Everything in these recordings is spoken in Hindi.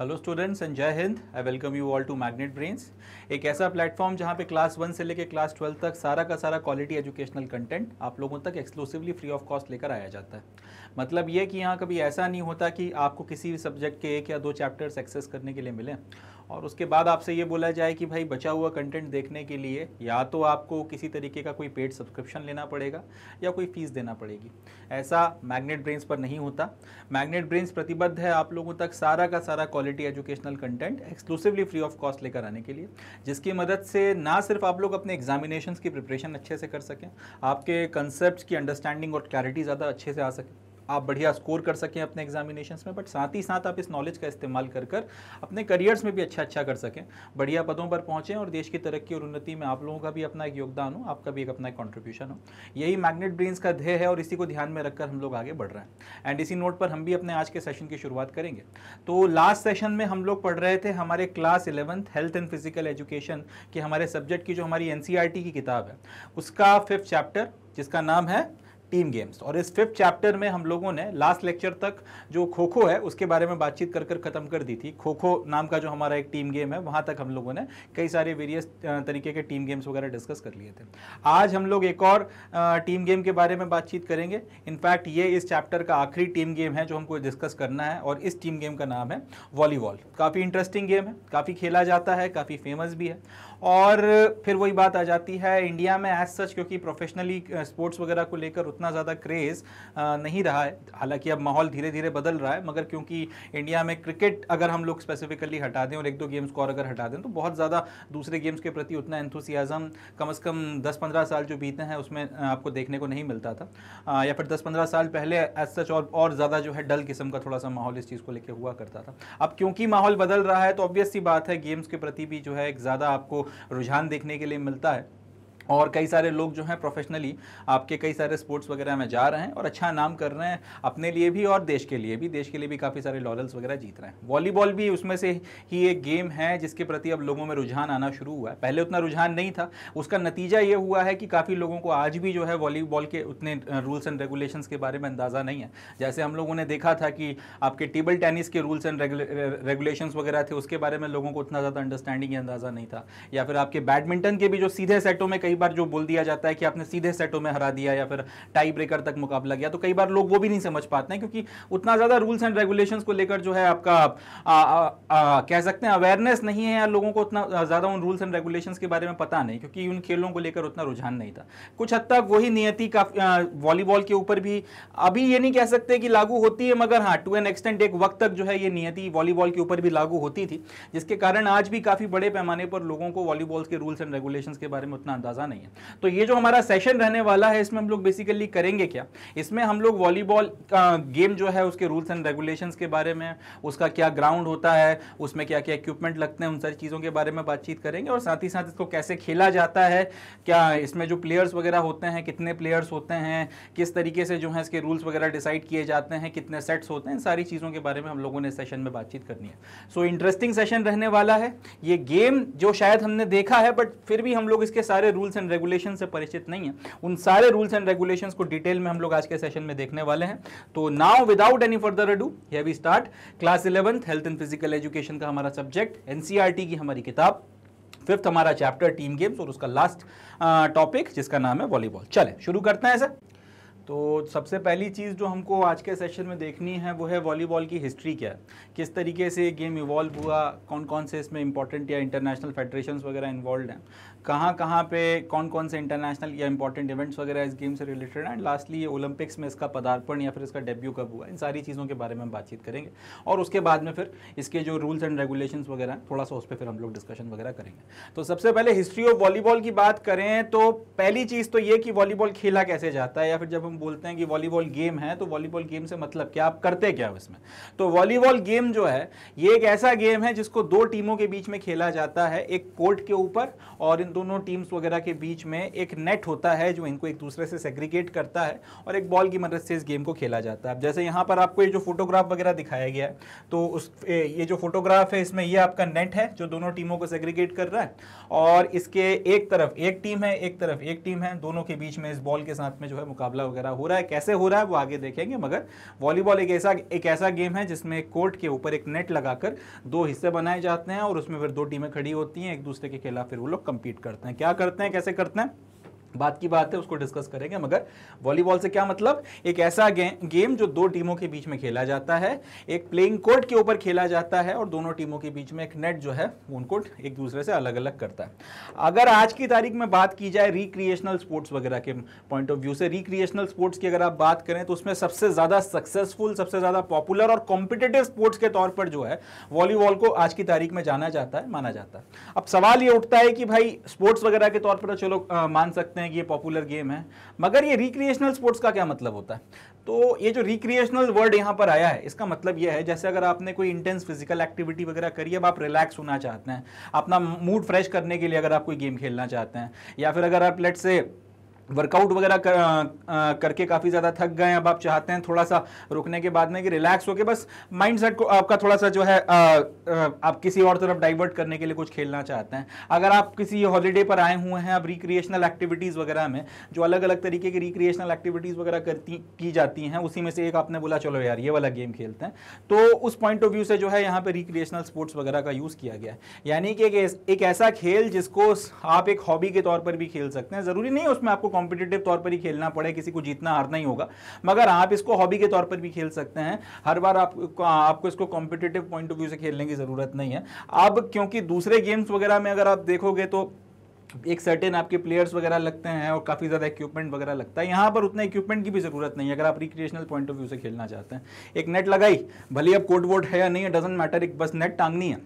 हेलो स्टूडेंट्स एंड जय हिंद I welcome you all to Magnet Brains एक ऐसा प्लेटफॉर्म जहां पे क्लास वन से लेकर क्लास ट्वेल्व तक सारा का सारा क्वालिटी एजुकेशनल कंटेंट आप लोगों तक एक्सक्लूसिवली फ्री ऑफ कॉस्ट लेकर आया जाता है मतलब ये कि यहाँ कभी ऐसा नहीं होता कि आपको किसी भी सब्जेक्ट के एक या दो चैप्टर्स एक्सेस करने के लिए मिलें और उसके बाद आपसे ये बोला जाए कि भाई बचा हुआ कंटेंट देखने के लिए या तो आपको किसी तरीके का कोई पेड सब्सक्रिप्शन लेना पड़ेगा या कोई फ़ीस देना पड़ेगी ऐसा मैग्नेट ब्रेन्स पर नहीं होता मैग्नेट ब्रेन्स प्रतिबद्ध है आप लोगों तक सारा का सारा quality educational content exclusively free of cost लेकर आने के लिए जिसकी मदद से ना सिर्फ आप लोग अपने एग्जामिनेशन की प्रिपरेशन अच्छे से कर सकें आपके कंसेप्ट की अंडरस्टैंडिंग और क्लैरिटी ज़्यादा अच्छे से आ सके आप बढ़िया स्कोर कर सकें अपने एग्जामिनेशन में बट साथ ही साथ आप इस नॉलेज का इस्तेमाल कर कर अपने करियर्स में भी अच्छा अच्छा कर सकें बढ़िया पदों पर पहुँचें और देश की तरक्की और उन्नति में आप लोगों का भी अपना एक योगदान हो आपका भी एक अपना एक कॉन्ट्रीब्यूशन हो यही मैग्नेट ब्रेन्स का ध्येय है और इसी को ध्यान में रखकर हम लोग आगे बढ़ रहे हैं एंड इसी नोट पर हम भी अपने आज के सेशन की शुरुआत करेंगे तो लास्ट सेशन में हम लोग पढ़ रहे थे हमारे class eleventh health and physical education के हमारे सब्जेक्ट की जो हमारी एन e की किताब है उसका फिफ्थ चैप्टर जिसका नाम है टीम गेम्स और इस फिफ्थ चैप्टर में हम लोगों ने लास्ट लेक्चर तक जो खो खो है उसके बारे में बातचीत कर कर खत्म कर दी थी खो खो नाम का जो हमारा एक टीम गेम है वहाँ तक हम लोगों ने कई सारे वेरियस तरीके के टीम गेम्स वगैरह डिस्कस कर लिए थे आज हम लोग एक और टीम गेम के बारे में बातचीत करेंगे इनफैक्ट ये इस चैप्टर का आखिरी टीम गेम है जो हमको डिस्कस करना है और इस टीम गेम का नाम है वॉलीबॉल काफ़ी इंटरेस्टिंग गेम है काफ़ी खेला जाता है काफ़ी फेमस भी है और फिर वही बात आ जाती है इंडिया में एज सच क्योंकि प्रोफेशनली स्पोर्ट्स वगैरह को लेकर उतना ज़्यादा क्रेज़ नहीं रहा है हालांकि अब माहौल धीरे धीरे बदल रहा है मगर क्योंकि इंडिया में क्रिकेट अगर हम लोग स्पेसिफिकली हटा दें और एक दो गेम्स को और अगर हटा दें तो बहुत ज़्यादा दूसरे गेम्स के प्रति उतना एंथुसियाज़म कम अज़ कम दस पंद्रह साल जो बीते हैं उसमें आपको देखने को नहीं मिलता था या फिर दस पंद्रह साल पहले एज सच और, और ज़्यादा जो है डल किस्म का थोड़ा सा माहौल इस चीज़ को लेकर हुआ करता था अब क्योंकि माहौल बदल रहा है तो ऑब्वियस सी बात है गेम्स के प्रति भी जो है एक ज़्यादा आपको रुझान देखने के लिए मिलता है और कई सारे लोग जो हैं प्रोफेशनली आपके कई सारे स्पोर्ट्स वगैरह में जा रहे हैं और अच्छा नाम कर रहे हैं अपने लिए भी और देश के लिए भी देश के लिए भी काफ़ी सारे लॉरल्स वगैरह जीत रहे हैं वॉलीबॉल भी उसमें से ही एक गेम है जिसके प्रति अब लोगों में रुझान आना शुरू हुआ है पहले उतना रुझान नहीं था उसका नतीजा ये हुआ है कि काफ़ी लोगों को आज भी जो है वॉलीबॉल के उतने रूल्स एंड रेगुलेशन के बारे में अंदाज़ा नहीं है जैसे हम लोगों ने देखा था कि आपके टेबल टेनिस के रूल्स एंड रेगुलेशन वगैरह थे उसके बारे में लोगों को उतना ज़्यादा अंडरस्टैंडिंग अंदाज़ा नहीं था या फिर आपके बैडमिंटन के भी जो सीधे सेटों में कई कई बार जो बोल दिया जाता है कि आपने सीधे सेटों में हरा दिया या फिर टाई ब्रेकर तक मुकाबला गया तो कई बार लोग वो भी नहीं समझ पाते हैं क्योंकि उतना ज़्यादा रूल्स एंड रेगुलेशंस को लेकर जो है आपका आ, आ, आ, कह सकते हैं अवेयरनेस नहीं है या लोगों को उतना ज़्यादा उन रूल्स एंड रेगुलेशंस के बारे में पता नहीं क्योंकि उन खेलों को लेकर उतना रुझान नहीं था कुछ हद तक वही नियति का वॉलीबॉल के ऊपर भी अभी ये नहीं कह सकते कि लागू होती है मगर हाँ टू एन एक्सटेंट एक वक्त तक जो है ये नियति वॉलीबॉल के ऊपर भी लागू होती थी जिसके कारण आज भी काफ़ी बड़े पैमाने पर लोगों को वॉलीबॉल के रूल्स एंड रेगुलेशंस के बारे में उतना अंदाजा करना नहीं है तो ये जो हमारा सेशन रहने वाला है इसमें हम लोग बेसिकली करेंगे क्या इसमें हम लोग वॉलीबॉल गेम जो है उसके रूल्स एंड रेगुलेशन के बारे में उसका क्या ग्राउंड होता है उसमें क्या क्या इक्विपमेंट लगते हैं उन सारी चीज़ों के बारे में बातचीत करेंगे और साथ ही साथ इसको कैसे खेला जाता है क्या इसमें जो प्लेयर्स वगैरह होते हैं कितने प्लेयर्स होते हैं किस तरीके से जो है इसके रूल्स वगैरह डिसाइड किए जाते हैं कितने सेट्स होते हैं सारी चीज़ों के बारे में हम लोगों ने सेशन में बातचीत करनी है सो इंटरेस्टिंग सेशन रहने वाला है ये गेम जो शायद हमने देखा है बट फिर भी हम लोग इसके सारे रूल्स रूल्स एंड रेगुलेशन से परिचित नहीं है उन सारे रूल्स एंड रेगुलेशन को डिटेल में हम लोग आज के सेशन में देखने वाले हैं तो now without any further ado यह भी start class eleventh health and physical education का हमारा सब्जेक्ट एनसीआरटी e की हमारी किताब फिफ्थ हमारा चैप्टर टीम गेम्स और उसका लास्ट टॉपिक जिसका नाम है वॉलीबॉल चले शुरू करते हैं ऐसे तो सबसे पहली चीज़ जो हमको आज के सेशन में देखनी है वो है वॉलीबॉल की हिस्ट्री क्या है किस तरीके से ये गेम इवॉल्व हुआ कौन कौन से इसमें इंपॉर्टेंट या इंटरनेशनल फेडरेशंस वगैरह इन्वॉल्व हैं कहाँ कहाँ पे कौन कौन से इंटरनेशनल या इंपॉर्टेंट इवेंट्स वगैरह इस गेम से रिलेटेड एंड लास्टली ये ओलंपिक्स में इसका पदार्पण या फिर इसका डेब्यू कब हुआ इन सारी चीज़ों के बारे में हम बातचीत करेंगे और उसके बाद में फिर इसके जो रूल्स एंड रेगुलेशन वगैरह हैं थोड़ा सा उस पर फिर हम लोग डिस्कशन वगैरह करेंगे तो सबसे पहले हिस्ट्री ऑफ वॉलीबॉल की बात करें तो पहली चीज़ तो ये कि वॉलीबॉल खेला कैसे जाता है या फिर जब हम बोलते हैं कि वॉलीबॉल गेम है तो वॉलीबॉल गेम से मतलब क्या आप करते क्या हो इसमें तो वॉलीबॉल गेम जो है ये एक ऐसा गेम है जिसको दो टीमों के बीच में खेला जाता है एक कोर्ट के ऊपर और इन दोनों टीम्स वगैरह के बीच में एक नेट होता है जो इनको एक दूसरे से सेग्रीगेट करता है और एक बॉल की मदद से इस गेम को खेला जाता है जैसे यहाँ पर आपको ये जो फोटोग्राफ वगैरह दिखाया गया है तो उस ये जो फोटोग्राफ है इसमें ये आपका नेट है जो दोनों टीमों को सेग्रीगेट कर रहा है और इसके एक तरफ एक टीम है एक तरफ एक टीम है दोनों के बीच में इस बॉल के साथ में जो है मुकाबला वगैरह हो रहा है कैसे हो रहा है वो आगे देखेंगे मगर वॉलीबॉल एक ऐसा एक ऐसा गेम है जिसमें कोर्ट के ऊपर एक नेट लगाकर दो हिस्से बनाए जाते हैं और उसमें फिर दो टीमें खड़ी होती हैं एक दूसरे के खिलाफ फिर वो लोग कंपीट करते हैं क्या करते हैं कैसे करते हैं बात की बात है उसको डिस्कस करेंगे मगर वॉलीबॉल से क्या मतलब एक ऐसा गे, गेम जो दो टीमों के बीच में खेला जाता है एक प्लेइंग कोर्ट के ऊपर खेला जाता है और दोनों टीमों के बीच में एक नेट जो है उनको एक दूसरे से अलग अलग करता है अगर आज की तारीख में बात की जाए रिक्रिएशनल स्पोर्ट्स वगैरह के पॉइंट ऑफ व्यू से रिक्रिएशनल स्पोर्ट्स की अगर आप बात करें तो उसमें सबसे ज़्यादा सक्सेसफुल सबसे ज़्यादा पॉपुलर और कॉम्पिटेटिव स्पोर्ट्स के तौर पर जो है वॉलीबॉल को आज की तारीख में जाना जाता है माना जाता है अब सवाल ये उठता है कि भाई स्पोर्ट्स वगैरह के तौर पर तो चलो मान सकते हैं हैं कि ये पॉपुलर गेम है मगर ये रिक्रिएशनल स्पोर्ट्स का क्या मतलब होता है तो ये जो रिक्रिएशनल वर्ड यहाँ पर आया है इसका मतलब ये है जैसे अगर आपने कोई इंटेंस फिजिकल एक्टिविटी वगैरह करी अब आप रिलैक्स होना चाहते हैं अपना मूड फ्रेश करने के लिए अगर आप कोई गेम खेलना चाहते हैं या फिर अगर आप लेट से वर्कआउट वगैरह कर, करके काफ़ी ज़्यादा थक गए हैं अब आप चाहते हैं थोड़ा सा रुकने के बाद में कि रिलैक्स होके बस माइंड सेट को आपका थोड़ा सा जो है आ, आ, आप किसी और तरफ डाइवर्ट करने के लिए कुछ खेलना चाहते हैं अगर आप किसी हॉलीडे पर आए हुए हैं अब रिक्रिएशनल एक्टिविटीज़ वगैरह में जो अलग अलग तरीके की रिक्रिएशनल एक्टिविटीज़ वगैरह करती की जाती हैं उसी में से एक आपने बोला चलो यार ये वाला गेम खेलते हैं तो उस पॉइंट ऑफ व्यू से जो है यहाँ पर रिक्रिएशनल स्पोर्ट्स वगैरह का यूज़ किया गया है यानी कि एक ऐसा खेल जिसको आप एक हॉबी के तौर पर भी खेल सकते हैं ज़रूरी नहीं उसमें आपको कॉम्पिटेटिव तौर पर ही खेलना पड़े किसी को जीतना हारना ही होगा मगर आप इसको हॉबी के तौर पर भी खेल सकते हैं हर बार आप, आपको इसको कॉम्पिटेटिव पॉइंट ऑफ व्यू से खेलने की ज़रूरत नहीं है अब क्योंकि दूसरे गेम्स वगैरह में अगर आप देखोगे तो एक सर्टेन आपके प्लेयर्स वगैरह लगते हैं और काफ़ी ज़्यादा इक्विपमेंट वगैरह लगता है यहाँ पर उतने इक्विपमेंट की भी ज़रूरत नहीं है अगर आप रिक्रिएशनल पॉइंट ऑफ व्यू से खेलना चाहते हैं एक नेट लगाई भले अब कोट वोट है या नहीं है डजेंट मैटर एक बस नेट टांगनी है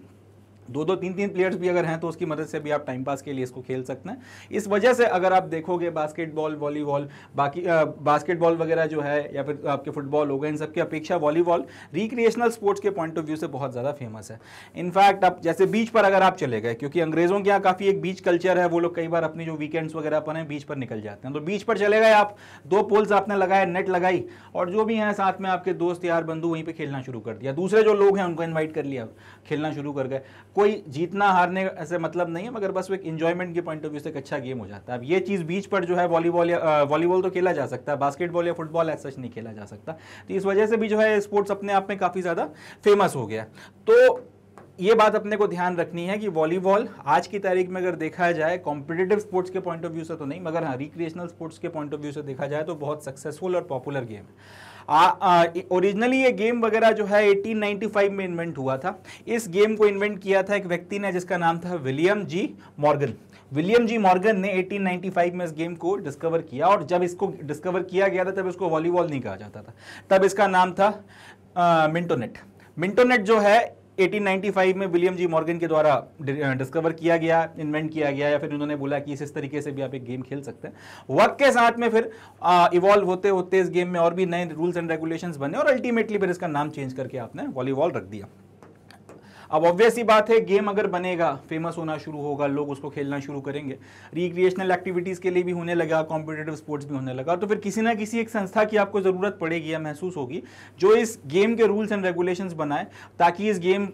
दो दो तीन तीन प्लेयर्स भी अगर हैं तो उसकी मदद से भी आप टाइम पास के लिए इसको खेल सकते हैं इस वजह से अगर आप देखोगे बास्केटबॉल वॉलीबॉल बाकी बास्केटबॉल वगैरह जो है या फिर आपके फुटबॉल हो गए इन सबकी अपेक्षा वॉलीबॉल रिक्रिएशनल स्पोर्ट्स के पॉइंट ऑफ व्यू से बहुत ज़्यादा फेमस है इनफैक्ट आप जैसे बीच पर अगर आप चले गए क्योंकि अंग्रेज़ों के यहाँ काफ़ी एक बीच कल्चर है वो लोग कई बार अपनी जो वीकेंड्स वगैरह पर हैं बीच पर निकल जाते हैं तो बीच पर चले गए आप दो पोल्स आपने लगाए नेट लगाई और जो भी हैं साथ में आपके दोस्त यार बंधु वहीं पर खेलना शुरू कर दिया दूसरे जो लोग हैं उनको इन्वाइट कर लिया खेलना शुरू कर गए कोई जीतना हारने से मतलब नहीं है मगर बस वो एक इन्जॉयमेंट के पॉइंट ऑफ व्यू से एक अच्छा गेम हो जाता है अब ये चीज़ बीच पर जो है वॉलीबॉल या वॉलीबॉल तो खेला जा सकता है बास्केटबॉल या फुटबॉल ऐसा सच नहीं खेला जा सकता तो इस वजह से भी जो है स्पोर्ट्स अपने आप में काफ़ी ज़्यादा फेमस हो गया तो ये बात अपने को ध्यान रखनी है कि वॉलीबॉल आज की तारीख में अगर देखा जाए कॉम्पिटेटिव स्पोर्ट्स के पॉइंट ऑफ व्यू से तो नहीं मगर हाँ रिक्रिएशनल स्पोर्ट्स के पॉइंट ऑफ व्यू से देखा जाए तो बहुत सक्सेसफुल और पॉपुलर गेम है ओरिजिनली ये गेम वगैरह जो है 1895 में इन्वेंट हुआ था इस गेम को इन्वेंट किया था एक व्यक्ति ने जिसका नाम था William G Morgan William G Morgan ने 1895 में इस गेम को डिस्कवर किया और जब इसको डिस्कवर किया गया था तब इसको वॉलीबॉल नहीं कहा जाता था तब इसका नाम था मिंटोनेट मिंटोनेट जो है 1895 में विलियम जी मॉर्गन के द्वारा डिस्कवर किया गया इन्वेंट किया गया या फिर उन्होंने बोला कि इस इस तरीके से भी आप एक गेम खेल सकते हैं वक्त के साथ में फिर इवॉल्व होते होते इस गेम में और भी नए रूल्स एंड रेगुलेशंस बने और अल्टीमेटली फिर इसका नाम चेंज करके आपने वॉलीबॉल रख दिया अब ऑब्वियस ही बात है गेम अगर बनेगा फेमस होना शुरू होगा लोग उसको खेलना शुरू करेंगे रिक्रिएशनल एक्टिविटीज़ के लिए भी होने लगा कॉम्पिटेटिव स्पोर्ट्स भी होने लगा तो फिर किसी ना किसी एक संस्था की आपको ज़रूरत पड़ेगी या महसूस होगी जो इस गेम के रूल्स एंड रेगुलेशन बनाए ताकि इस गेम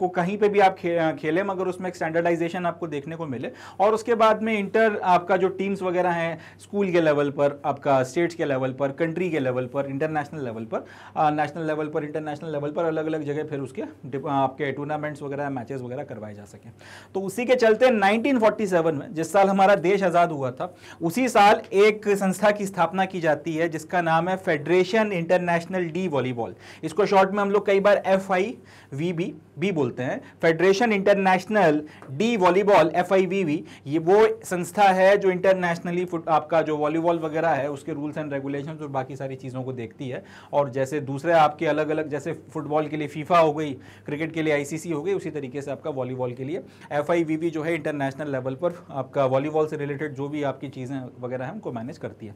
को कहीं पर भी आप खेलें मगर उसमें एक स्टैंडर्डाइजेशन आपको देखने को मिले और उसके बाद में इंटर आपका जो टीम्स वगैरह हैं स्कूल के लेवल पर आपका स्टेट्स के लेवल पर कंट्री के लेवल पर इंटरनेशनल लेवल पर नेशनल लेवल पर इंटरनेशनल लेवल पर अलग अलग जगह फिर उसके आपके टूर्नामेंट टूर्नामेंट्स वगैरह मैचेस वगैरह करवाए जा सके तो उसी के चलते 1947 में जिस साल हमारा देश आज़ाद हुआ था उसी साल एक संस्था की स्थापना की जाती है जिसका नाम है फेडरेशन इंटरनेशनल डी वॉलीबॉल इसको शॉर्ट में हम लोग कई बार F I V B B बोलते हैं Federation International de Volleyball F I V V ये वो संस्था है जो इंटरनेशनली फुट आपका जो वॉलीबॉल वगैरह है उसके रूल्स एंड रेगुलेशन और बाकी सारी चीज़ों को देखती है और जैसे दूसरे आपके अलग अलग जैसे फुटबॉल के लिए फीफा हो गई क्रिकेट के लिए आईसीसी हो गई उसी तरीके से आपका वॉलीबॉल के लिए एफ आई जो है इंटरनेशनल लेवल पर आपका वॉलीबॉल से रिलेटेड जो भी आपकी चीज़ें वगैरह हैं उनको मैनेज करती है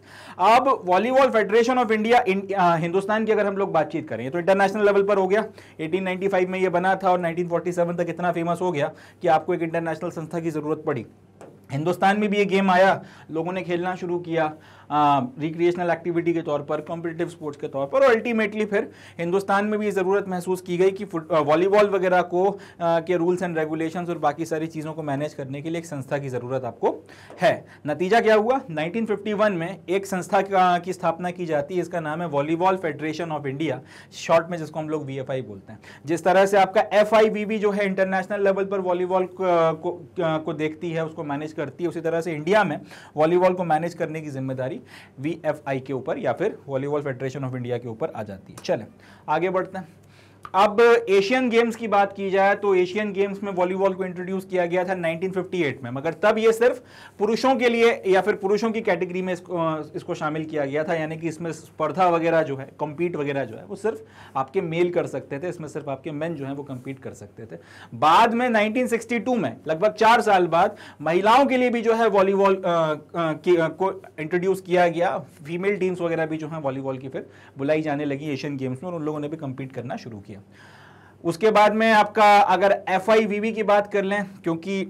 अब Volleyball Federation of India Hindustan की अगर हम लोग बातचीत करें तो इंटरनेशनल लेवल पर हो गया एटीन में ये बना था और 1947 तक इतना फेमस हो गया कि आपको एक इंटरनेशनल संस्था की ज़रूरत पड़ी हिंदुस्तान में भी ये गेम आया लोगों ने खेलना शुरू किया रिक्रिएशनल एक्टिविटी के तौर पर कॉम्पिटेटिव स्पोर्ट्स के तौर पर और अल्टीमेटली फिर हिंदुस्तान में भी ये ज़रूरत महसूस की गई कि वॉलीबॉल वगैरह को आ, के रूल्स एंड रेगुलेशंस और बाकी सारी चीज़ों को मैनेज करने के लिए एक संस्था की ज़रूरत आपको है नतीजा क्या हुआ नाइनटीन में एक संस्था की स्थापना की जाती है इसका नाम है Volleyball Federation of India short में जिसको हम लोग वी बोलते हैं जिस तरह से आपका एफ जो है इंटरनेशनल लेवल पर वॉलीबॉल को देखती है उसको मैनेज करती है उसी तरह से इंडिया में वॉलीबॉल को मैनेज करने की जिम्मेदारी हमारी वी के ऊपर या फिर वॉलीबॉल फेडरेशन ऑफ इंडिया के ऊपर आ जाती है चले आगे बढ़ते हैं अब एशियन गेम्स की बात की जाए तो एशियन गेम्स में वॉलीबॉल को इंट्रोड्यूस किया गया था 1958 में मगर तब ये सिर्फ पुरुषों के लिए या फिर पुरुषों की कैटेगरी में इसको, इसको शामिल किया गया था यानी कि इसमें स्पर्धा वगैरह जो है कंपीट वगैरह जो है वो सिर्फ आपके मेल कर सकते थे इसमें सिर्फ आपके मेन जो है वो कम्पीट कर सकते थे बाद में नाइनटीन में लगभग चार साल बाद महिलाओं के लिए भी जो है वॉलीबॉल को इंट्रोड्यूस किया गया फीमेल टीम्स वगैरह भी जो है वॉलीबॉल की फिर बुलाई जाने लगी एशियन गेम्स में और उन लोगों ने भी कम्पीट करना शुरू किया उसके बाद में आपका अगर एफ की बात कर लें क्योंकि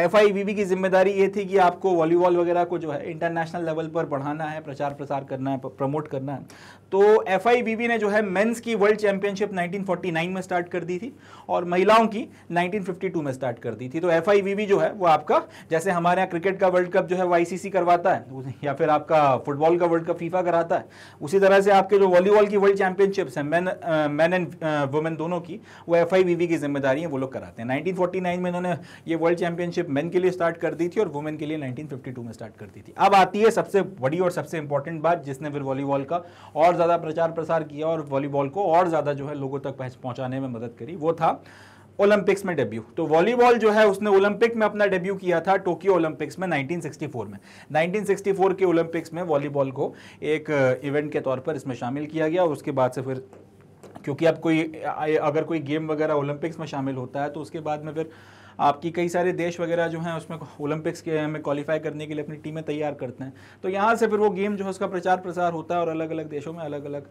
एफ की जिम्मेदारी ये थी कि आपको वॉलीबॉल वगैरह को जो है इंटरनेशनल लेवल पर बढ़ाना है प्रचार प्रसार करना है प्रमोट करना है तो एफ ने जो है मेंस की वर्ल्ड चैंपियनशिप 1949 में स्टार्ट कर दी थी और महिलाओं की 1952 में स्टार्ट कर दी थी तो एफ जो है वो आपका जैसे हमारे यहाँ क्रिकेट का वर्ल्ड कप जो है वो आईसीसी करवाता है या फिर आपका फुटबॉल का वर्ल्ड कप फीफा कराता है उसी तरह से आपके जो वॉलीबॉल की वर्ल्ड चैंपियनशिप्स हैं मैन मैन एंड वुमेन दोनों की वो एफ की जिम्मेदारी है वो लोग कराते हैं नाइनटीन में इन्होंने ये वर्ल्ड चैंपियनशिप मैन के लिए स्टार्ट कर दी थी और वुमेन के लिए नाइनटीन में स्टार्ट कर दी थी अब आती है सबसे बड़ी और सबसे इंपॉर्टेंट बात जिसने फिर वॉलीबॉल का और ज़्यादा प्रचार प्रसार किया और वॉलीबॉल को और ज़्यादा जो है लोगों तक पहुँचाने में मदद करी वो था ओलंपिक्स में डेब्यू तो वॉलीबॉल जो है उसने ओलंपिक में अपना डेब्यू किया था टोक्यो ओलंपिक्स में 1964 में 1964 के ओलंपिक्स में वॉलीबॉल को एक इवेंट के तौर पर इसमें शामिल किया गया और उसके बाद से फिर क्योंकि अब कोई अगर कोई गेम वगैरह ओलंपिक्स में शामिल होता है तो उसके बाद में फिर आपकी कई सारे देश वगैरह जो हैं उसमें ओलंपिक्स के में क्वालिफाई करने के लिए अपनी टीमें तैयार करते हैं तो यहाँ से फिर वो गेम जो है उसका प्रचार प्रसार होता है और अलग अलग देशों में अलग अलग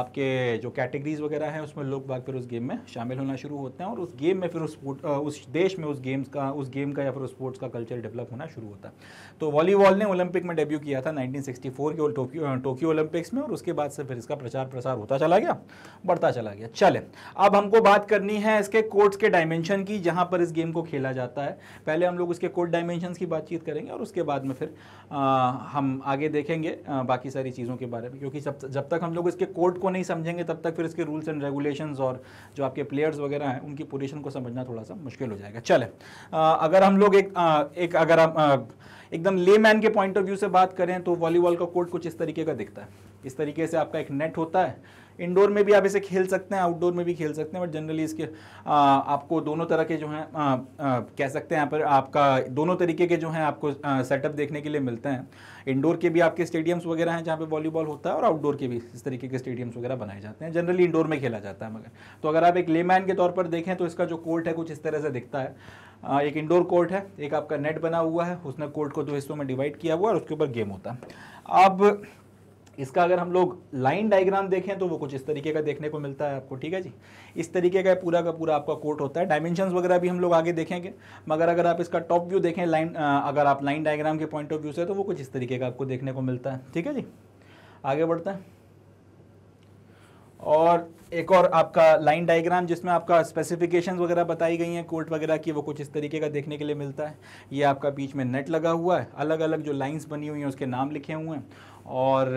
आपके जो कैटेगरीज वगैरह हैं उसमें लोग बाग फिर उस गेम में शामिल होना शुरू होते हैं और उस गेम में फिर उस स्पोर्ट उस देश में उस गेम्स का उस गेम का या फिर उस स्पोर्ट्स का कल्चर डेवलप होना शुरू होता है तो वॉलीबॉल ने ओलंपिक में डेब्यू किया था 1964 के टोक्यो टोक्यो ओलंपिक्स में और उसके बाद से फिर इसका प्रचार प्रसार होता चला गया बढ़ता चला गया चले अब हमको बात करनी है इसके कोर्ट्स के डायमेंशन की जहाँ पर इस गेम को खेला जाता है पहले हम लोग उसके कोर्ट डायमेंशन की बातचीत करेंगे और उसके बाद में फिर आ, हम आगे देखेंगे आ, बाकी सारी चीज़ों के बारे में क्योंकि जब जब तक हम लोग इसके कोर्ट को नहीं समझेंगे तब तक फिर इसके रूल्स एंड रेगुलेशंस और जो आपके प्लेयर्स वगैरह हैं उनकी पोजीशन को समझना थोड़ा सा मुश्किल हो जाएगा चले अगर हम लोग एक आ, एक अगर हम एकदम ले मैन के पॉइंट ऑफ व्यू से बात करें तो वॉलीबॉल का कोर्ट कुछ इस तरीके का दिखता है इस तरीके से आपका एक नेट होता है इंडोर में भी आप इसे खेल सकते हैं आउटडोर में भी खेल सकते हैं बट जनरली इसके आ, आपको दोनों तरह के जो हैं कह सकते हैं यहाँ पर आपका दोनों तरीके के जो हैं आपको सेटअप देखने के लिए मिलते हैं इंडोर के भी आपके स्टेडियम्स वगैरह हैं जहाँ पे वॉलीबॉल होता है और आउटडोर के भी इस तरीके के स्टेडियम्स वगैरह बनाए जाते हैं जनरली इंडोर में खेला जाता है मगर तो अगर आप एक लेमैन के तौर पर देखें तो इसका जो कोर्ट है कुछ इस तरह से दिखता है एक इंडोर कोर्ट है एक आपका नेट बना हुआ है उसने कोर्ट को दो हिस्सों में डिवाइड किया हुआ है और उसके ऊपर गेम होता है अब इसका अगर हम लोग लाइन डायग्राम देखें तो वो कुछ इस तरीके का देखने को मिलता है आपको ठीक है जी इस तरीके का पूरा का पूरा आपका कोट होता है डायमेंशन वगैरह भी हम लोग आगे देखेंगे मगर अगर आप इसका टॉप व्यू देखें लाइन अगर आप लाइन डायग्राम के पॉइंट ऑफ व्यू से तो वो कुछ इस तरीके का आपको देखने को मिलता है ठीक है जी आगे बढ़ते हैं और एक और आपका लाइन डायग्राम जिसमें आपका स्पेसिफिकेशंस वगैरह बताई गई हैं कोर्ट वगैरह की वो कुछ इस तरीके का देखने के लिए मिलता है ये आपका बीच में नेट लगा हुआ है अलग अलग जो लाइंस बनी हुई हैं उसके नाम लिखे हुए हैं और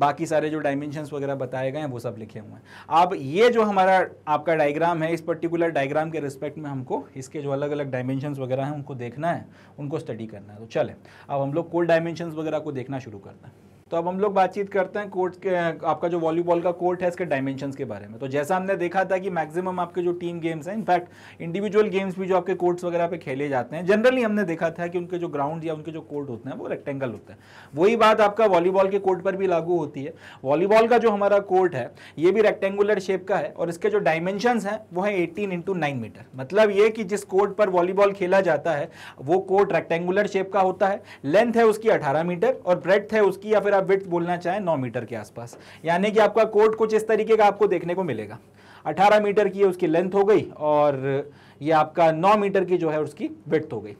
बाकी सारे जो डायमेंशंस वगैरह बताए गए हैं वो सब लिखे हुए हैं अब ये जो हमारा आपका डायग्राम है इस पर्टिकुलर डायग्राम के रिस्पेक्ट में हमको इसके जो अलग अलग डायमेंशंस वगैरह हैं उनको देखना है उनको स्टडी करना है तो चले अब हम लोग कोल्ड डायमेंशंस वगैरह को देखना शुरू करते हैं तो अब हम लोग बातचीत करते हैं कोर्ट के आपका जो वॉलीबॉल का कोर्ट है इसके डायमेंशंस के बारे में तो जैसा हमने देखा था कि मैक्सिमम आपके जो टीम गेम्स हैं इनफैक्ट इंडिविजुअल गेम्स भी जो आपके कोर्ट्स वगैरह पे खेले जाते हैं जनरली हमने देखा था कि उनके जो ग्राउंड या उनके जो कोर्ट होते हैं वो रेक्टेंगल होते हैं वही बात आपका वॉलीबॉल के कोर्ट पर भी लागू होती है वॉलीबॉल का जो हमारा कोर्ट है ये भी रेक्टेंगुलर शेप का है और इसके जो डायमेंशन है वो है एटीन इंटू मीटर मतलब ये कि जिस कोर्ट पर वॉलीबॉल खेला जाता है वो कोर्ट रेक्टेंगुलर शेप का होता है लेंथ है उसकी अठारह मीटर और ब्रेथ है उसकी या फिर आप विथ बोलना चाहें नौ मीटर के आसपास यानी कि आपका कोट कुछ इस तरीके का आपको देखने को मिलेगा अठारह मीटर की उसकी लेंथ हो गई और ये आपका नौ मीटर की जो है उसकी विथ हो गई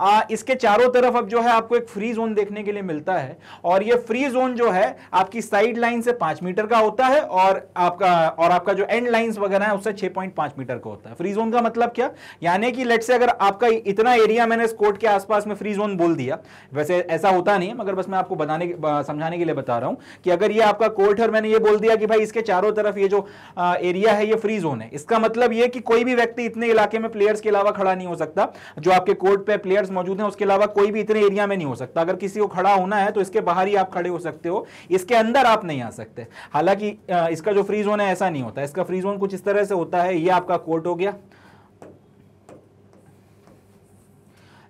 आ, इसके चारों तरफ अब जो है आपको एक फ्री जोन देखने के लिए मिलता है और ये फ्री जोन जो है आपकी साइड लाइन से पांच मीटर का होता है और आपका और आपका जो एंड लाइन वगैरह है उससे छह मीटर का होता है फ्री जोन का मतलब क्या यानी कि लेट से अगर आपका इतना एरिया मैंने इस कोर्ट के आसपास में फ्री जोन बोल दिया वैसे ऐसा होता नहीं मगर बस मैं आपको बताने समझाने के लिए बता रहा हूं कि अगर ये आपका कोर्ट है और मैंने ये बोल दिया कि भाई इसके चारों तरफ ये जो एरिया है ये फ्री जोन है इसका मतलब ये कि कोई भी व्यक्ति इतने इलाके में प्लेयर्स के अलावा खड़ा नहीं हो सकता जो आपके कोर्ट पे प्लेयर प्लेयर्स मौजूद हैं उसके अलावा कोई भी इतने एरिया में नहीं हो सकता अगर किसी को खड़ा होना है तो इसके बाहर ही आप खड़े हो सकते हो इसके अंदर आप नहीं आ सकते हालांकि इसका जो फ्री जोन है ऐसा नहीं होता इसका फ्री जोन कुछ इस तरह से होता है ये आपका कोर्ट हो गया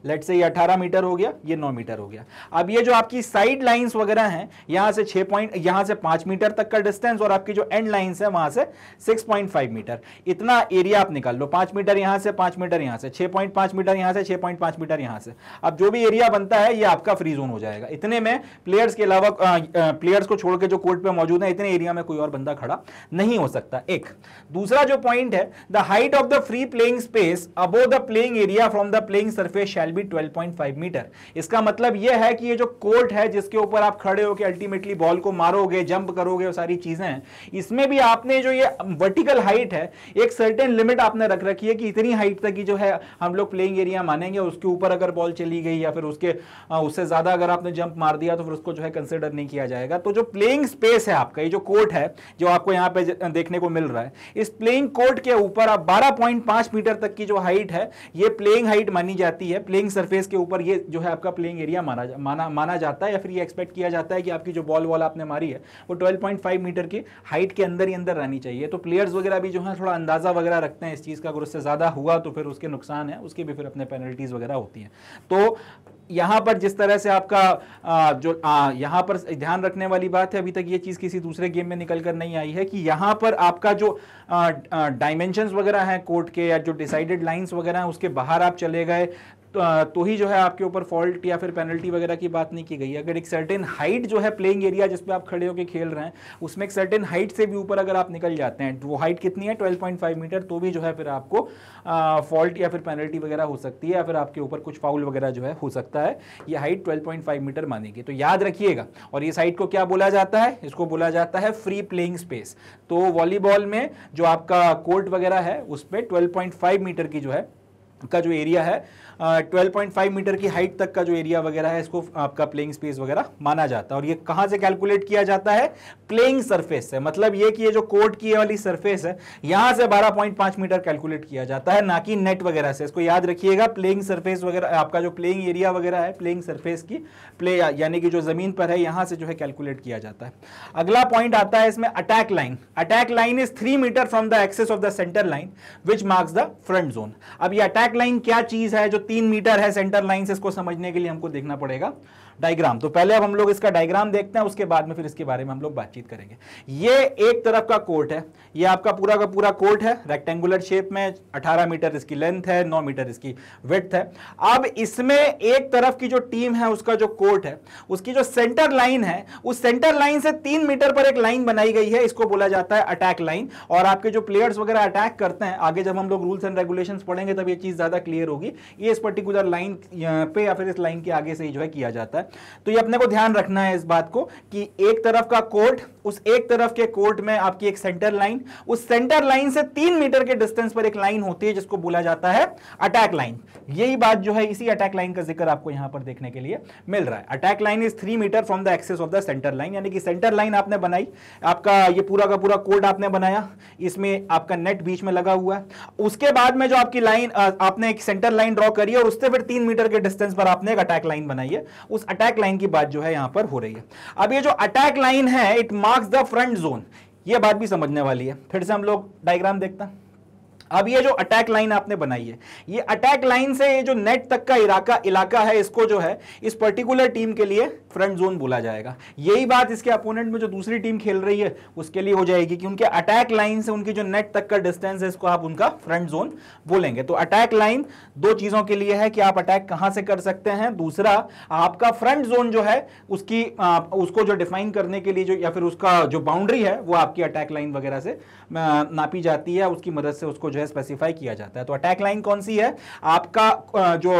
लेट से ये 18 मीटर हो गया ये 9 मीटर हो गया अब ये जो आपकी साइड लाइंस वगैरह हैं यहाँ से 6 पॉइंट यहाँ से 5 मीटर तक का डिस्टेंस और आपकी जो एंड लाइंस है वहाँ से 6.5 मीटर इतना एरिया आप निकाल लो 5 मीटर यहाँ से 5 मीटर यहाँ से 6.5 मीटर यहाँ से 6.5 मीटर यहाँ से अब जो भी एरिया बनता है ये आपका फ्री जोन हो जाएगा इतने में प्लेयर्स के अलावा प्लेयर्स को छोड़ के जो कोर्ट पर मौजूद है इतने एरिया में कोई और बंदा खड़ा नहीं हो सकता एक दूसरा जो पॉइंट है the height of the free playing space above the playing area from the playing surface shall will be 12.5 metre इसका मतलब यह है कि ये जो कोर्ट है जिसके ऊपर आप खड़े होकर अल्टीमेटली बॉल को मारोगे जंप करोगे वो सारी चीजें हैं इसमें भी आपने जो ये वर्टिकल हाइट है एक सर्टेन लिमिट आपने रख रखी है कि इतनी हाइट तक ही जो है हम लोग प्लेइंग एरिया मानेंगे उसके ऊपर अगर बॉल चली गई या फिर उसके उससे ज्यादा अगर आपने जंप मार दिया तो फिर उसको जो है कंसिडर नहीं किया जाएगा तो जो प्लेइंग स्पेस है आपका ये जो कोर्ट है जो आपको यहाँ पे देखने को मिल रहा है इस प्लेइंग कोर्ट के ऊपर आप बारह मीटर तक की जो हाइट है ये प्लेइंग हाइट मानी जाती है प्लेइंग प्लेइंग सरफेस के ऊपर ये जो है आपका प्लेइंग एरिया माना माना माना जाता है या फिर ये एक्सपेक्ट किया जाता है कि आपकी जो बॉल वॉल आपने मारी है वो 12.5 मीटर की हाइट के अंदर ही अंदर रहनी चाहिए तो प्लेयर्स वगैरह भी जो है थोड़ा अंदाज़ा वगैरह रखते हैं इस चीज़ का अगर उससे ज़्यादा हुआ तो फिर उसके नुकसान है उसके भी फिर अपने पेनल्टीज़ वगैरह होती हैं तो यहाँ पर जिस तरह से आपका जो यहाँ पर ध्यान रखने वाली बात है अभी तक ये चीज़ किसी दूसरे गेम में निकल कर नहीं आई है कि यहाँ पर आपका जो डायमेंशंस वगैरह हैं कोर्ट के या जो डिसाइडेड लाइंस वगैरह हैं उसके बाहर आप चले गए तो, तो ही जो है आपके ऊपर फॉल्ट या फिर पेनल्टी वगैरह की बात नहीं की गई अगर एक सर्टेन हाइट जो है प्लेइंग एरिया जिसमें आप खड़े होकर खेल रहे हैं उसमें एक सर्टेन हाइट से भी ऊपर अगर आप निकल जाते हैं वो हाइट कितनी है 12.5 मीटर तो भी जो है फिर आपको फॉल्ट या फिर पेनल्टी वगैरह हो सकती है या फिर आपके ऊपर कुछ फाउल वगैरह जो है हो सकता है ये हाइट ट्वेल्व मीटर मानेगी तो याद रखिएगा और इस हाइट को क्या बोला जाता है इसको बोला जाता है फ्री प्लेइंग स्पेस तो वॉलीबॉल में जो आपका कोर्ट वगैरह है उस पर ट्वेल्व मीटर की जो है का जो एरिया है 12.5 मीटर की हाइट तक का जो एरिया वगैरह है इसको आपका प्लेइंग स्पेस वगैरह माना जाता है और ये कहां से कैलकुलेट किया जाता है प्लेइंग सरफेस से मतलब ये कि ये जो कोर्ट की वाली सरफेस है यहां से 12.5 मीटर कैलकुलेट किया जाता है ना कि नेट वगैरह से इसको याद रखिएगा प्लेइंग सरफेस वगैरह आपका जो प्लेइंग एरिया वगैरह है प्लेइंग सर्फेस की प्ले यानी कि जो जमीन पर है यहां से जो है कैलकुलेट किया जाता है अगला पॉइंट आता है इसमें attack line attack line is three metre from the axis of the centre line which marks the front zone अब ये अटैक लाइन क्या चीज है जो तीन मीटर है सेंटर लाइन से इसको समझने के लिए हमको देखना पड़ेगा डायग्राम तो पहले अब हम लोग इसका डायग्राम देखते हैं उसके बाद में फिर इसके बारे में हम लोग बातचीत करेंगे ये एक तरफ का कोर्ट है ये आपका पूरा का पूरा कोर्ट है रेक्टेंगुलर शेप में 18 मीटर इसकी लेंथ है 9 मीटर इसकी वेथ है अब इसमें एक तरफ की जो टीम है उसका जो कोर्ट है उसकी जो सेंटर लाइन है उस सेंटर लाइन से तीन मीटर पर एक लाइन बनाई गई है इसको बोला जाता है अटैक लाइन और आपके जो प्लेयर्स वगैरह अटैक करते हैं आगे जब हम लोग रूल्स एंड रेगुलेशन पढ़ेंगे तब ये चीज ज्यादा क्लियर होगी ये इस पर्टिकुलर लाइन पे या फिर इस लाइन के आगे से ही जो है किया जाता है तो ये अपने को ध्यान रखना है इस बात को कि एक तरफ का कोर्ट उस एक तरफ के कोर्ट में आपकी एक सेंटर लाइन उस सेंटर लाइन से तीन मीटर के डिस्टेंस पर एक लाइन होती है जिसको बोला जाता है अटैक लाइन यही बात जो है इसी अटैक लाइन का जिक्र आपको यहां पर देखने के लिए मिल रहा है attack line is three metre from the axis of the centre line यानी कि सेंटर लाइन आपने बनाई आपका ये पूरा का पूरा कोर्ट आपने बनाया इसमें आपका नेट बीच में लगा हुआ है उसके बाद में जो आपकी लाइन आपने एक सेंटर लाइन ड्रॉ करी और उससे फिर तीन मीटर के डिस्टेंस पर आपने एक अटैक लाइन बनाई है उस अटैक लाइन की बात जो है यहां पर हो रही है अब ये जो अटैक लाइन है it mark marks the front zone ये बात भी समझने वाली है फिर से हम लोग डायग्राम देखते हैं अब ये जो अटैक लाइन आपने बनाई है ये अटैक लाइन से ये जो नेट तक का इलाका इलाका है इसको जो है इस पर्टिकुलर टीम के लिए फ्रंट जोन बोला जाएगा यही बात इसके अपोनेंट में जो दूसरी टीम खेल रही है उसके लिए हो जाएगी कि उनके अटैक लाइन से उनकी जो नेट तक का डिस्टेंस है इसको आप उनका फ्रंट जोन बोलेंगे तो अटैक लाइन दो चीजों के लिए है कि आप अटैक कहां से कर सकते हैं दूसरा आपका फ्रंट जोन जो है उसकी आ, उसको जो डिफाइन करने के लिए जो या फिर उसका जो बाउंड्री है वो आपकी अटैक लाइन वगैरह से नापी जाती है उसकी मदद से उसको जो है स्पेसिफाई किया जाता है तो अटैक लाइन कौन सी है आपका जो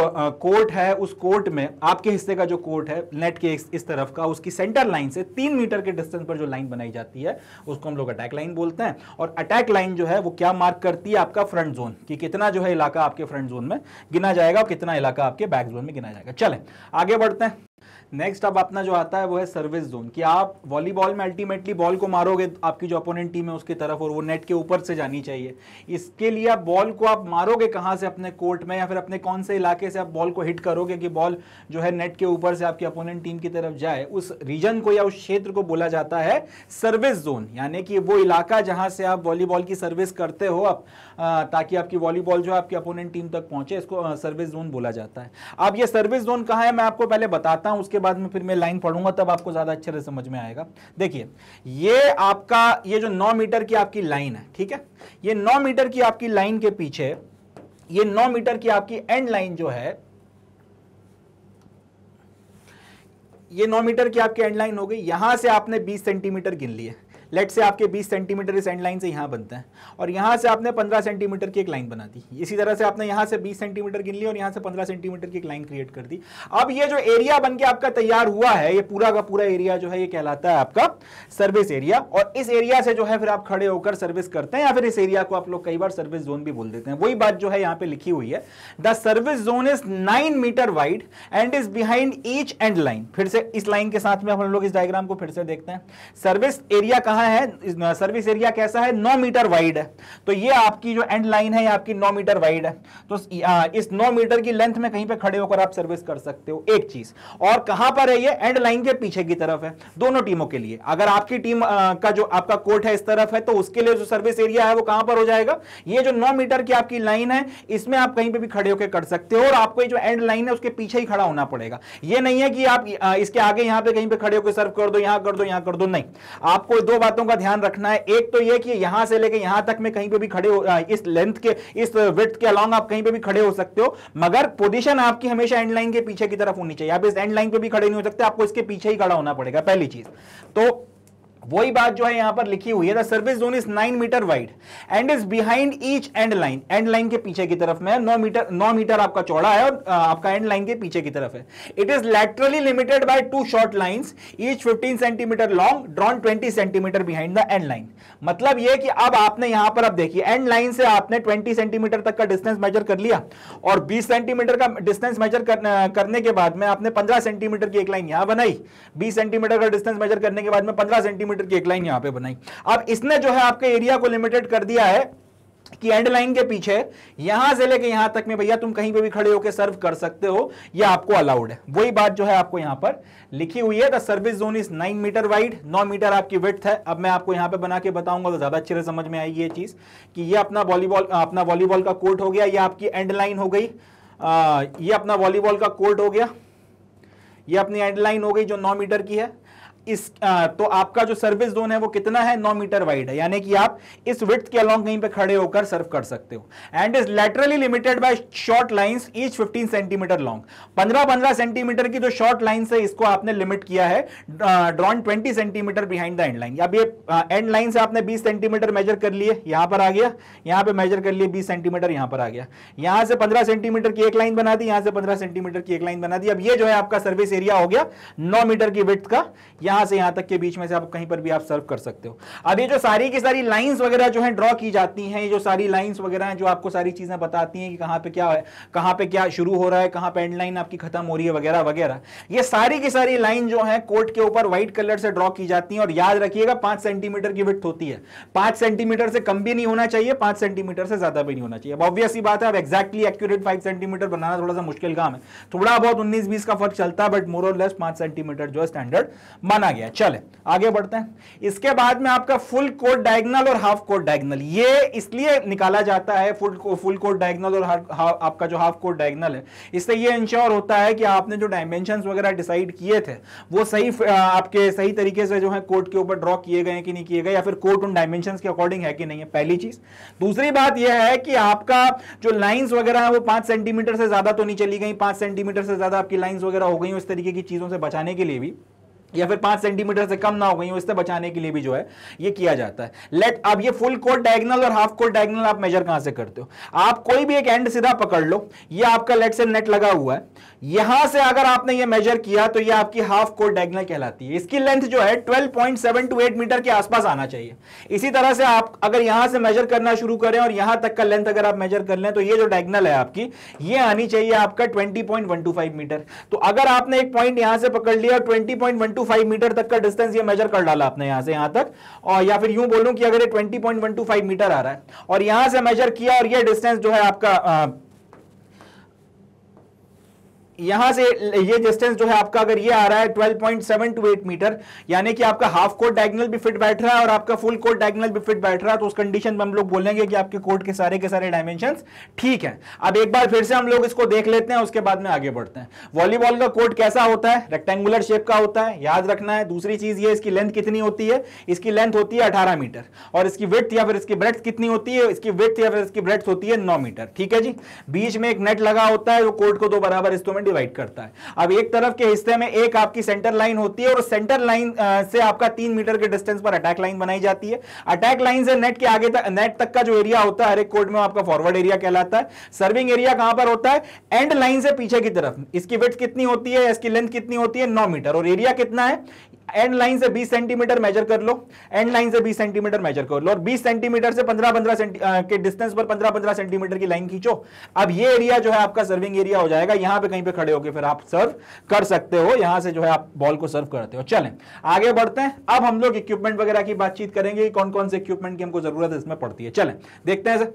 कोर्ट है उस कोर्ट में आपके हिस्से का जो कोर्ट है नेट के इस तरफ का उसकी सेंटर लाइन से तीन मीटर के डिस्टेंस पर जो लाइन बनाई जाती है उसको हम लोग अटैक लाइन बोलते हैं और अटैक लाइन जो है वो क्या मार्क करती है आपका फ्रंट जोन कि कितना जो है इलाका आपके फ्रंट जोन में गिना जाएगा और कितना इलाका आपके बैक जोन में गिना जाएगा चले आगे बढ़ते हैं नेक्स्ट अब अपना जो आता है वो है सर्विस जोन कि आप वॉलीबॉल में अल्टीमेटली बॉल को मारोगे आपकी जो अपोनेंट टीम है उसकी तरफ और वो नेट के ऊपर से जानी चाहिए इसके लिए आप बॉल को आप मारोगे कहाँ से अपने कोर्ट में या फिर अपने कौन से इलाके से आप बॉल को हिट करोगे कि बॉल जो है नेट के ऊपर से आपकी अपोनेंट टीम की तरफ जाए उस रीजन को या उस क्षेत्र को बोला जाता है सर्विस जोन यानी कि वो इलाका जहाँ से आप वॉलीबॉल की सर्विस करते हो आप ताकि आपकी वॉलीबॉल जो है आपकी अपोनेंट टीम तक पहुंचे इसको सर्विस जोन बोला जाता है अब ये सर्विस जोन कहाँ है मैं आपको पहले बताता हूँ उसके बाद में फिर मैं लाइन पढ़ूंगा तब आपको ज़्यादा अच्छे से समझ में आएगा देखिए ये आपका ये जो नौ मीटर की आपकी लाइन है ठीक है ये नौ मीटर की आपकी लाइन के पीछे ये नौ मीटर की आपकी एंड लाइन जो है ये नौ मीटर की आपकी एंड लाइन हो गई यहां से आपने 20 सेंटीमीटर गिन लिए लेट से आपके 20 सेंटीमीटर इस एंड लाइन से यहाँ बनता है और यहाँ से आपने 15 सेंटीमीटर की एक लाइन बना दी इसी तरह से आपने यहाँ से 20 सेंटीमीटर गिन ली और यहाँ से 15 सेंटीमीटर की एक लाइन क्रिएट कर दी अब ये जो एरिया बन के आपका तैयार हुआ है ये पूरा का पूरा एरिया जो है ये कहलाता है आपका सर्विस एरिया और इस एरिया से जो है फिर आप खड़े होकर सर्विस करते हैं या फिर इस एरिया को आप लोग कई बार सर्विस जोन भी बोल देते हैं वही बात जो है यहाँ पे लिखी हुई है the service zone is nine metre wide and is behind each end line फिर से इस लाइन के साथ में हम लोग इस डायग्राम को फिर से देखते हैं सर्विस एरिया कहाँ कहा है सर्विस एरिया कैसा है नौ मीटर वाइड है तो ये आपकी जो एंड लाइन है आपकी नौ मीटर वाइड है तो इस नौ मीटर की लेंथ में कहीं पर खड़े होकर आप सर्विस कर सकते हो एक चीज और कहां पर है ये एंड लाइन के पीछे की तरफ है दोनों टीमों के लिए अगर आपकी टीम का जो आपका कोर्ट है इस तरफ है तो उसके लिए जो सर्विस एरिया है वो कहां पर हो जाएगा ये जो नौ मीटर की आपकी लाइन है इसमें आप कहीं पर भी खड़े होकर कर सकते हो और आपको जो एंड लाइन है उसके पीछे ही खड़ा होना पड़ेगा ये नहीं है कि आप इसके आगे यहां पर कहीं पर खड़े होकर सर्व कर दो यहां कर दो यहां कर दो नहीं आपको दो बार बातों का ध्यान रखना है एक तो यह कि यहां से लेकर यहां तक में कहीं पर भी खड़े हो इस लेंथ के इस विथ के अलॉन्ग आप कहीं पर भी खड़े हो सकते हो मगर पोजिशन आपकी हमेशा एंड लाइन के पीछे की तरफ होनी चाहिए आप इस एंड लाइन पे भी खड़े नहीं हो सकते आपको इसके पीछे ही खड़ा होना पड़ेगा पहली चीज तो वही बात जो है यहां पर लिखी हुई है the service zone is nine metre wide and is behind each end line end line के पीछे की तरफ में नौ मीटर नौ मीटर आपका चौड़ा है और आपका एंड लाइन के पीछे की तरफ है it is laterally limited by two short lines each 15 centimetre long drawn 20 centimetre behind the end line मतलब ये कि अब आपने यहां पर अब देखिए एंड लाइन से आपने ट्वेंटी सेंटीमीटर तक का डिस्टेंस मेजर कर लिया और बीस सेंटीमीटर का डिस्टेंस मेजर करने के बाद में आपने पंद्रह सेंटीमीटर की एक लाइन यहां बनाई बीस सेंटीमीटर का डिस्टेंस मेजर करने के बाद में पंद्रह सेंटीमीटर किलोमीटर की एक लाइन यहां पे बनाई अब इसने जो है आपके एरिया को लिमिटेड कर दिया है कि एंड लाइन के पीछे यहां से लेके यहां तक में भैया तुम कहीं पे भी खड़े होकर सर्व कर सकते हो ये आपको अलाउड है वही बात जो है आपको यहां पर लिखी हुई है the service zone is nine metre wide नौ मीटर आपकी विथ है अब मैं आपको यहां पे बना के बताऊंगा तो ज्यादा अच्छे से समझ में आएगी ये चीज कि ये अपना वॉलीबॉल अपना वॉलीबॉल का कोर्ट हो गया ये आपकी एंड लाइन हो गई आ, ये अपना वॉलीबॉल का कोर्ट हो गया ये अपनी एंड लाइन हो गई जो नौ मीटर की है इस आ, तो आपका जो सर्विस जोन है वो कितना है नौ मीटर वाइड है यानी कि आप इस विथ के अलॉन्ग कहीं पे खड़े होकर सर्व कर सकते हो and is laterally limited by short lines each 15 centimetre long 15 15 centimetre की जो शॉर्ट लाइंस है इसको आपने लिमिट किया है drawn 20 centimetre behind the end line अब ये एंड लाइन से आपने बीस सेंटीमीटर मेजर कर लिए यहां पर आ गया यहां पर मेजर कर लिए बीस सेंटीमीटर यहां पर आ गया यहां से पंद्रह सेंटीमीटर की एक लाइन बना दी यहां से पंद्रह सेंटीमीटर की एक लाइन बना दी अब ये जो है आपका सर्विस एरिया हो गया नौ मीटर की विथ का यहां यहां से यहां तक के बीच में से आप कहीं पर भी आप सर्व कर सकते हो अब ये जो सारी की सारी लाइंस वगैरह जो है ड्रॉ की जाती हैं ये जो सारी लाइंस वगैरह हैं जो आपको सारी चीजें बताती हैं कि कहां पे क्या है कहां पे क्या शुरू हो रहा है कहां पे एंड लाइन आपकी खत्म हो रही है वगैरह वगैरह ये सारी की सारी लाइन जो है कोर्ट के ऊपर व्हाइट कलर से ड्रॉ की जाती है और याद रखिएगा पांच सेंटीमीटर की विथ होती है पांच सेंटीमीटर से कम भी नहीं होना चाहिए पांच सेंटीमीटर से ज्यादा भी नहीं होना चाहिए अब ऑब्वियस बात है अब एक्जैक्टली एक्यूरेट फाइव सेंटीमीटर बनाना थोड़ा सा मुश्किल काम है थोड़ा बहुत उन्नीस बीस का फर्क चलता है बट मोर और लेस पांच सेंटीमीटर जो है स्टैंडर्ड माना आ गया चले आगे बढ़ते हैं इसके बाद में आपका फुल कोर्ट डायगनल और हाफ कोर्ट डायगनल ये इसलिए निकाला जाता है फुल को, फुल कोर्ट डायगनल और हा, हा, आपका जो हाफ कोर्ट डायगनल है इससे ये इंश्योर होता है कि आपने जो डायमेंशन वगैरह डिसाइड किए थे वो सही आपके सही तरीके से जो है कोर्ट के ऊपर ड्रॉ किए गए कि नहीं किए गए या फिर कोर्ट उन डायमेंशन के अकॉर्डिंग है कि नहीं है पहली चीज दूसरी बात यह है कि आपका जो लाइन्स वगैरह है वो पांच सेंटीमीटर से ज्यादा तो नहीं चली गई पांच सेंटीमीटर से ज्यादा आपकी लाइन्स वगैरह हो गई इस तरीके की चीजों से बचाने के लिए भी या फिर पांच सेंटीमीटर से कम ना हो गई उससे बचाने के लिए भी जो है ये किया जाता है लेट अब ये फुल कोर्ट डायगनल और हाफ कोर्ट डायगनल आप मेजर कहां से करते हो आप कोई भी एक एंड सीधा पकड़ लो ये आपका लेट से नेट लगा हुआ है यहां से अगर आपने ये मेजर किया तो ये आपकी हाफ कोर डायगनल कहलाती है इसकी लेंथ जो है 12.728 मीटर के आसपास आना चाहिए इसी तरह से आप अगर यहां से मेजर करना शुरू करें और यहां तक का लेंथ अगर आप मेजर कर लें तो ये जो डायगनल है आपकी ये आनी चाहिए आपका 20.125 मीटर तो अगर आपने एक पॉइंट यहां से पकड़ लिया और 20.125 मीटर तक का डिस्टेंस ये मेजर कर डाला आपने यहां से यहां तक और या फिर यूं बोलूं कि अगर ये ट्वेंटी मीटर आ रहा है और यहां से मेजर किया और यह डिस्टेंस जो है आपका यहां से ये डिस्टेंस जो है आपका अगर ये आ रहा है 12.728 मीटर यानी कि आपका हाफ कोर्ट डायगनल भी फिट बैठ रहा है और आपका फुल कोर्ट डायगनल भी फिट बैठ रहा है तो उस कंडीशन में हम लोग बोलेंगे कि आपके कोर्ट के सारे के सारे डायमेंशन ठीक है अब एक बार फिर से हम लोग इसको देख लेते हैं उसके बाद में आगे बढ़ते हैं वॉलीबॉल का कोर्ट कैसा होता है रेक्टेंगुलर शेप का होता है याद रखना है दूसरी चीज ये इसकी लेंथ कितनी होती है इसकी लेंथ होती है अठारह मीटर और इसकी विथ या फिर इसकी ब्रेथ कितनी होती है इसकी विथ या फिर इसकी ब्रेथ होती है नौ मीटर ठीक है जी बीच में एक नेट लगा होता है जो कोर्ट को दो बराबर इंस्ट्रूमेंट में डिवाइड करता है अब एक तरफ के हिस्से में एक आपकी सेंटर लाइन होती है और सेंटर लाइन से आपका तीन मीटर के डिस्टेंस पर अटैक लाइन बनाई जाती है अटैक लाइन से नेट के आगे तक नेट तक का जो एरिया होता है हर एक कोर्ट में आपका फॉरवर्ड एरिया कहलाता है सर्विंग एरिया कहां पर होता है एंड लाइन से पीछे की तरफ इसकी विथ कितनी होती है इसकी लेंथ कितनी होती है नौ मीटर और एरिया कितना है एंड लाइन से 20 सेंटीमीटर मेजर कर लो एंड लाइन से 20 सेंटीमीटर मेजर कर लो और 20 सेंटीमीटर से 15-15 के डिस्टेंस पर 15-15 सेंटीमीटर की लाइन खींचो अब ये एरिया जो है आपका सर्विंग एरिया हो जाएगा यहां पे कहीं पे खड़े होकर फिर आप सर्व कर सकते हो यहां से जो है आप बॉल को सर्व करते हो चलें आगे बढ़ते हैं अब हम लोग इक्विपमेंट वगैरह की बातचीत करेंगे कौन कौन से इक्विपमेंट की हमको जरूरत इसमें पड़ती है चले देखते हैं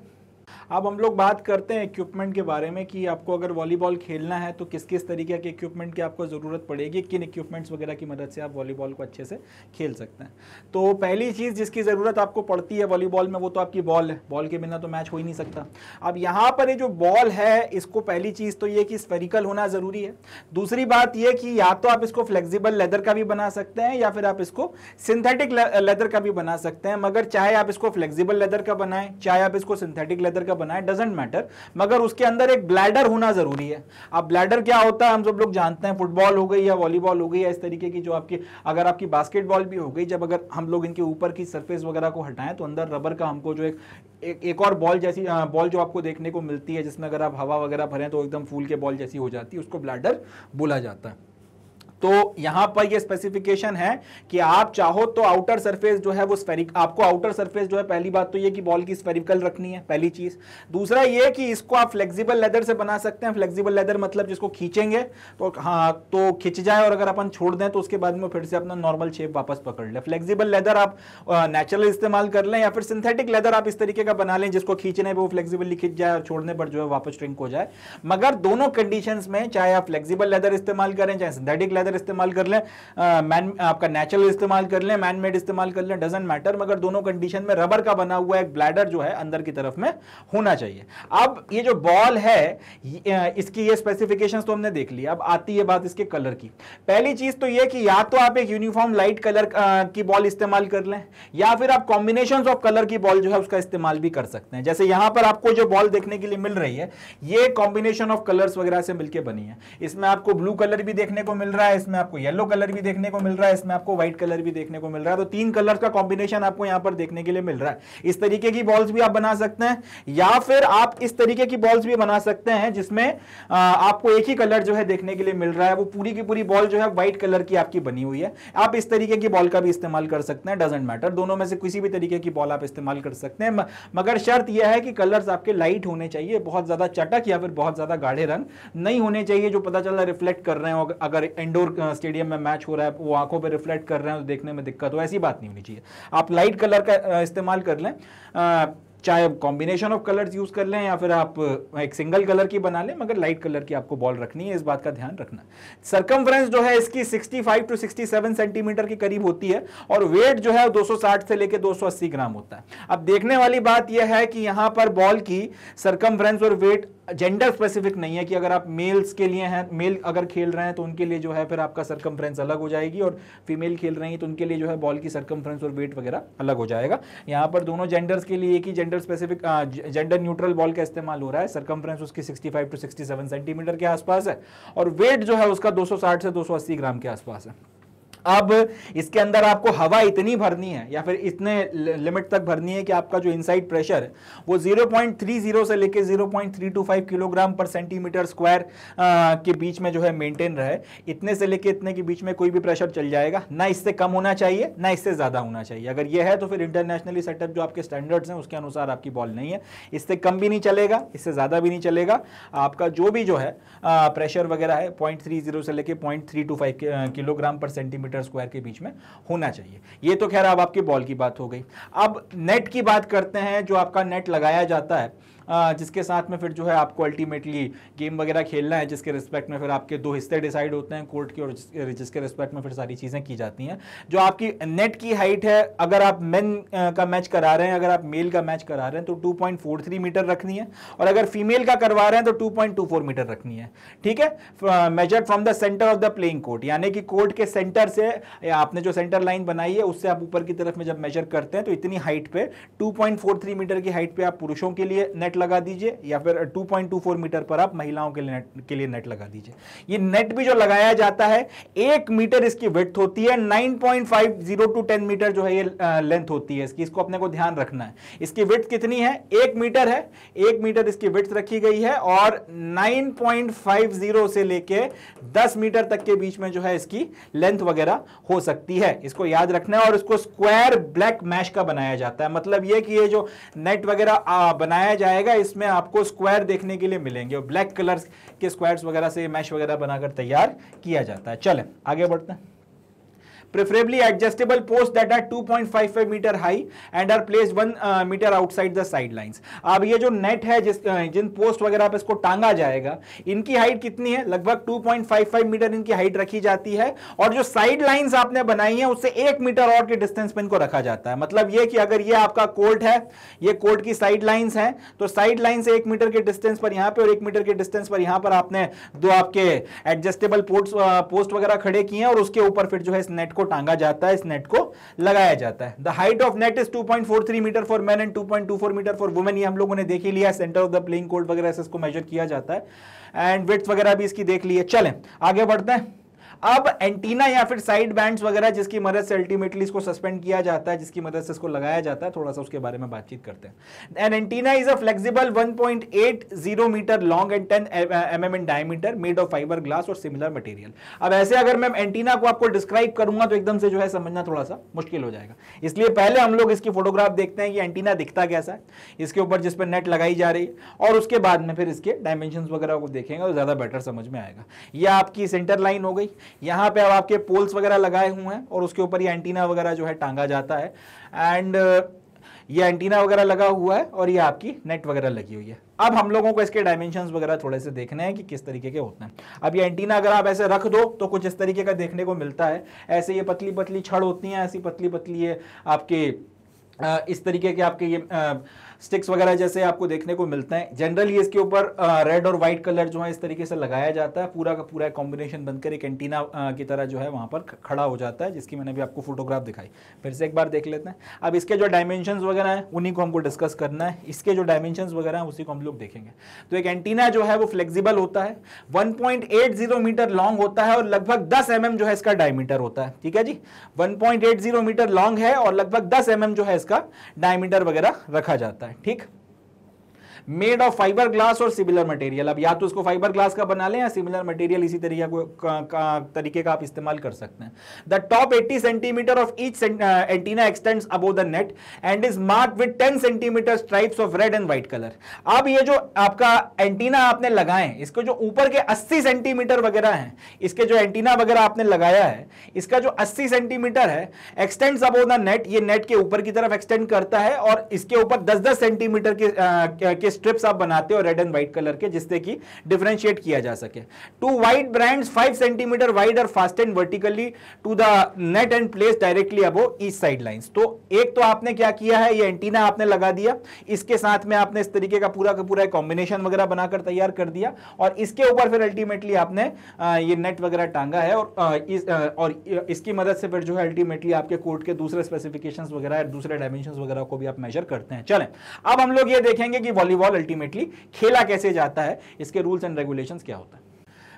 अब हम लोग बात करते हैं इक्विपमेंट के बारे में कि आपको अगर वॉलीबॉल खेलना है तो किस किस तरीके के इक्विपमेंट की आपको ज़रूरत पड़ेगी किन इक्विपमेंट्स वगैरह की मदद से आप वॉलीबॉल को अच्छे से खेल सकते हैं तो पहली चीज़ जिसकी ज़रूरत आपको पड़ती है वॉलीबॉल में वो तो आपकी बॉल है बॉल के बिना तो मैच हो ही नहीं सकता अब यहाँ पर ये जो बॉल है इसको पहली चीज़ तो ये कि स्पेरिकल होना ज़रूरी है दूसरी बात यह कि या तो आप इसको फ्लेक्सिबल लेदर का भी बना सकते हैं या फिर आप इसको सिंथेटिक लेदर का भी बना सकते हैं मगर चाहे आप इसको फ्लेक्सिबल लेदर का बनाएं चाहे आप इसको सिंथेटिक लेदर का बना है डजेंट मैटर मगर उसके अंदर एक ब्लैडर होना जरूरी है अब ब्लैडर क्या होता है हम सब लोग जानते हैं फुटबॉल हो गई या वॉलीबॉल हो गई या इस तरीके की जो आपकी अगर आपकी बास्केटबॉल भी हो गई जब अगर हम लोग इनके ऊपर की सरफेस वगैरह को हटाएं तो अंदर रबर का हमको जो एक एक, एक और बॉल जैसी बॉल हाँ, जो आपको देखने को मिलती है जिसमें अगर आप हवा वगैरह भरें तो एकदम फूल के बॉल जैसी हो जाती है उसको ब्लैडर बोला जाता है तो यहां पर ये स्पेसिफिकेशन है कि आप चाहो तो आउटर सरफेस जो है वो स्फेरिक आपको आउटर सरफेस जो है पहली बात तो ये कि बॉल की स्फेरिकल रखनी है पहली चीज दूसरा ये कि इसको आप फ्लेक्सिबल लेदर से बना सकते हैं फ्लेक्सिबल लेदर मतलब जिसको खींचेंगे तो हाँ तो खिंच जाए और अगर अपन छोड़ दें तो उसके बाद में फिर से अपना नॉर्मल शेप वापस पकड़ लें फ्लेक्सिबल लेदर आप नेचुरल इस्तेमाल कर लें या फिर सिंथेटिक लेदर आप इस तरीके का बना लें जिसको खींचने पर वो फ्लेक्सिबली खिंच जाए और छोड़ने पर जो है वापस ट्रिंक हो जाए मगर दोनों कंडीशन में चाहे आप फ्लेक्सिबल लेदर इस्तेमाल करें चाहे सिंथेटिक लेदर अदर इस्तेमाल कर लें मैन आपका नेचुरल इस्तेमाल कर लें मैन मेड इस्तेमाल कर लें डजेंट मैटर मगर दोनों कंडीशन में रबर का बना हुआ एक ब्लैडर जो है अंदर की तरफ में होना चाहिए अब ये जो बॉल है इसकी ये स्पेसिफिकेशन तो हमने देख लिया अब आती है बात इसके कलर की पहली चीज तो ये कि या तो आप एक यूनिफॉर्म लाइट कलर की बॉल इस्तेमाल कर लें या फिर आप कॉम्बिनेशन ऑफ कलर की बॉल जो है उसका इस्तेमाल भी कर सकते हैं जैसे यहां पर आपको जो बॉल देखने के लिए मिल रही है ये कॉम्बिनेशन ऑफ कलर्स वगैरह से मिलकर बनी है इसमें आपको ब्लू कलर भी देखने को मिल रहा है इसमें आपको येलो कलर भी देखने को मिल रहा है इसमें आपको व्हाइट कलर भी देखने को मिल रहा है तो तीन कलर का कॉम्बिनेशन आपको यहां पर देखने के लिए मिल रहा है इस तरीके की बॉल्स भी आप बना सकते हैं या फिर आप इस तरीके की बॉल्स भी बना सकते हैं जिसमें आपको एक ही कलर जो है देखने के लिए मिल रहा है वो पूरी की पूरी बॉल जो है व्हाइट कलर की आपकी बनी हुई है आप इस तरीके की बॉल का भी इस्तेमाल कर सकते हैं डजेंट मैटर दोनों में से किसी भी तरीके की बॉल आप इस्तेमाल कर सकते हैं मगर शर्त यह है कि कलर्स आपके लाइट होने चाहिए बहुत ज्यादा चटक या फिर बहुत ज्यादा गाढ़े रंग नहीं होने चाहिए जो पता चला रिफ्लेक्ट कर रहे हो अगर इंडोर इंडोर स्टेडियम में मैच हो रहा है वो आंखों पर रिफ्लेक्ट कर रहे हैं तो देखने में दिक्कत हो ऐसी बात नहीं होनी चाहिए आप लाइट कलर का इस्तेमाल कर लें चाहे आप कॉम्बिनेशन ऑफ कलर्स यूज़ कर लें या फिर आप एक सिंगल कलर की बना लें मगर लाइट कलर की आपको बॉल रखनी है इस बात का ध्यान रखना सरकमफ्रेंस जो है इसकी 65 टू 67 सेंटीमीटर के करीब होती है और वेट जो है 260 से लेकर 280 ग्राम होता है अब देखने वाली बात यह है कि यहां पर बॉल की सरकमफ्रेंस और वेट जेंडर स्पेसिफिक नहीं है कि अगर आप मेल्स के लिए हैं मेल अगर खेल रहे हैं तो उनके लिए जो है फिर आपका सरकमफ्रेंस अलग हो जाएगी और फीमेल खेल रही हैं तो उनके लिए जो है बॉल की सरकमफ्रेंस और वेट वगैरह अलग हो जाएगा यहाँ पर दोनों जेंडर्स के लिए एक ही gender specific gender neutral ball का इस्तेमाल हो रहा है सरकमफ्रेंस उसकी सिक्सटी टू सिक्सटी सेंटीमीटर के आसपास है और वेट जो है उसका दो से दो ग्राम के आसपास है अब इसके अंदर आपको हवा इतनी भरनी है या फिर इतने लिमिट तक भरनी है कि आपका जो इनसाइड प्रेशर वो 0.30 से लेके 0.325 किलोग्राम पर सेंटीमीटर स्क्वायर के बीच में जो है मेंटेन रहे इतने से लेके इतने के बीच में कोई भी प्रेशर चल जाएगा ना इससे कम होना चाहिए ना इससे ज़्यादा होना चाहिए अगर यह है तो फिर इंटरनेशनली सेटअप जो आपके स्टैंडर्ड्स हैं उसके अनुसार आपकी बॉल नहीं है इससे कम भी नहीं चलेगा इससे ज़्यादा भी नहीं चलेगा आपका जो भी जो है प्रेशर वगैरह है पॉइंट से लेके पॉइंट किलोग्राम पर सेंटीमीटर मीटर स्क्वायर के बीच में होना चाहिए ये तो खैर अब आपकी बॉल की बात हो गई अब नेट की बात करते हैं जो आपका नेट लगाया जाता है जिसके साथ में फिर जो है आपको अल्टीमेटली गेम वगैरह खेलना है जिसके रिस्पेक्ट में फिर आपके दो हिस्से डिसाइड होते हैं कोर्ट के और जिसके रिस्पेक्ट में फिर सारी चीज़ें की जाती हैं जो आपकी नेट की हाइट है अगर आप मेन का मैच करा रहे हैं अगर आप मेल का मैच करा रहे हैं तो टू मीटर रखनी है और अगर फीमेल का करवा रहे हैं तो टू मीटर रखनी है ठीक है measure from the centre of the playing court यानी कि कोर्ट के सेंटर से आपने जो सेंटर लाइन बनाई है उससे आप ऊपर की तरफ में जब मेजर करते हैं तो इतनी हाइट पे 2.43 मीटर की हाइट पे आप पुरुषों के लिए नेट लगा दीजिए या फिर 2.24 मीटर पर आप महिलाओं के लिए नेट के लिए नेट लगा दीजिए ये नेट भी जो लगाया जाता है एक मीटर इसकी विथ होती है 9.50 टू 10 मीटर जो है ये लेंथ होती है इसकी इसको अपने को ध्यान रखना है इसकी विथ कितनी है एक मीटर है एक मीटर इसकी विथ रखी गई है और नाइन से लेके दस मीटर तक के बीच में जो है इसकी लेंथ वगैरह हो सकती है इसको याद रखना है और इसको स्क्वायर ब्लैक मैश का बनाया जाता है मतलब ये कि ये जो नेट वगैरह बनाया जाएगा जाएगा इसमें आपको स्क्वायर देखने के लिए मिलेंगे और ब्लैक कलर के स्क्वायर्स वगैरह से मैश वगैरह बनाकर तैयार किया जाता है चले आगे बढ़ते हैं preferably adjustable posts that are 2.55 meter high and are placed 1 uh, meter outside the sidelines. अब ये जो नेट है जिस जिन post वगैरह पे इसको टांगा जाएगा इनकी हाइट कितनी है लगभग 2.55 meter इनकी height रखी जाती है और जो साइड लाइंस आपने बनाई है उससे एक मीटर और के डिस्टेंस पे इनको रखा जाता है मतलब ये कि अगर ये आपका कोर्ट है ये कोर्ट की साइड लाइन्स हैं तो साइड लाइन से एक मीटर के डिस्टेंस पर यहाँ पे और एक मीटर के डिस्टेंस पर यहाँ पर आपने दो आपके एडजस्टेबल पोस्ट वगैरह खड़े किए हैं और उसके ऊपर फिर जो है इस नेट को टांगा जाता है इस नेट को लगाया जाता है the height of net is 2.43 metre for man and 2.24 metre for women ये हम लोगों ने देख ही लिया centre of the playing court वगैरह से इसको मेजर किया जाता है एंड विथ वगैरह भी इसकी देख ली है चलें आगे बढ़ते हैं अब एंटीना या फिर साइड बैंड्स वगैरह जिसकी मदद से अल्टीमेटली इसको सस्पेंड किया जाता है जिसकी मदद से इसको लगाया जाता है थोड़ा सा उसके बारे में बातचीत करते हैं an antenna is a flexible 1.80 metre long and 10 M M in diameter made of fibre glass और सिमिलर मटेरियल अब ऐसे अगर मैं एंटीना को आपको डिस्क्राइब करूंगा तो एकदम से जो है समझना थोड़ा सा मुश्किल हो जाएगा इसलिए पहले हम लोग इसकी फोटोग्राफ देखते हैं कि एंटीना दिखता कैसा है इसके ऊपर जिस पर नेट लगाई जा रही है और उसके बाद में फिर इसके डायमेंशन वगैरह को देखेंगे तो ज़्यादा बेटर समझ में आएगा यह आपकी सेंटर लाइन हो गई यहाँ पे अब आपके पोल्स वगैरह लगाए हुए हैं और उसके ऊपर ये एंटीना वगैरह जो है टांगा जाता है एंड ये एंटीना वगैरह लगा हुआ है और ये आपकी नेट वगैरह लगी हुई है अब हम लोगों को इसके डायमेंशन वगैरह थोड़े से देखने हैं कि किस तरीके के होते हैं अब ये एंटीना अगर आप ऐसे रख दो तो कुछ इस तरीके का देखने को मिलता है ऐसे ये पतली पतली छड़ होती हैं ऐसी पतली पतली ये आपके इस तरीके के आपके ये आ, स्टिक्स वगैरह जैसे आपको देखने को मिलते हैं जनरली इसके ऊपर रेड और व्हाइट कलर जो है इस तरीके से लगाया जाता है पूरा का पूरा कॉम्बिनेशन बनकर एक एंटीना की तरह जो है वहाँ पर खड़ा हो जाता है जिसकी मैंने भी आपको फोटोग्राफ दिखाई फिर से एक बार देख लेते हैं अब इसके जो डायमेंशन वगैरह हैं उन्हीं को हमको डिस्कस करना है इसके जो डायमेंशन वगैरह हैं उसी को हम लोग देखेंगे तो एक एंटीना जो है वो फ्लेक्सिबल होता है वन मीटर लॉन्ग होता है और लगभग दस एम mm जो है इसका डायमीटर होता है ठीक है जी वन मीटर लॉन्ग है और लगभग दस एम mm जो है इसका डायमीटर वगैरह रखा जाता है है ठीक मेड ऑफ फाइबर ग्लास और सिमिलर मटेरियल अब या तो उसको फाइबर ग्लास का बना लें या सिमिलर मटेरियल इसी तरीके को तरीके का आप इस्तेमाल कर सकते हैं the top 80 centimetre of each antenna extends above the net and is mark with 10 centimetre stripes of red and white colour अब ये जो आपका एंटीना आपने लगाए इसको जो ऊपर के अस्सी सेंटीमीटर वगैरह है इसके जो एंटीना वगैरह आपने लगाया है इसका जो अस्सी सेंटीमीटर है एक्सटेंड्स अबो द नेट ये नेट के ऊपर की तरफ एक्सटेंड करता है और इसके ऊपर दस दस सेंटीमीटर के, आ, uh, के स्ट्रिप्स आप बनाते हो रेड एंड व्हाइट कलर के जिससे कि डिफ्रेंशिएट किया जा सके two white bands five centimetre wide और fast and vertically to the net and place directly above each side line तो एक तो आपने क्या किया है ये एंटीना आपने लगा दिया इसके साथ में आपने इस तरीके का पूरा का पूरा कॉम्बिनेशन वगैरह बनाकर तैयार कर दिया और इसके ऊपर फिर अल्टीमेटली आपने ये नेट वगैरह टांगा है और इस और इसकी मदद से फिर जो है अल्टीमेटली आपके कोर्ट के दूसरे स्पेसिफिकेशंस वगैरह दूसरे डायमेंशंस वगैरह को भी आप मेजर करते हैं चलें अब हम लोग ये देखेंगे कि वॉलीबॉल फुटबॉल अल्टीमेटली खेला कैसे जाता है इसके रूल्स एंड रेगुलेशंस क्या होता है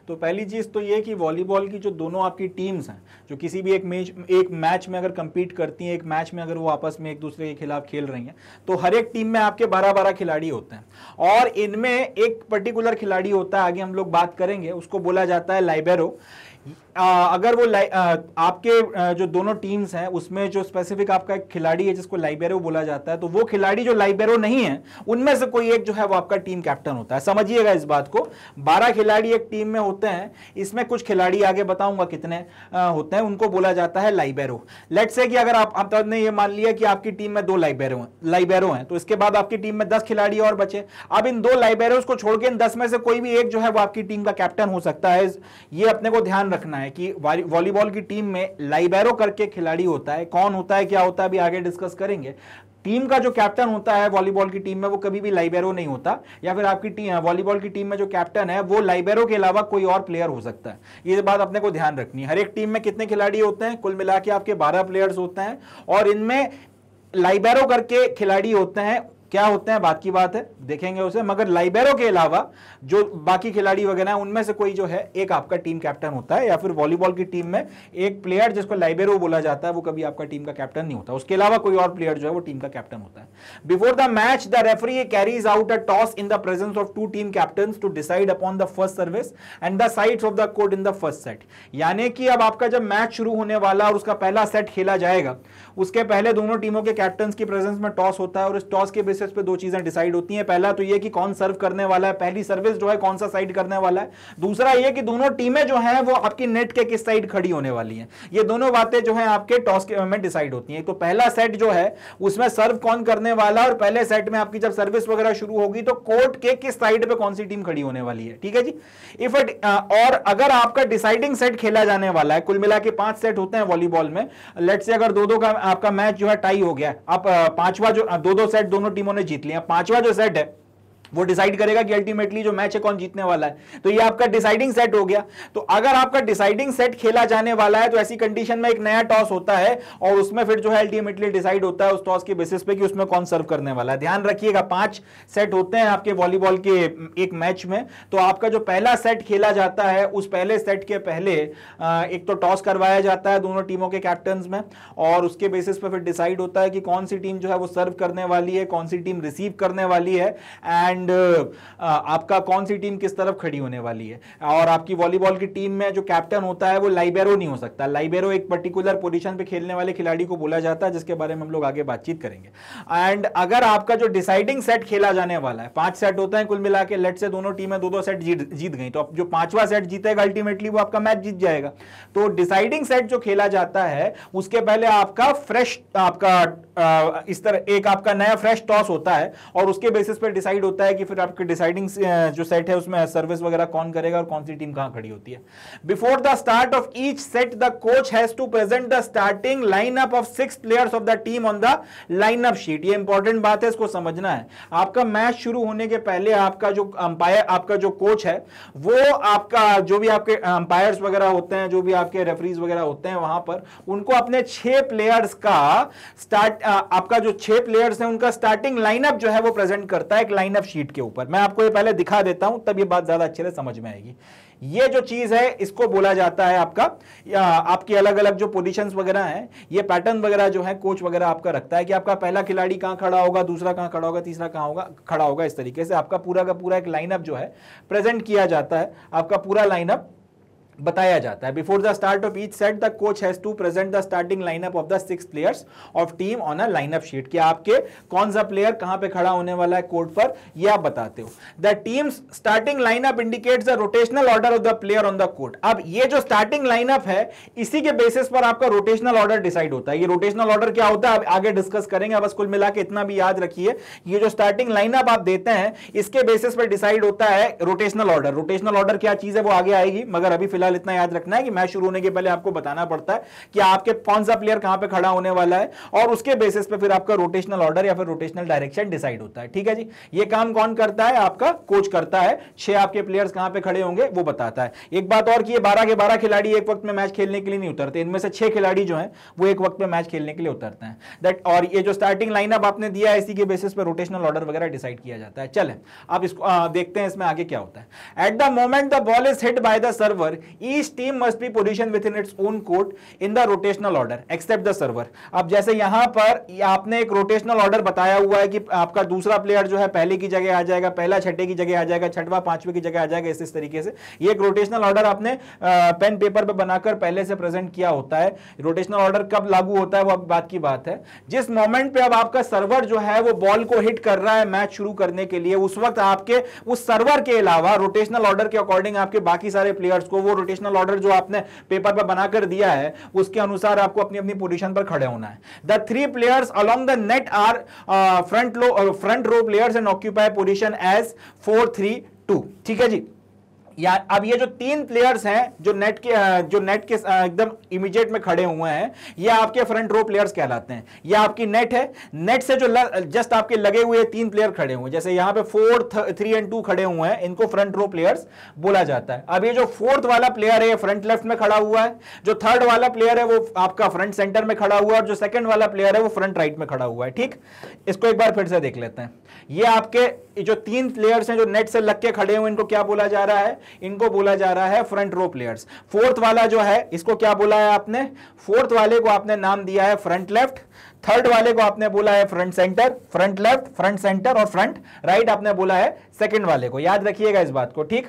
तो पहली चीज़ तो ये कि वॉलीबॉल की जो दोनों आपकी टीम्स हैं जो किसी भी एक मैच एक मैच में अगर कंपीट करती हैं एक मैच में अगर वो आपस में एक दूसरे के खिलाफ खेल रही हैं तो हर एक टीम में आपके बारह बारह खिलाड़ी होते हैं और इनमें एक पर्टिकुलर खिलाड़ी होता है आगे हम लोग बात करेंगे उसको बोला जाता है लाइबेरो अगर वो आपके जो दोनों टीम्स हैं उसमें जो स्पेसिफिक आपका एक खिलाड़ी है जिसको लाइबेरो बोला जाता है तो वो खिलाड़ी जो लाइबेरो नहीं है उनमें से कोई एक जो है वो आपका टीम कैप्टन होता है समझिएगा इस बात को बारह खिलाड़ी एक टीम में होते हैं इसमें कुछ खिलाड़ी आगे बताऊंगा कितने होते हैं उनको बोला जाता है लाइबेरो लेट से कि अगर आप आपने ये मान लिया कि आपकी टीम में दो लाइबेरो लाइबेरो हैं तो इसके बाद आपकी टीम में दस खिलाड़ी और बचे अब इन दो लाइबेरोज को छोड़ के इन दस में से कोई भी एक जो है वो आपकी टीम का कैप्टन हो सकता है ये अपने को ध्यान रखना है है कि वॉलीबॉल की टीम में लाइबेरो करके खिलाड़ी होता है कौन होता है क्या होता है अभी आगे डिस्कस करेंगे टीम का जो कैप्टन होता है वॉलीबॉल की टीम में वो कभी भी लाइबेरो नहीं होता या फिर आपकी टीम हाँ, वॉलीबॉल की टीम में जो कैप्टन है वो लाइबेरो के अलावा कोई और प्लेयर हो सकता है ये बात अपने को ध्यान रखनी है हर एक टीम में कितने खिलाड़ी होते हैं कुल मिला आपके बारह प्लेयर्स होते हैं और इनमें लाइबेरो करके खिलाड़ी होते हैं क्या होते हैं बात की बात है देखेंगे उसे मगर लाइबेरो के अलावा जो बाकी खिलाड़ी वगैरह हैं उनमें से कोई जो है एक आपका टीम कैप्टन होता है या फिर वॉलीबॉल की टीम में एक प्लेयर जिसको लाइबेरो बोला जाता है वो कभी आपका टीम का कैप्टन नहीं होता उसके अलावा कोई और प्लेयर जो है वो टीम का कैप्टन होता है before the match the referee carries out a toss in the presence of two team captain to decide upon the first service and the side of the court in the first set यानी कि अब आपका जब मैच शुरू होने वाला और उसका पहला सेट खेला जाएगा उसके पहले दोनों टीमों के कैप्टन की प्रेजेंस में टॉस होता है और इस टॉस के बेसिस बेसिस पे दो चीजें डिसाइड होती हैं पहला तो ये कि कौन सर्व करने वाला है पहली सर्विस जो है कौन सा साइड करने वाला है दूसरा ये कि दोनों टीमें जो है वो आपकी नेट के किस साइड खड़ी होने वाली है ये दोनों बातें जो है आपके टॉस के में डिसाइड होती है तो पहला सेट जो है उसमें सर्व कौन करने वाला और पहले सेट में आपकी जब सर्विस वगैरह शुरू होगी तो कोर्ट के किस साइड पर कौन सी टीम खड़ी होने वाली है ठीक है जी इफ इट और अगर आपका डिसाइडिंग सेट खेला जाने वाला है कुल मिला के पांच सेट होते हैं वॉलीबॉल में लेट से अगर दो दो का आपका मैच जो है टाई हो गया आप पांचवा जो दो दो सेट दोनों टीमों उन्होंने जीत लिया पांचवा जो सेट है वो डिसाइड करेगा कि अल्टीमेटली जो मैच है कौन जीतने वाला है तो ये आपका डिसाइडिंग सेट हो गया तो अगर आपका डिसाइडिंग सेट खेला जाने वाला है तो ऐसी कंडीशन में एक नया टॉस होता है और उसमें फिर जो है अल्टीमेटली डिसाइड होता है उस टॉस के बेसिस पे कि उसमें कौन सर्व करने वाला है ध्यान रखिएगा पांच सेट होते हैं आपके वॉलीबॉल के एक मैच में तो आपका जो पहला सेट खेला जाता है उस पहले सेट के पहले एक तो टॉस करवाया जाता है दोनों टीमों के कैप्टन में और उसके बेसिस पर फिर डिसाइड होता है कि कौन सी टीम जो है वो सर्व करने वाली है कौन सी टीम रिसीव करने वाली है एंड एंड uh, आपका कौन सी टीम किस तरफ खड़ी होने वाली है और आपकी वॉलीबॉल की टीम में जो कैप्टन होता है वो लाइबेरो नहीं हो सकता लाइबेरो एक पर्टिकुलर पोजिशन पर खेलने वाले खिलाड़ी को बोला जाता है जिसके बारे में हम लोग आगे बातचीत करेंगे एंड अगर आपका जो डिसाइडिंग सेट खेला जाने वाला है पांच सेट होता है कुल मिला के लेट से दोनों टीमें दो दो सेट जीत जीत गई तो जो पांचवा सेट जीतेगा अल्टीमेटली वो आपका मैच जीत जाएगा तो डिसाइडिंग सेट जो खेला जाता है उसके पहले आपका फ्रेश आपका आ, uh, इस तरह एक आपका नया फ्रेश टॉस होता है और उसके बेसिस पर डिसाइड होता है है कि फिर आपके डिसाइडिंग uh, जो सेट है उसमें सर्विस वगैरह कौन करेगा और कौन सी टीम कहां खड़ी होती है before the start of each set the coach has to present the starting lineup of six players of the team on the lineup sheet ये इंपॉर्टेंट बात है इसको समझना है आपका मैच शुरू होने के पहले आपका जो अंपायर आपका जो कोच है वो आपका जो भी आपके अंपायर वगैरह होते हैं जो भी आपके रेफरीज वगैरह होते हैं वहां पर उनको अपने छह प्लेयर्स का स्टार्ट uh, आपका जो छह प्लेयर्स है उनका स्टार्टिंग लाइनअप जो है वो प्रेजेंट करता है एक लाइनअप शीट शीट के ऊपर मैं आपको ये पहले दिखा देता हूं तब ये बात ज्यादा अच्छे से समझ में आएगी ये जो चीज है इसको बोला जाता है आपका या आपकी अलग अलग जो पोजीशंस वगैरह हैं ये पैटर्न वगैरह जो है कोच वगैरह आपका रखता है कि आपका पहला खिलाड़ी कहां खड़ा होगा दूसरा कहां खड़ा होगा तीसरा कहां होगा खड़ा होगा इस तरीके से आपका पूरा का पूरा एक लाइनअप जो है प्रेजेंट किया जाता है आपका पूरा लाइनअप बताया जाता है before the start of each set the coach has to present the starting lineup of the six players of team on a lineup sheet कि आपके कौन सा प्लेयर कहां पे खड़ा होने वाला है कोर्ट पर ये आप बताते हो the team's starting lineup indicates the rotational order of the player on the court अब ये जो स्टार्टिंग लाइनअप है इसी के बेसिस पर आपका रोटेशनल ऑर्डर डिसाइड होता है ये रोटेशनल ऑर्डर क्या होता है आगे डिस्कस करेंगे बस कुल मिला के इतना भी याद रखिए ये जो स्टार्टिंग लाइनअप आप देते हैं इसके बेसिस पर डिसाइड होता है रोटेशनल ऑर्डर रोटेशनल ऑर्डर क्या चीज है वो आगे आएगी मगर अभी फिलहाल फिलहाल इतना याद रखना है कि मैच शुरू होने के पहले आपको बताना पड़ता है कि आपके कौन सा प्लेयर कहां पे खड़ा होने वाला है और उसके बेसिस पे फिर आपका रोटेशनल ऑर्डर या फिर रोटेशनल डायरेक्शन डिसाइड होता है ठीक है जी ये काम कौन करता है आपका कोच करता है छह आपके प्लेयर्स कहां पे खड़े होंगे वो बताता है एक बात और कि ये बारह के बारह खिलाड़ी एक वक्त में मैच खेलने के लिए नहीं उतरते इनमें से छह खिलाड़ी जो है वो एक वक्त में मैच खेलने के लिए उतरते हैं दैट और ये जो स्टार्टिंग लाइनअप आपने दिया है इसी के बेसिस पर रोटेशनल ऑर्डर वगैरह डिसाइड किया जाता है चले आप इसको आ, देखते हैं इसमें आगे क्या होता है at the moment the ball is hit by the server each team must be position within its own court in the rotational order except the server अब जैसे यहां पर आपने एक रोटेशनल ऑर्डर बताया हुआ है कि आपका दूसरा प्लेयर जो है पहले की जगह आ जाएगा पहला छठे की जगह आ जाएगा छठवा पांचवे की जगह आ जाएगा इस, तरीके से ये एक रोटेशनल ऑर्डर आपने पेन पेपर पर बनाकर पहले से प्रेजेंट किया होता है रोटेशनल ऑर्डर कब लागू होता है वो बात की बात है जिस मोमेंट पे अब आपका सर्वर जो है वो बॉल को हिट कर रहा है मैच शुरू करने के लिए उस वक्त आपके उस सर्वर के अलावा रोटेशनल ऑर्डर के अकॉर्डिंग आपके बाकी सारे प्लेयर्स को वो रोटेशनल ऑर्डर जो आपने पेपर पर बनाकर दिया है उसके अनुसार आपको अपनी अपनी पोजिशन पर खड़े होना है the three players along the net are front low front row players and occupy position as four three two ठीक है जी या अब ये जो तीन प्लेयर्स हैं जो नेट के जो नेट के एकदम इमीडिएट में खड़े हुए हैं ये आपके फ्रंट रो प्लेयर्स कहलाते हैं ये आपकी नेट है नेट से जो जस्ट आपके लगे हुए तीन प्लेयर खड़े हुए जैसे यहां पे थ, थ्री एंड टू खड़े हुए हैं इनको फ्रंट रो प्लेयर्स बोला जाता है अब ये जो फोर्थ वाला प्लेयर है फ्रंट लेफ्ट में खड़ा हुआ है जो थर्ड वाला प्लेयर है वो आपका फ्रंट सेंटर में खड़ा हुआ है और जो सेकंड वाला प्लेयर है वो फ्रंट राइट में खड़ा हुआ है ठीक इसको एक बार फिर से देख लेते हैं ये आपके जो तीन प्लेयर्स हैं जो नेट से लग के खड़े हुए इनको क्या बोला जा रहा है इनको बोला जा रहा है फ्रंट रो प्लेयर्स फोर्थ वाला जो है इसको क्या बोला है आपने फोर्थ वाले को आपने नाम दिया है फ्रंट लेफ्ट थर्ड वाले को आपने बोला है front centre front left front centre और फ्रंट राइट आपने बोला है सेकंड वाले को याद रखिएगा इस बात को ठीक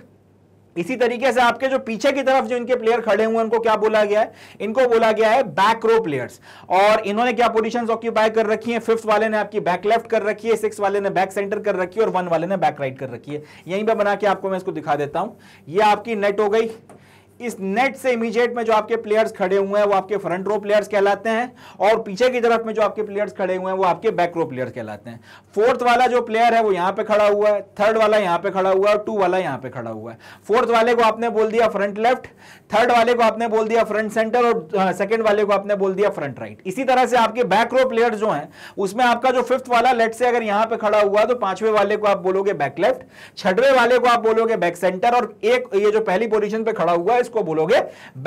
इसी तरीके से आपके जो पीछे की तरफ जो इनके प्लेयर खड़े हुए हैं उनको क्या बोला गया है इनको बोला गया है बैक रो प्लेयर्स और इन्होंने क्या पोजीशंस ऑक्यूपाई कर रखी हैं फिफ्थ वाले ने आपकी बैक लेफ्ट कर रखी है सिक्स वाले ने बैक सेंटर कर रखी है और वन वाले ने बैक राइट कर रखी है यहीं पर बना के आपको मैं इसको दिखा देता हूं ये आपकी नेट हो गई इस नेट से इमीजिएट में जो आपके प्लेयर्स खड़े हुए हैं वो आपके फ्रंट रो प्लेयर्स कहलाते हैं और पीछे की तरफ में जो आपके प्लेयर्स खड़े हुए हैं वो आपके बैक रो प्लेयर्स कहलाते हैं फोर्थ वाला जो प्लेयर है वो यहां पे खड़ा हुआ है थर्ड वाला यहां पे खड़ा हुआ है और टू वाला यहां पे खड़ा हुआ है फोर्थ वाले को आपने बोल दिया फ्रंट लेफ्ट थर्ड वाले को आपने बोल दिया फ्रंट सेंटर और सेकंड वाले को आपने बोल दिया फ्रंट राइट इसी तरह से आपके बैक रो प्लेयर जो हैं उसमें आपका जो फिफ्थ वाला लेट से अगर यहां पे खड़ा हुआ तो पांचवे वाले को आप बोलोगे बैक लेफ्ट छठवे वाले को आप बोलोगे बैक सेंटर और एक ये जो पहली पोजिशन पे खड़ा हुआ है इसको बोलोगे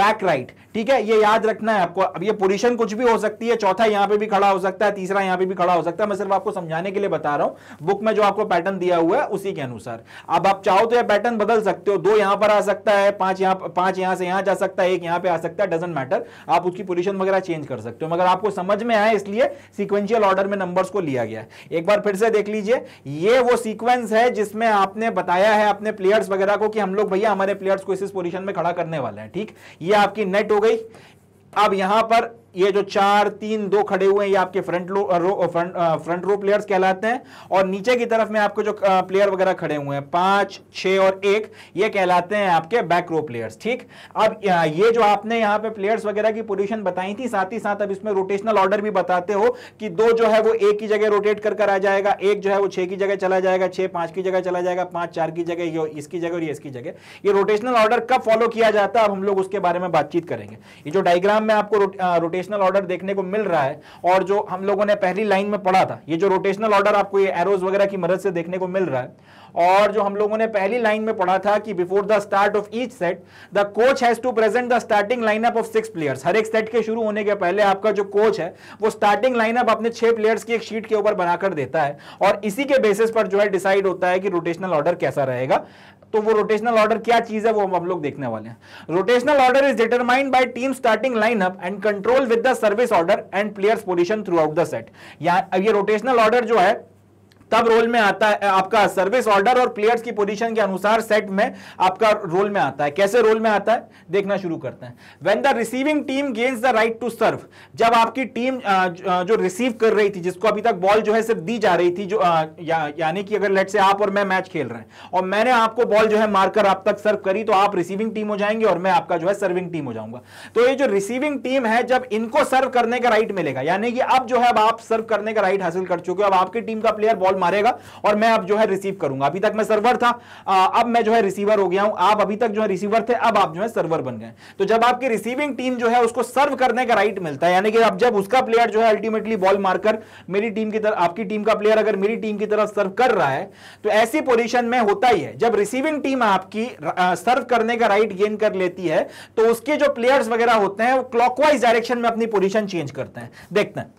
बैक राइट ठीक है ये याद रखना है आपको अब ये पोजिशन कुछ भी हो सकती है चौथा यहां पर भी खड़ा हो सकता है तीसरा यहां पे भी खड़ा हो सकता है मैं सिर्फ आपको समझाने के लिए बता रहा हूं बुक में जो आपको पैटर्न दिया हुआ है उसी के अनुसार अब आप चाहो तो यह पैटर्न बदल सकते हो दो यहां पर आ सकता है पांच यहां पांच यहां से यहां जा सकता है एक यहां पे आ सकता है डजेंट मैटर आप उसकी पोजिशन वगैरह चेंज कर सकते हो मगर आपको समझ में आए इसलिए सिक्वेंशियल ऑर्डर में नंबर्स को लिया गया एक बार फिर से देख लीजिए ये वो सीक्वेंस है जिसमें आपने बताया है अपने प्लेयर्स वगैरह को कि हम लोग भैया हमारे प्लेयर्स को इस पोजिशन में खड़ा करने वाले हैं ठीक ये आपकी नेट हो गई अब यहां पर ये जो चार तीन दो खड़े हुए हैं ये आपके front low row front front row players कहलाते हैं और नीचे की तरफ में आपको जो प्लेयर वगैरह खड़े हुए हैं पांच छः और एक ये कहलाते हैं आपके बैक रो प्लेयर्स ठीक अब ये जो आपने यहाँ पे प्लेयर्स वगैरह की पोजीशन बताई थी साथ ही साथ अब इसमें रोटेशनल ऑर्डर भी बताते हो कि दो जो है वो एक की जगह रोटेट कर कर आ जाएगा एक जो है वो छह की जगह चला जाएगा छह पांच की जगह चला जाएगा पांच चार की जगह ये इसकी जगह और ये इसकी जगह ये रोटेशनल ऑर्डर कब फॉलो किया जाता है अब हम लोग उसके बारे में बातचीत करेंगे ये जो डायग्राम में आपको रोटेशन रोटेशनल ऑर्डर देखने को मिल रहा है और जो हम लोगों ने पहली लाइन में पढ़ा था ये जो रोटेशनल ऑर्डर आपको ये एरोज वगैरह की मदद से देखने को मिल रहा है और जो हम लोगों ने पहली लाइन में पढ़ा था कि before the start of each set the coach has to present the starting lineup of six players हर एक सेट के शुरू होने के पहले आपका जो कोच है वो स्टार्टिंग लाइनअप अपने छह प्लेयर्स की एक शीट के ऊपर बनाकर देता है और इसी के बेसिस पर जो है डिसाइड होता है कि रोटेशनल ऑर्डर कैसा रहेगा तो वो रोटेशनल ऑर्डर क्या चीज है वो हम लोग देखने वाले हैं rotational order is determined by team starting lineup and control with the service order and players position throughout the set अब ये रोटेशनल ऑर्डर जो है तब रोल में आता है आपका सर्विस ऑर्डर और प्लेयर्स की पोजीशन के अनुसार सेट में आपका रोल में आता है कैसे रोल में आता है देखना शुरू करते हैं when the receiving team gains the right to serve जब आपकी टीम जो रिसीव कर रही थी जिसको अभी तक बॉल जो है सिर्फ दी जा रही थी जो या, यानी कि अगर लेट से आप और मैं मैच खेल रहे हैं और मैंने आपको बॉल जो है मारकर आप तक सर्व करी तो आप रिसीविंग टीम हो जाएंगे और मैं आपका जो है सर्विंग टीम हो जाऊंगा तो ये जो रिसीविंग टीम है जब इनको सर्व करने का राइट मिलेगा यानी कि अब जो है अब आप सर्व करने का राइट हासिल कर चुके हो अब आपकी टीम का प्लेयर बॉल कॉल मारेगा और मैं अब जो है रिसीव करूंगा अभी तक मैं सर्वर था अब मैं जो है रिसीवर हो गया हूं आप अभी तक जो है रिसीवर थे अब आप जो है सर्वर बन गए तो जब आपकी रिसीविंग टीम जो है उसको सर्व करने का राइट मिलता है यानी कि अब जब उसका प्लेयर जो है अल्टीमेटली बॉल मारकर मेरी टीम की तरफ आपकी टीम का प्लेयर अगर मेरी टीम की तरफ सर्व कर रहा है तो ऐसी पोजिशन में होता ही है जब रिसीविंग टीम आपकी सर्व करने का राइट गेन कर लेती है तो उसके जो प्लेयर्स वगैरह होते हैं वो क्लॉकवाइज डायरेक्शन में अपनी पोजिशन चेंज करते हैं देखते हैं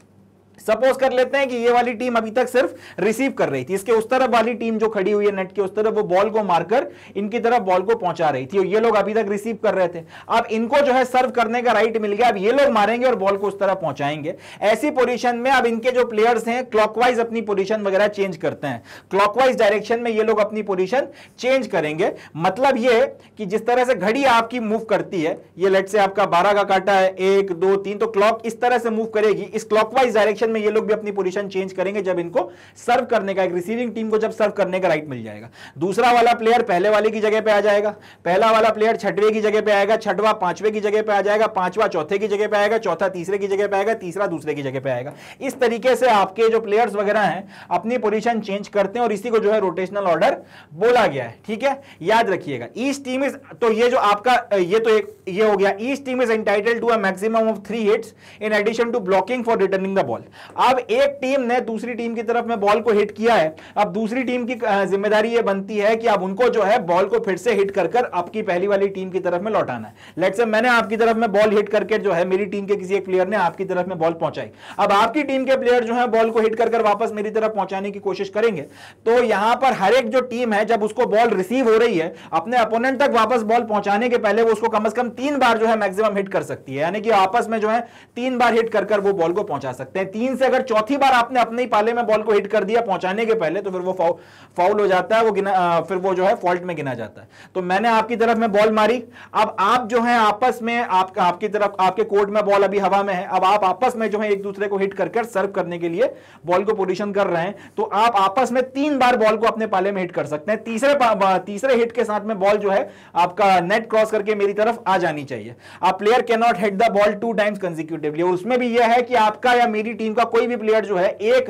सपोज कर लेते हैं कि ये वाली टीम अभी तक सिर्फ रिसीव कर रही थी इसके उस तरफ वाली टीम जो खड़ी हुई है नेट के उस तरफ वो बॉल को मारकर इनकी तरफ बॉल को पहुंचा रही थी और ये लोग अभी तक रिसीव कर रहे थे अब इनको जो है सर्व करने का राइट मिल गया अब ये लोग मारेंगे और बॉल को उस तरफ पहुंचाएंगे ऐसी पोजिशन में अब इनके जो प्लेयर्स हैं क्लॉकवाइज अपनी पोजिशन वगैरह चेंज करते हैं क्लॉकवाइज डायरेक्शन में ये लोग अपनी पोजिशन चेंज करेंगे मतलब ये कि जिस तरह से घड़ी आपकी मूव करती है ये लेट से आपका बारह का काटा है एक दो तीन तो क्लॉक इस तरह से मूव करेगी इस क्लॉकवाइज डायरेक्शन में ये लोग भी अपनी पोजीशन चेंज करेंगे जब इनको सर्व करने का एक रिसीविंग टीम को जब सर्व करने का राइट मिल जाएगा दूसरा वाला प्लेयर पहले वाले की जगह पे आ जाएगा पहला वाला प्लेयर छठवे की जगह पे आएगा छठवा पांचवे की जगह पे आ जाएगा पांचवा चौथे की जगह पे आएगा चौथा तीसरे की जगह पे आएगा तीसरा दूसरे की जगह पे आएगा इस तरीके से आपके जो प्लेयर्स वगैरह हैं अपनी पोजिशन चेंज करते हैं और इसी को जो है रोटेशनल ऑर्डर बोला गया है ठीक है याद रखिएगा ईस्ट टीम इज तो ये जो आपका ये तो एक ये हो गया each team is entitled to a maximum of three hits in addition to blocking for returning the ball अब एक टीम ने दूसरी टीम की तरफ में बॉल को हिट किया है अब दूसरी टीम की जिम्मेदारी यह बनती है कि अब उनको जो है बॉल को फिर से हिट कर कर आपकी पहली वाली टीम की तरफ में लौटाना है लेट से मैंने आपकी तरफ में बॉल हिट करके जो है मेरी टीम के किसी एक प्लेयर ने आपकी तरफ में बॉल पहुंचाई अब आपकी टीम के प्लेयर जो है बॉल को हिट कर वापस मेरी तरफ पहुंचाने की कोशिश करेंगे तो यहां पर हर एक जो टीम है जब उसको बॉल रिसीव हो रही है अपने अपोनेंट तक वापस बॉल पहुंचाने के पहले वो उसको कम से कम तीन बार जो है मैक्सिमम हिट कर सकती है यानी कि आपस में जो है तीन बार हिट कर वो बॉल को पहुंचा सकते हैं तीन मीन से अगर चौथी बार आपने अपने ही पाले में बॉल को हिट कर दिया पहुंचाने के पहले तो फिर वो फाउल हो जाता है वो गिना आ, फिर वो जो है फॉल्ट में गिना जाता है तो मैंने आपकी तरफ में बॉल मारी अब आप जो है आपस में आप, आपकी तरफ आपके कोर्ट में बॉल अभी हवा में है अब आप आपस में जो है एक दूसरे को हिट करके सर्व करने के लिए बॉल को पोजिशन कर रहे हैं तो आप आपस में तीन बार बॉल को अपने पाले में हिट कर सकते हैं तीसरे तीसरे हिट के साथ में बॉल जो है आपका नेट क्रॉस करके मेरी तरफ आ जानी चाहिए आप player can not hit the ball two times consecutively और उसमें भी यह है कि आपका या मेरी टीम का कोई भी प्लेयर जो है एक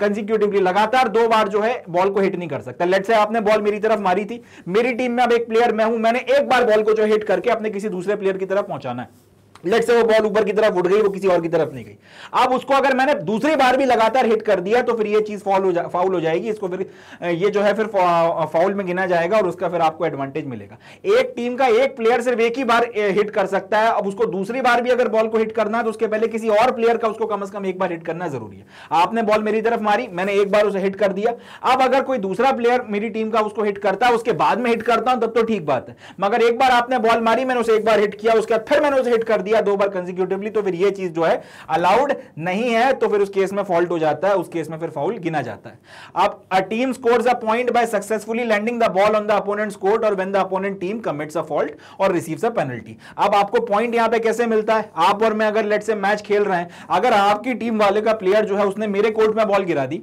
कंजिक्यूटिवली लगातार दो बार जो है बॉल को हिट नहीं कर सकता लेट से आपने बॉल मेरी तरफ मारी थी मेरी टीम में अब एक प्लेयर मैं हूं मैंने एक बार बॉल को जो हिट करके अपने किसी दूसरे प्लेयर की तरफ पहुंचाना है लेट से वो बॉल ऊपर की तरफ उड़ गई वो किसी और की तरफ नहीं गई अब उसको अगर मैंने दूसरी बार भी लगातार हिट कर दिया तो फिर ये चीज फॉल हो जा फाउल हो जाएगी इसको फिर ये जो है फिर फाउल में गिना जाएगा और उसका फिर आपको एडवांटेज मिलेगा एक टीम का एक प्लेयर सिर्फ एक ही बार हिट कर सकता है अब उसको दूसरी बार भी अगर बॉल को हिट करना है तो उसके पहले किसी और प्लेयर का उसको कम अज कम एक बार हिट करना जरूरी है आपने बॉल मेरी तरफ मारी मैंने एक बार उसे हिट कर दिया अब अगर कोई दूसरा प्लेयर मेरी टीम का उसको हिट करता है उसके बाद में हिट करता हूं तब तो ठीक बात है मगर एक बार आपने बॉल मारी मैंने उसे एक बार हिट किया उसके बाद फिर मैंने उसे हिट कर दिया दिया दो बार कंजिक्यूटिवली तो फिर ये चीज जो है अलाउड नहीं है तो फिर उस केस में फॉल्ट हो जाता है उस केस में फिर फाउल गिना जाता है अब a team scores a point by successfully landing the ball on the opponent court और when the opponent team commits a fault और रिसीव्स अ पेनल्टी अब आपको पॉइंट यहां पे कैसे मिलता है आप और मैं अगर लेट से मैच खेल रहे हैं अगर आपकी टीम वाले का प्लेयर जो है उसने मेरे कोर्ट में बॉल गिरा दी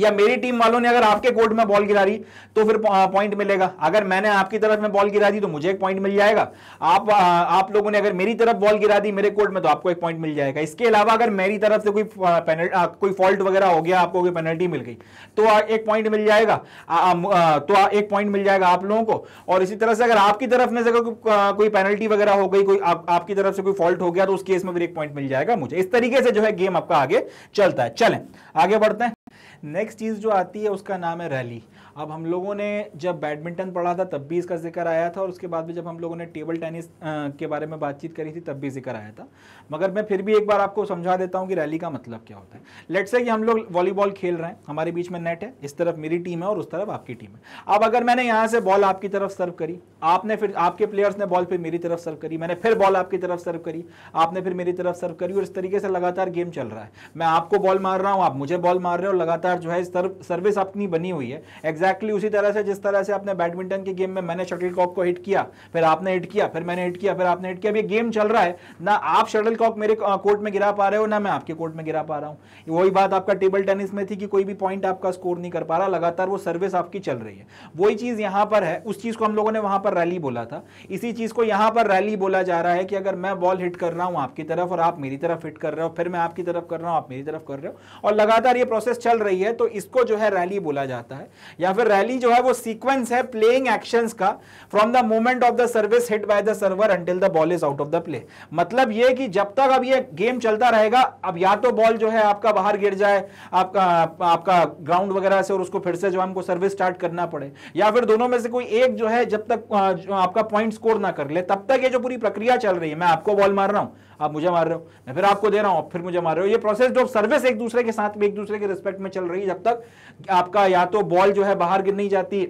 या मेरी टीम वालों ने अगर आपके कोर्ट में बॉल गिरा दी तो फिर पॉइंट मिलेगा अगर मैंने आपकी तरफ में बॉल गिरा दी तो मुझे एक पॉइंट मिल जाएगा आप आप लोगों ने अगर मेरी तरफ बॉल गिरा दी मेरे कोर्ट में तो आपको एक पॉइंट मिल जाएगा इसके अलावा अगर मेरी तरफ से कोई पेनल्टी कोई फॉल्ट वगैरह हो गया आपको कोई पेनल्टी मिल गई तो एक पॉइंट मिल जाएगा तो एक पॉइंट मिल जाएगा आप लोगों को और इसी तरह से अगर आपकी तरफ में से कोई पेनल्टी वगैरह हो गई कोई आपकी तरफ से कोई फॉल्ट हो गया तो उस केस में फिर एक पॉइंट मिल जाएगा मुझे इस तरीके से जो है गेम आपका आगे चलता है चले आगे बढ़ते हैं नेक्स्ट चीज़ जो आती है उसका नाम है रैली अब हम लोगों ने जब बैडमिंटन पढ़ा था तब भी इसका जिक्र आया था और उसके बाद भी जब हम लोगों ने टेबल टेनिस के बारे में बातचीत करी थी तब भी जिक्र आया था मगर मैं फिर भी एक बार आपको समझा देता हूँ कि रैली का मतलब क्या होता है लेट से कि हम लोग वॉलीबॉल खेल रहे हैं हमारे बीच में नेट है इस तरफ मेरी टीम है और उस तरफ आपकी टीम है अब अगर मैंने यहाँ से बॉल आपकी तरफ सर्व करी आपने फिर आपके प्लेयर्स ने बॉल फिर मेरी तरफ सर्व करी मैंने फिर बॉल आपकी तरफ सर्व करी आपने फिर मेरी तरफ सर्व करी और इस तरीके से लगातार गेम चल रहा है मैं आपको बॉल मार रहा हूँ आप मुझे बॉल मार रहे हो लगातार जो है सर्विस अपनी बनी हुई है एग्जैक्टली उसी तरह से जिस तरह से आपने बैडमिंटन के गेम में मैंने शटल कॉक को हिट किया फिर आपने हिट किया फिर मैंने हिट किया फिर आपने हिट किया अभी गेम चल रहा है ना आप शटल कॉक मेरे कोर्ट में गिरा पा रहे हो ना मैं आपके कोर्ट में गिरा पा रहा हूँ वही बात आपका टेबल टेनिस में थी कि कोई भी पॉइंट आपका स्कोर नहीं कर पा रहा लगातार वो सर्विस आपकी चल रही है वही चीज़ यहाँ पर है उस चीज़ को हम लोगों ने वहां पर रैली बोला था इसी चीज़ को यहाँ पर रैली बोला जा रहा है कि अगर मैं बॉल हिट कर रहा हूँ आपकी तरफ और आप मेरी तरफ हिट कर रहे हो फिर मैं आपकी तरफ कर रहा हूँ आप मेरी तरफ कर रहे हो और लगातार ये प्रोसेस चल रही है तो इसको जो है रैली बोला जाता है या या फिर रैली जो है वो सीक्वेंस है प्लेइंग एक्शंस का from the moment of the service hit by the server until the ball is out of the play मतलब ये कि जब तक अब ये गेम चलता रहेगा अब या तो बॉल जो है आपका बाहर गिर जाए आपका आपका ग्राउंड वगैरह से और उसको फिर से जो हमको सर्विस स्टार्ट करना पड़े या फिर दोनों में से कोई एक जो है जब तक आपका पॉइंट स्कोर ना कर ले तब तक ये जो पूरी प्रक्रिया चल रही है मैं आपको बॉल मार रहा हूं आप मुझे मार रहे हो मैं फिर आपको दे रहा हूँ फिर मुझे मार रहे हो ये प्रोसेस जो सर्विस एक दूसरे के साथ में एक दूसरे के रिस्पेक्ट में चल रही है जब तक आपका या तो बॉल जो है बाहर गिर नहीं जाती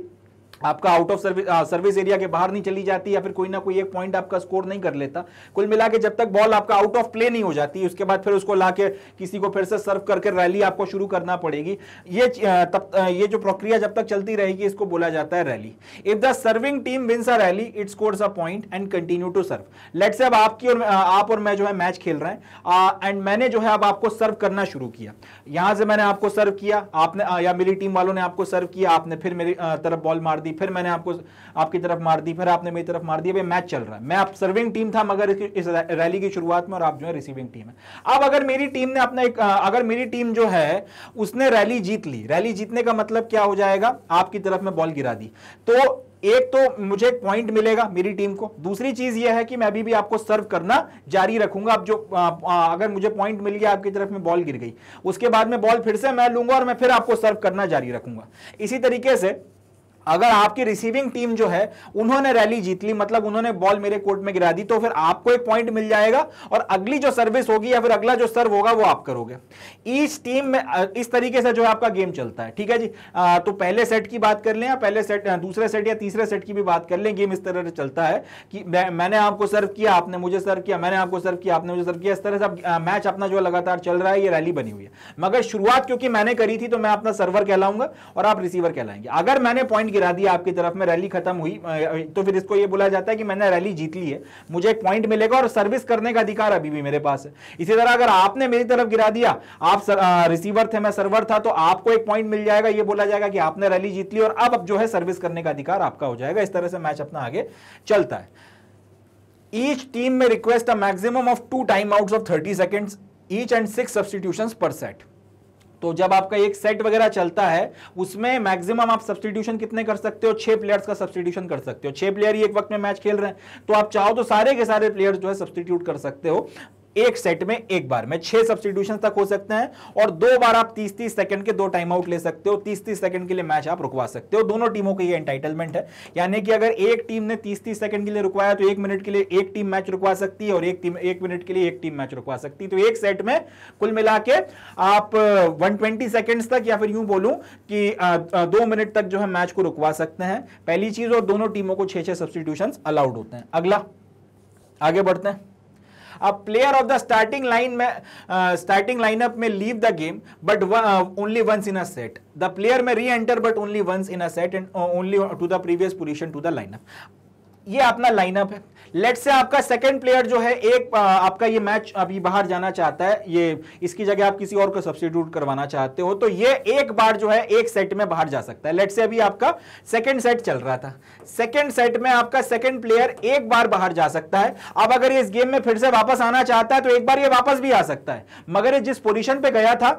आपका out of service service area के बाहर नहीं चली जाती या फिर कोई ना कोई एक पॉइंट आपका स्कोर नहीं कर लेता कुल मिला के जब तक बॉल आपका आउट ऑफ प्ले नहीं हो जाती उसके बाद फिर उसको लाके किसी को फिर से सर्व करके रैली आपको शुरू करना पड़ेगी ये uh, तब uh, ये जो प्रक्रिया जब तक चलती रहेगी इसको बोला जाता है rally if the serving team wins a rally it score a point and continue to serve let's say अब आपकी और uh, आप और मैं जो है मैच खेल रहे हैं एंड मैंने जो है अब आपको सर्व करना शुरू किया यहां से मैंने आपको सर्व किया आपने या मेरी टीम वालों ने आपको सर्व किया आपने फिर मेरी तरफ बॉल मार दी दी फिर मैंने आपको आपकी तरफ मार दी फिर आपने मेरी तरफ मार दी अभी मैच चल रहा है मैं आप सर्विंग टीम था मगर इस रैली की शुरुआत में और आप जो है रिसीविंग टीम है अब अगर मेरी टीम ने अपना एक अगर मेरी टीम जो है उसने रैली जीत ली रैली जीतने का मतलब क्या हो जाएगा आपकी तरफ में बॉल गिरा दी तो एक तो मुझे एक पॉइंट मिलेगा मेरी टीम को दूसरी चीज यह है कि मैं अभी भी आपको सर्व करना जारी रखूंगा अब जो आ, आ, अगर मुझे पॉइंट मिल गया आपकी तरफ में बॉल गिर गई उसके बाद में बॉल फिर से मैं लूंगा और मैं फिर आपको सर्व करना जारी रखूंगा इसी तरीके से अगर आपकी रिसीविंग टीम जो है उन्होंने रैली जीत ली मतलब उन्होंने बॉल मेरे कोर्ट में गिरा दी तो फिर आपको एक पॉइंट मिल जाएगा और अगली जो सर्विस होगी या फिर अगला जो सर्व होगा वो आप करोगे इस टीम में इस तरीके से जो है आपका गेम चलता है ठीक है जी आ, तो पहले सेट की बात कर लें या पहले सेट दूसरे सेट या तीसरे सेट की भी बात कर लें गेम इस तरह से चलता है कि मैंने आपको सर्व किया आपने मुझे सर्व किया मैंने आपको सर्व किया आपने मुझे सर्व किया इस तरह से मैच अपना जो लगातार चल रहा है ये रैली बनी हुई है मगर शुरुआत क्योंकि मैंने करी थी तो मैं अपना सर्वर कहलाऊंगा और आप रिसीवर कहलाएंगे अगर मैंने पॉइंट गिरा दिया आपकी तरफ में रैली खत्म हुई तो फिर इसको ये बोला जाता है कि मैंने रैली जीत ली है मुझे एक पॉइंट मिलेगा और सर्विस करने का अधिकार अभी भी मेरे पास है इसी तरह अगर आपने मेरी तरफ गिरा दिया आप सर, आ, रिसीवर थे मैं सर्वर था तो आपको एक पॉइंट मिल जाएगा यह बोला जाएगा कि आपने रैली जीत ली और अब जो है सर्विस करने का अधिकार आपका हो जाएगा इस तरह से मैच अपना आगे चलता है each team may request a maximum of two time out of thirty seconds each and six substitution per set तो जब आपका एक सेट वगैरह चलता है उसमें मैक्सिमम आप सब्सटीट्यूशन कितने कर सकते हो छह प्लेयर्स का सब्सटीट्यूशन कर सकते हो छह प्लेयर ही एक वक्त में मैच खेल रहे हैं तो आप चाहो तो सारे के सारे प्लेयर्स जो है सब्सटीट्यूट कर सकते हो एक सेट में एक बार में छह सब्सटीट्यूशन तक हो सकते हैं और दो बार आप तीस तीस सेकंड के दो टाइम आउट ले सकते हो तीस तीस सेकंड के लिए मैच आप रुकवा सकते हो दोनों टीमों के ये एंटाइटलमेंट है यानी कि अगर एक टीम ने तीस तीस सेकंड के लिए रुकवाया तो एक मिनट के लिए एक टीम मैच रुकवा सकती है और एक टीम एक मिनट के लिए एक टीम मैच रुकवा सकती है तो एक सेट में कुल मिला आप वन ट्वेंटी तक या फिर यूं बोलूं कि दो मिनट तक जो है मैच को रुकवा सकते हैं पहली चीज और दोनों टीमों को छह छह सब्सटीट्यूशन अलाउड होते हैं अगला आगे बढ़ते हैं player of the starting line में starting lineup may leave the game but only once in a set the player may re-enter but only once in a set and only to the previous position to the lineup ये अपना लाइनअप है लेट से आपका सेकंड प्लेयर जो है एक आपका ये मैच अभी बाहर जाना चाहता है ये इसकी जगह आप किसी और को सब्सिट्यूट करवाना चाहते हो तो ये एक बार जो है एक सेट में बाहर जा सकता है लेट से अभी आपका सेकेंड सेट चल रहा था सेकेंड सेट में आपका सेकेंड प्लेयर एक बार बाहर जा सकता है अब अगर ये इस गेम में फिर से वापस आना चाहता है तो एक बार ये वापस भी आ सकता है मगर ये जिस पोजिशन पर गया था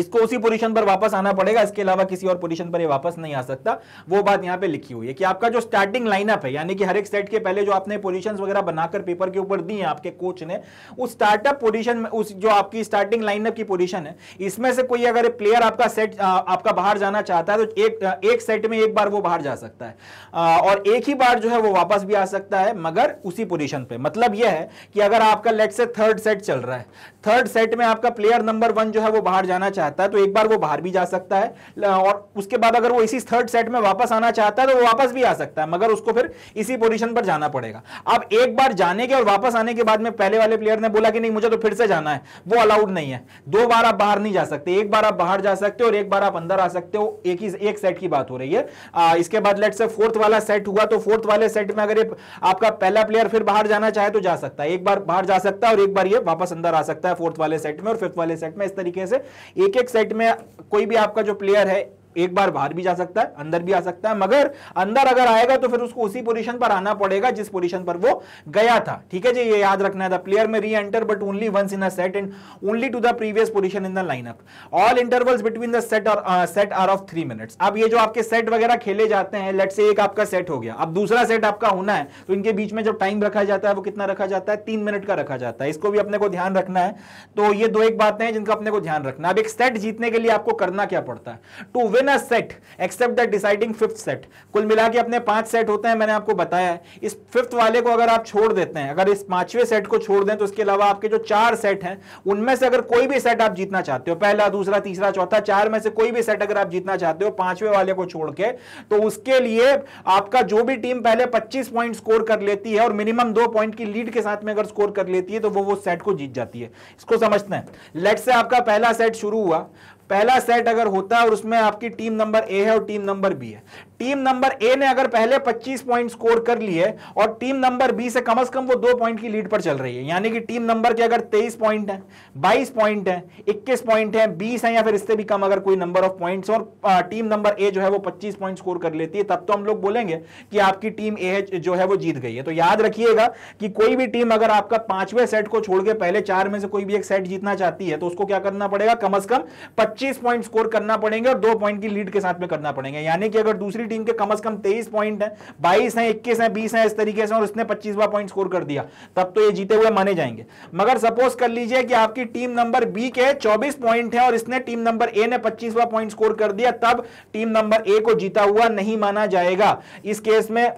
इसको उसी पोजीशन पर वापस आना पड़ेगा इसके अलावा किसी और पोजीशन पर ये वापस नहीं आ सकता वो बात यहाँ पे लिखी हुई है कि आपका जो स्टार्टिंग लाइनअप है यानी कि हर एक सेट के पहले जो आपने पोजीशंस वगैरह बनाकर पेपर के ऊपर दी है आपके कोच ने उस स्टार्टअप पोजीशन में उस जो आपकी स्टार्टिंग लाइनअप की पोजिशन है इसमें से कोई अगर प्लेयर आपका सेट आपका बाहर जाना चाहता है तो एक एक सेट में एक बार वो बाहर जा सकता है और एक ही बार जो है वो वापस भी आ सकता है मगर उसी पोजिशन पर मतलब यह है कि अगर आपका लेट से थर्ड सेट चल रहा है थर्ड सेट में आपका प्लेयर नंबर वन जो है वो बाहर जाना चाहता चाहता है तो एक बार वो बाहर भी जा सकता है और उसके बाद अगर वो इसी थर्ड सेट में वापस आना चाहता है तो वो वापस भी आ सकता है मगर उसको फिर इसी पोजिशन पर जाना पड़ेगा अब एक बार जाने के और वापस आने के बाद में पहले वाले प्लेयर ने बोला कि नहीं मुझे तो फिर से जाना है वो अलाउड नहीं है दो बार आप बाहर नहीं जा सकते एक बार आप बाहर जा सकते हो और एक बार आप अंदर आ सकते हो एक ही एक सेट की बात हो रही है आ, इसके बाद लेट से फोर्थ वाला सेट हुआ तो फोर्थ वाले सेट में अगर ये आपका पहला प्लेयर फिर बाहर जाना चाहे तो जा सकता है एक बार बाहर जा सकता है और एक बार ये वापस अंदर आ सकता है फोर्थ वाले सेट में और फिफ्थ वाले सेट में इस तरीके से एक एक सेट में कोई भी आपका जो प्लेयर है एक बार बाहर भी जा सकता है अंदर भी आ सकता है मगर अंदर अगर आएगा तो फिर उसको उसी पोजीशन पर आना पड़ेगा जिस पोजीशन पर वो गया था ठीक है जी ये याद रखना है the player may re-enter but only once in a set and only to the previous position in the lineup all intervals between the set और set are of three minutes अब ये जो आपके सेट वगैरह खेले जाते हैं लेट से एक आपका सेट हो गया अब दूसरा सेट आपका होना है तो इनके बीच में जब टाइम रखा जाता है वो कितना रखा जाता है तीन मिनट का रखा जाता है इसको भी अपने को ध्यान रखना है तो ये दो एक बातें हैं जिनका अपने को ध्यान रखना है अब एक सेट जीतने के लिए आपको करना क्या पड़ता है to win a set except the deciding fifth set कुल मिला के अपने पांच सेट होते हैं मैंने आपको बताया इस फिफ्थ वाले को अगर आप छोड़ देते हैं अगर इस पांचवें सेट को छोड़ दें तो इसके अलावा आपके जो चार सेट हैं उनमें से अगर कोई भी सेट आप जीतना चाहते हो पहला दूसरा तीसरा चौथा चार में से कोई भी सेट अगर आप जीतना चाहते हो पांचवें वाले को छोड़ के तो उसके लिए आपका जो भी टीम पहले पच्चीस पॉइंट स्कोर कर लेती है और मिनिमम दो पॉइंट की लीड के साथ में अगर स्कोर कर लेती है तो वो वो सेट को जीत जाती है इसको समझते हैं लेट से आपका पहला सेट शुरू हुआ पहला सेट अगर होता है और उसमें आपकी टीम नंबर ए है और टीम नंबर बी है टीम नंबर ए ने अगर पहले 25 पॉइंट स्कोर कर लिए और टीम नंबर बी से कम से कम वो दो पॉइंट की लीड पर चल रही है यानी कि टीम नंबर के अगर 23 पॉइंट है 22 पॉइंट है 21 पॉइंट है 20 है या फिर इससे भी कम अगर कोई नंबर ऑफ पॉइंट्स और टीम नंबर ए जो है वो 25 पॉइंट स्कोर कर लेती है तब तो हम लोग बोलेंगे कि आपकी टीम ए जो है वो जीत गई है तो याद रखिएगा कि कोई भी टीम अगर आपका पांचवें सेट को छोड़ के पहले चार में से कोई भी एक सेट जीतना चाहती है तो उसको क्या करना पड़ेगा कम अज कम पच्चीस 25 पॉइंट स्कोर करना पड़ेंगे और दो पॉइंट की लीड के साथ में करना पड़ेंगे यानी कि अगर दूसरी टीम के कम से कम 23 पॉइंट है 22 हैं 21 हैं 20 हैं इस तरीके से और उसने 25वां पॉइंट स्कोर कर दिया तब तो ये जीते हुए माने जाएंगे मगर सपोज कर लीजिए कि आपकी टीम नंबर बी के चौबीस पॉइंट है और इसने टीम नंबर ए ने पच्चीसवा पॉइंट स्कोर कर दिया तब टीम नंबर ए को जीता हुआ नहीं माना जाएगा इस केस में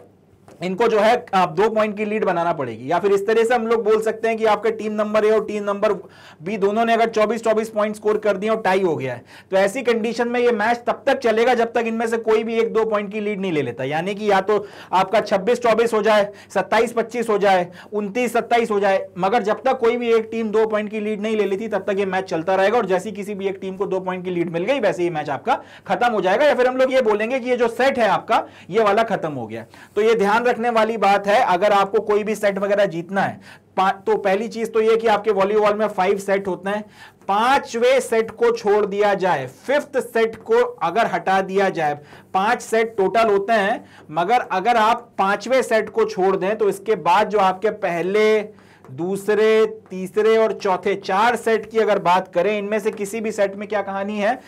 इनको जो है आप दो पॉइंट की लीड बनाना पड़ेगी या फिर इस तरह से हम लोग बोल सकते हैं कि आपके टीम नंबर ए और टीम नंबर बी दोनों ने अगर 24 24 पॉइंट स्कोर कर दिए और टाई हो गया है तो ऐसी कंडीशन में ये मैच तब तक चलेगा जब तक इनमें से कोई भी एक दो पॉइंट की लीड नहीं ले लेता यानी कि या तो आपका छब्बीस चौबीस हो जाए सत्ताईस पच्चीस हो जाए उनतीस सत्ताईस हो जाए मगर जब तक कोई भी एक टीम दो पॉइंट की लीड नहीं ले लेती तब तक ये मैच चलता रहेगा और जैसी किसी भी एक टीम को दो पॉइंट की लीड मिल गई वैसे ये मैच आपका खत्म हो जाएगा या फिर हम लोग ये बोलेंगे कि ये जो सेट है आपका ये वाला खत्म हो गया तो ये ध्यान रखने वाली बात है अगर आपको कोई भी सेट वगैरह जीतना है तो पहली चीज तो यह कि आपके वॉलीबॉल में फाइव सेट होते हैं पांचवे सेट को छोड़ दिया जाए फिफ्थ सेट को अगर हटा दिया जाए पांच सेट टोटल होते हैं मगर अगर आप पांचवे सेट को छोड़ दें तो इसके बाद जो आपके पहले दूसरे तीसरे और चौथे चार सेट की अगर बात करें इनमें से किसी भी सेट में क्या कहानी है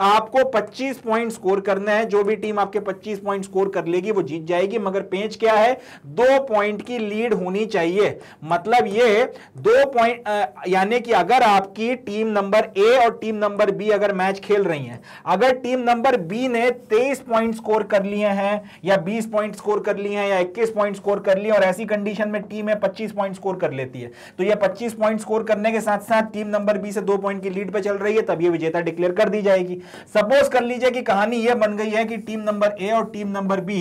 आपको 25 पॉइंट स्कोर करना है जो भी टीम आपके 25 पॉइंट स्कोर कर लेगी वो जीत जाएगी मगर पेंच क्या है दो पॉइंट की लीड होनी चाहिए मतलब ये दो पॉइंट यानी कि अगर आपकी टीम नंबर ए और टीम नंबर बी अगर मैच खेल रही हैं अगर टीम नंबर बी ने 23 पॉइंट स्कोर कर लिए हैं या 20 पॉइंट स्कोर कर लिए हैं या इक्कीस पॉइंट स्कोर कर लिए और ऐसी कंडीशन में टीम है पच्चीस पॉइंट स्कोर कर लेती है तो यह पच्चीस पॉइंट स्कोर करने के साथ साथ टीम नंबर बी से दो पॉइंट की लीड पर चल रही है तब यह विजेता डिक्लेयर कर दी जाएगी सपोज कर लीजिए कि कहानी यह बन गई है कि टीम नंबर ए और टीम नंबर बी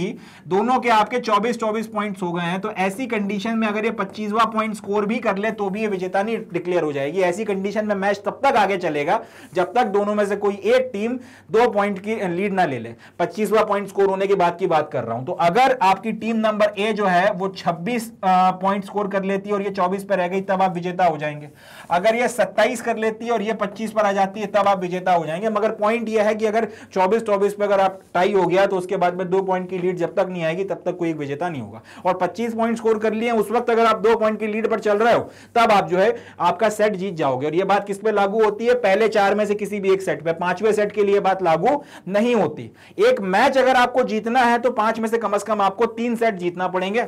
दोनों के आपके 24 24 पॉइंट्स हो गए हैं तो ऐसी कंडीशन में अगर ये 25वां पॉइंट स्कोर भी कर ले तो भी ये विजेता नहीं डिक्लेयर हो जाएगी ऐसी कंडीशन में मैच तब तक आगे चलेगा जब तक दोनों में से कोई एक टीम दो पॉइंट की लीड ना ले ले पच्चीसवा पॉइंट स्कोर होने के बाद की बात कर रहा हूं तो अगर आपकी टीम नंबर ए जो है वो छब्बीस पॉइंट स्कोर कर लेती है और ये चौबीस पर रह गई तब आप विजेता हो जाएंगे अगर ये 27 कर लेती है और ये 25 पर आ जाती है तब आप विजेता हो जाएंगे मगर पॉइंट ये है कि अगर 24 24 पे अगर आप टाई हो गया तो उसके बाद में दो पॉइंट की लीड जब तक नहीं आएगी तब तक कोई विजेता नहीं होगा और 25 पॉइंट स्कोर कर लिए उस वक्त अगर आप दो पॉइंट की लीड पर चल रहे हो तब आप जो है आपका सेट जीत जाओगे और यह बात किस पे लागू होती है पहले चार में से किसी भी एक सेट पर पांचवें सेट के लिए बात लागू नहीं होती एक मैच अगर आपको जीतना है तो पांच में से कम अज कम आपको तीन सेट जीतना पड़ेंगे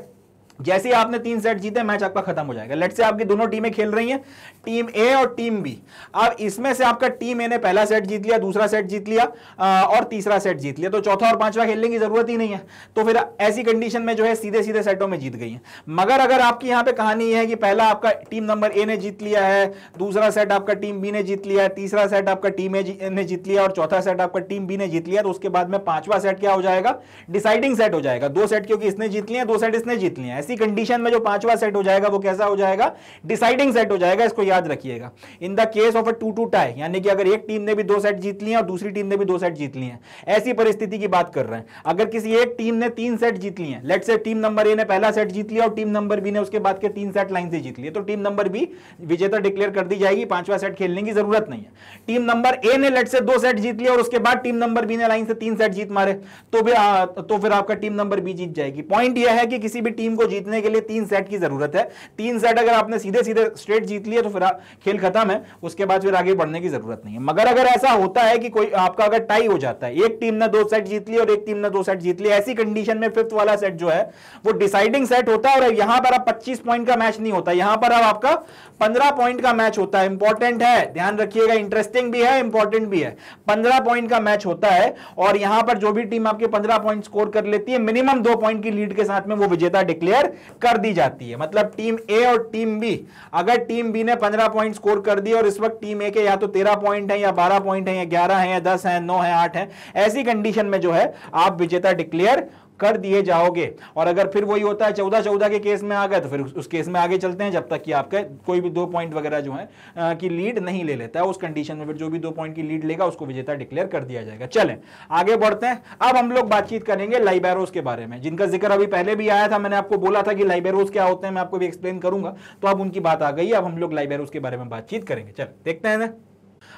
जैसे ही आपने तीन सेट जीते मैच आपका खत्म हो जाएगा लेट से आपकी दोनों टीमें खेल रही हैं टीम ए और टीम बी अब इसमें से आपका टीम ए ने पहला सेट जीत लिया दूसरा सेट जीत लिया और तीसरा सेट जीत लिया तो चौथा और पांचवा खेलने की जरूरत ही नहीं है तो फिर ऐसी कंडीशन में जो है सीधे सीधे सेटों में जीत गई है मगर अगर आपकी यहां पर कहानी है कि पहला आपका टीम नंबर ए ने जीत लिया है दूसरा सेट आपका टीम बी ने जीत लिया तीसरा सेट आपका टीम ए ने जीत लिया और चौथा सेट आपका टीम बी ने जीत लिया तो उसके बाद में पांचवा सेट क्या हो जाएगा डिसाइडिंग सेट हो जाएगा दो सेट क्योंकि इसने जीत लिया दो सेट इसने जीत लिया ऐसी कंडीशन में जो पांचवा सेट हो जाएगा वो कैसा हो जाएगा डिसाइडिंग सेट हो जाएगा इसको याद रखिएगा in the case of a two two tie यानी कि अगर एक टीम ने भी दो सेट जीत लिया और दूसरी टीम ने भी दो सेट जीत लिया ऐसी परिस्थिति की बात कर रहे हैं अगर किसी एक टीम ने तीन सेट जीत लिया लेट से टीम नंबर ए ने पहला सेट जीत लिया और टीम नंबर बी ने उसके बाद के तीन सेट लाइन से जीत लिया तो टीम नंबर बी विजेता डिक्लेयर कर दी जाएगी पांचवा सेट खेलने की जरूरत नहीं है टीम नंबर ए ने लेट से दो सेट जीत लिया और उसके बाद टीम नंबर बी ने लाइन से तीन सेट जीत मारे तो भी आ, तो फिर आपका टीम नंबर बी जीत जाएगी पॉइंट यह है कि किसी भी टीम को जीतने के लिए तीन सेट की जरूरत है तीन सेट अगर आपने सीधे सीधे स्ट्रेट जीत लिया तो फिर खेल खत्म है उसके बाद फिर आगे बढ़ने की जरूरत नहीं है मगर अगर ऐसा होता है कि कोई आपका अगर टाई हो जाता है एक टीम ने दो सेट जीत लिया और एक टीम ने दो सेट जीत लिया ऐसी कंडीशन में फिफ्थ वाला सेट जो है वो डिसाइडिंग सेट होता है और यहां पर आप पच्चीस पॉइंट का मैच नहीं होता यहां पर अब आपका पंद्रह पॉइंट का मैच होता है इंपॉर्टेंट है ध्यान रखिएगा इंटरेस्टिंग भी है इंपॉर्टेंट भी है पंद्रह पॉइंट का मैच होता है और यहां पर जो भी टीम आपके पंद्रह पॉइंट स्कोर कर लेती है मिनिमम दो पॉइंट की लीड के साथ में वो विजेता डिक्लेयर क्लियर कर दी जाती है मतलब टीम ए और टीम बी अगर टीम बी ने पंद्रह पॉइंट स्कोर कर दिए और इस वक्त टीम ए के या तो तेरह पॉइंट है या बारह पॉइंट है या ग्यारह है या दस है नौ है आठ है ऐसी कंडीशन में जो है आप विजेता डिक्लेयर कर दिए जाओगे और अगर फिर वही होता है चौदह चौदह के केस में आ गए तो फिर उस केस में आगे चलते हैं जब तक कि आपका कोई भी दो पॉइंट वगैरह जो है कि की लीड नहीं ले लेता है उस कंडीशन में फिर जो भी दो पॉइंट की लीड लेगा उसको विजेता डिक्लेयर कर दिया जाएगा चलें आगे बढ़ते हैं अब हम लोग बातचीत करेंगे लाइबेरोज के बारे में जिनका जिक्र अभी पहले भी आया था मैंने आपको बोला था कि लाइबेरोज क्या होते हैं मैं आपको भी एक्सप्लेन करूंगा तो अब उनकी बात आ गई अब हम लोग लाइबेरोज के बारे में बातचीत करेंगे चल देखते हैं ना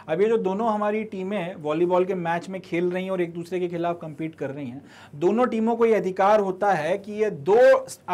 अब ये जो दोनों हमारी टीमें वॉलीबॉल के मैच में खेल रही हैं और एक दूसरे के खिलाफ कंपीट कर रही हैं दोनों टीमों को ये अधिकार होता है कि ये दो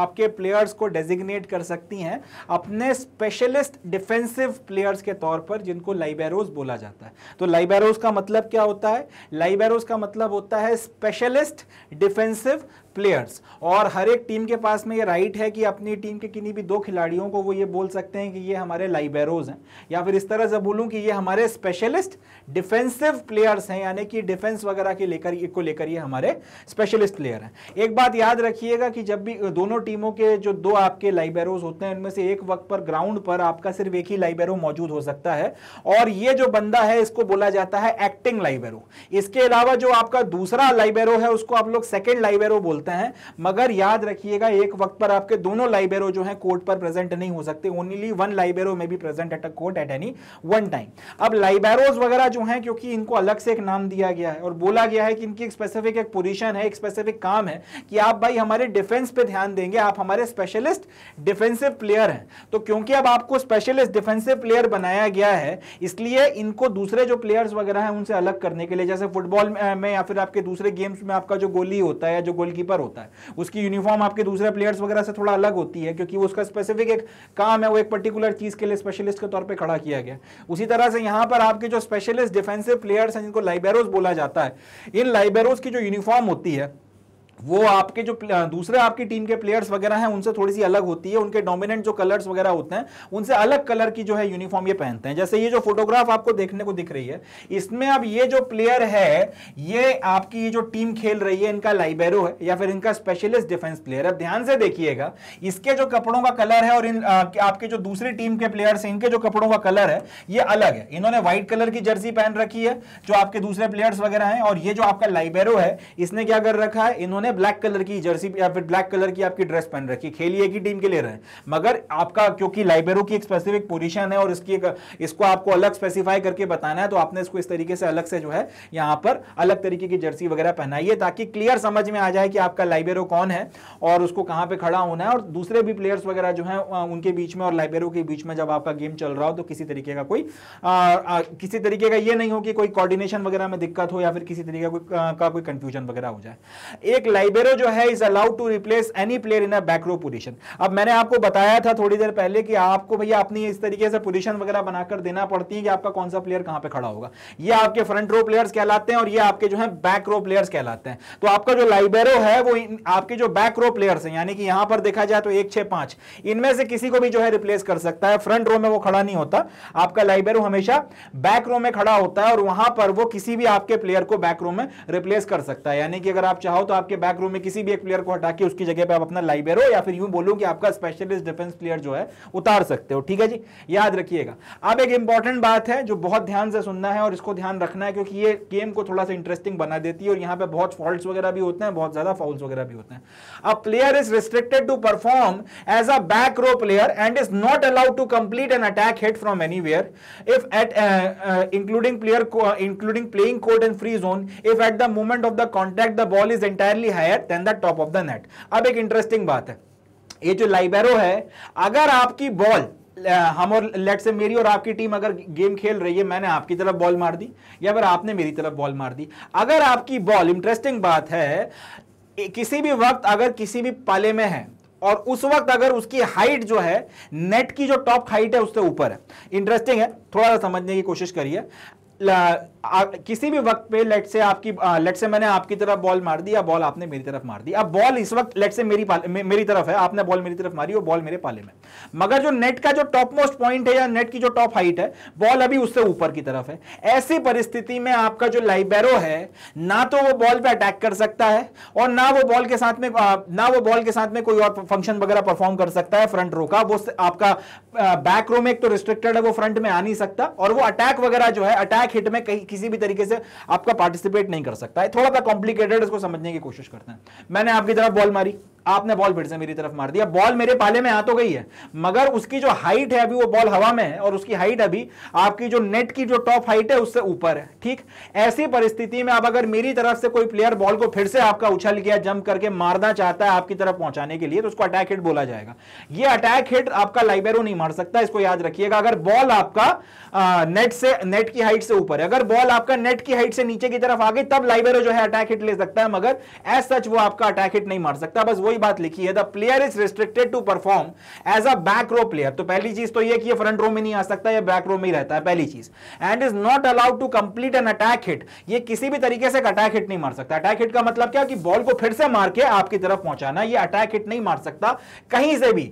आपके प्लेयर्स को डेजिग्नेट कर सकती हैं अपने स्पेशलिस्ट डिफेंसिव प्लेयर्स के तौर पर जिनको लाइबेरोज बोला जाता है तो लाइबेरोज का मतलब क्या होता है लाइबेरोज का मतलब होता है स्पेशलिस्ट डिफेंसिव प्लेयर्स और हर एक टीम के पास में ये राइट है कि अपनी टीम के किन्हीं भी दो खिलाड़ियों को वो ये बोल सकते हैं कि ये हमारे लाइबेरोज हैं या फिर इस तरह से बोलूँ कि ये हमारे स्पेशलिस्ट डिफेंसिव प्लेयर्स हैं यानी कि डिफेंस वगैरह के लेकर को लेकर ये हमारे स्पेशलिस्ट प्लेयर हैं एक बात याद रखिएगा कि जब भी दोनों टीमों के जो दो आपके लाइबेरोज होते हैं उनमें से एक वक्त पर ग्राउंड पर आपका सिर्फ एक ही लाइबेरो मौजूद हो सकता है और ये जो बंदा है इसको बोला जाता है एक्टिंग लाइबेरो इसके अलावा जो आपका दूसरा लाइबेरो है उसको आप लोग सेकेंड लाइबेरो बोलते बोलते हैं मगर याद रखिएगा एक वक्त पर आपके दोनों लाइबेरो जो है कोर्ट पर प्रेजेंट नहीं हो सकते only one libero may be present at a court at any one time अब लाइबेरोज वगैरह जो है क्योंकि इनको अलग से एक नाम दिया गया है और बोला गया है कि इनकी एक स्पेसिफिक एक पोजिशन है एक स्पेसिफिक काम है कि आप भाई हमारे डिफेंस पे ध्यान देंगे आप हमारे स्पेशलिस्ट डिफेंसिव प्लेयर हैं तो क्योंकि अब आपको स्पेशलिस्ट डिफेंसिव प्लेयर बनाया गया है इसलिए इनको दूसरे जो प्लेयर्स वगैरह हैं उनसे अलग करने के लिए जैसे फुटबॉल में या फिर आपके दूसरे गेम्स में आपका जो गोली होता है या जो गोलकीपर पर होता है उसकी यूनिफॉर्म आपके दूसरे प्लेयर्स वगैरह से थोड़ा अलग होती है क्योंकि वो उसका स्पेसिफिक एक काम है वो एक पर्टिकुलर चीज़ के लिए स्पेशलिस्ट के तौर पर खड़ा किया गया उसी तरह से यहां पर आपके जो स्पेशलिस्ट डिफेंसिव प्लेयर्स हैं जिनको लाइबेरोज बोला जाता है इन लाइबेरोज की जो यूनिफॉर्म होती है वो आपके जो हाँ, दूसरे आपकी टीम के प्लेयर्स वगैरह हैं उनसे थोड़ी सी अलग होती है उनके डोमिनेंट जो कलर्स वगैरह होते हैं उनसे अलग कलर की जो है यूनिफॉर्म ये पहनते हैं जैसे ये जो फोटोग्राफ आपको देखने को दिख रही है इसमें अब ये जो प्लेयर है ये आपकी ये जो टीम खेल रही है इनका लाइबेरो है या फिर इनका स्पेशलिस्ट डिफेंस प्लेयर है ध्यान से देखिएगा इसके जो कपड़ों का कलर है और इन आपके जो दूसरी टीम के प्लेयर्स हैं इनके जो कपड़ों का कलर है ये अलग है इन्होंने व्हाइट कलर की जर्सी पहन रखी है जो आपके दूसरे प्लेयर्स वगैरह हैं और ये जो आपका लाइबेरो है इसने क्या कर रखा है इन्होंने है ब्लैक कलर की जर्सी या फिर ब्लैक कलर की आपकी ड्रेस पहन रखी है खेलिए की टीम के ले रहे हैं मगर आपका क्योंकि लाइब्रेरो की एक स्पेसिफिक पोजिशन है और इसकी एक इसको आपको अलग स्पेसिफाई करके बताना है तो आपने इसको इस तरीके से अलग से जो है यहाँ पर अलग तरीके की जर्सी वगैरह पहनाई है ताकि क्लियर समझ में आ जाए कि आपका लाइब्रेरो कौन है और उसको कहाँ पर खड़ा होना है और दूसरे भी प्लेयर्स वगैरह जो है उनके बीच में और लाइब्रेरो के बीच में जब आपका गेम चल रहा हो तो किसी तरीके का कोई किसी तरीके का ये नहीं हो कि कोई कॉर्डिनेशन वगैरह में दिक्कत हो या फिर किसी तरीके का कोई कंफ्यूजन वगैरह हो जाए एक लाइबेरो जो है is allowed to replace any player in a back row position अब मैंने आपको बताया था थोड़ी देर पहले कि आपको भैया अपनी इस तरीके से पोजीशन वगैरह बनाकर देना पड़ती है कि आपका कौन सा प्लेयर कहां पे खड़ा होगा ये आपके फ्रंट रो प्लेयर्स कहलाते हैं और ये आपके जो है बैक रो प्लेयर्स कहलाते हैं तो आपका जो लाइबेरो है वो आपके जो बैक रो प्लेयर्स हैं यानी कि यहां पर देखा जाए तो एक छह पांच इनमें से किसी को भी जो है रिप्लेस कर सकता है फ्रंट रो में वो खड़ा नहीं होता आपका लाइबेरो हमेशा बैक रो में खड़ा होता है और वहां पर वो किसी भी आपके प्लेयर को बैक रो में रिप्लेस कर सकता है यानी कि अगर आप चाहो तो आपके बैक बैक रूम में किसी भी एक प्लेयर को हटा के उसकी जगह पे आप अपना लाइबेरो या फिर यूं बोलूं कि आपका स्पेशलिस्ट डिफेंस प्लेयर जो है उतार सकते हो ठीक है जी याद रखिएगा अब एक इंपॉर्टेंट बात है जो बहुत ध्यान से सुनना है और इसको ध्यान रखना है क्योंकि ये गेम को थोड़ा सा इंटरेस्टिंग बना देती है और यहां पर बहुत फॉल्ट वगैरह भी होते हैं बहुत ज्यादा फाउल्स वगैरह भी होते हैं a player is restricted to perform as a back row player and is not allowed to complete an attack hit from any if at uh, uh, including player uh, including playing court and free zone if at the moment of the contact the ball higher than the top of the net अब एक इंटरेस्टिंग बात है ये जो लाइबेरो है अगर आपकी बॉल हम और लेट से मेरी और आपकी टीम अगर गेम खेल रही है मैंने आपकी तरफ बॉल मार दी या फिर आपने मेरी तरफ बॉल मार दी अगर आपकी बॉल इंटरेस्टिंग बात है किसी भी वक्त अगर किसी भी पाले में है और उस वक्त अगर उसकी हाइट जो है नेट की जो टॉप हाइट है उससे ऊपर है इंटरेस्टिंग है थोड़ा सा समझने की कोशिश करिए किसी भी वक्त पे लेट से आपकी लेट से मैंने आपकी तरफ बॉल मार दी या बॉल आपने मेरी तरफ मार दी अब बॉल इस वक्त लेट से मेरी मे, मेरी तरफ है आपने बॉल मेरी तरफ मारी और बॉल मेरे पाले में मगर जो नेट का जो टॉप मोस्ट पॉइंट है या नेट की जो टॉप हाइट है बॉल अभी उससे ऊपर की तरफ है ऐसी परिस्थिति में आपका जो लाइबेरो है ना तो वो बॉल पर अटैक कर सकता है और ना वो बॉल के साथ में ना वो बॉल के साथ में कोई और फंक्शन वगैरह परफॉर्म कर सकता है फ्रंट रो का वो आपका बैक रो में एक तो रिस्ट्रिक्टेड है वो फ्रंट में आ नहीं सकता और वो अटैक वगैरह जो है अटैक हिट में कहीं किसी भी तरीके से आपका पार्टिसिपेट नहीं कर सकता है थोड़ा सा कॉम्प्लिकेटेड इसको समझने की कोशिश करते हैं मैंने आपकी तरफ बॉल मारी आपने बॉल फिर से मेरी तरफ मार दिया बॉल मेरे पाले में आ तो गई है मगर उसकी जो हाइट है अभी वो बॉल हवा में है और उसकी हाइट अभी आपकी जो नेट की जो टॉप हाइट है उससे ऊपर है ठीक ऐसी परिस्थिति में आप अगर मेरी तरफ से कोई प्लेयर बॉल को फिर से आपका उछल गया जंप करके मारना चाहता है आपकी तरफ पहुंचाने के लिए तो उसको अटैक हिट बोला जाएगा यह अटैक हिट आपका लाइबेरो नहीं मार सकता इसको याद रखिएगा अगर बॉल आपका नेट से नेट की हाइट से ऊपर है अगर बॉल आपका नेट की हाइट से नीचे की तरफ आ गई तब लाइबेरो जो है अटैक हिट ले सकता है मगर एज सच वो आपका अटैक हिट नहीं मार सकता बस वो वही बात लिखी है the player is restricted to perform as a back row player तो पहली चीज तो यह कि फ्रंट रो में नहीं आ सकता या बैक रो में ही रहता है पहली चीज and is not allowed to complete an attack hit ये किसी भी तरीके से अटैक हिट नहीं मार सकता अटैक हिट का मतलब क्या कि बॉल को फिर से मार के आपकी तरफ पहुंचाना यह अटैक हिट नहीं मार सकता कहीं से भी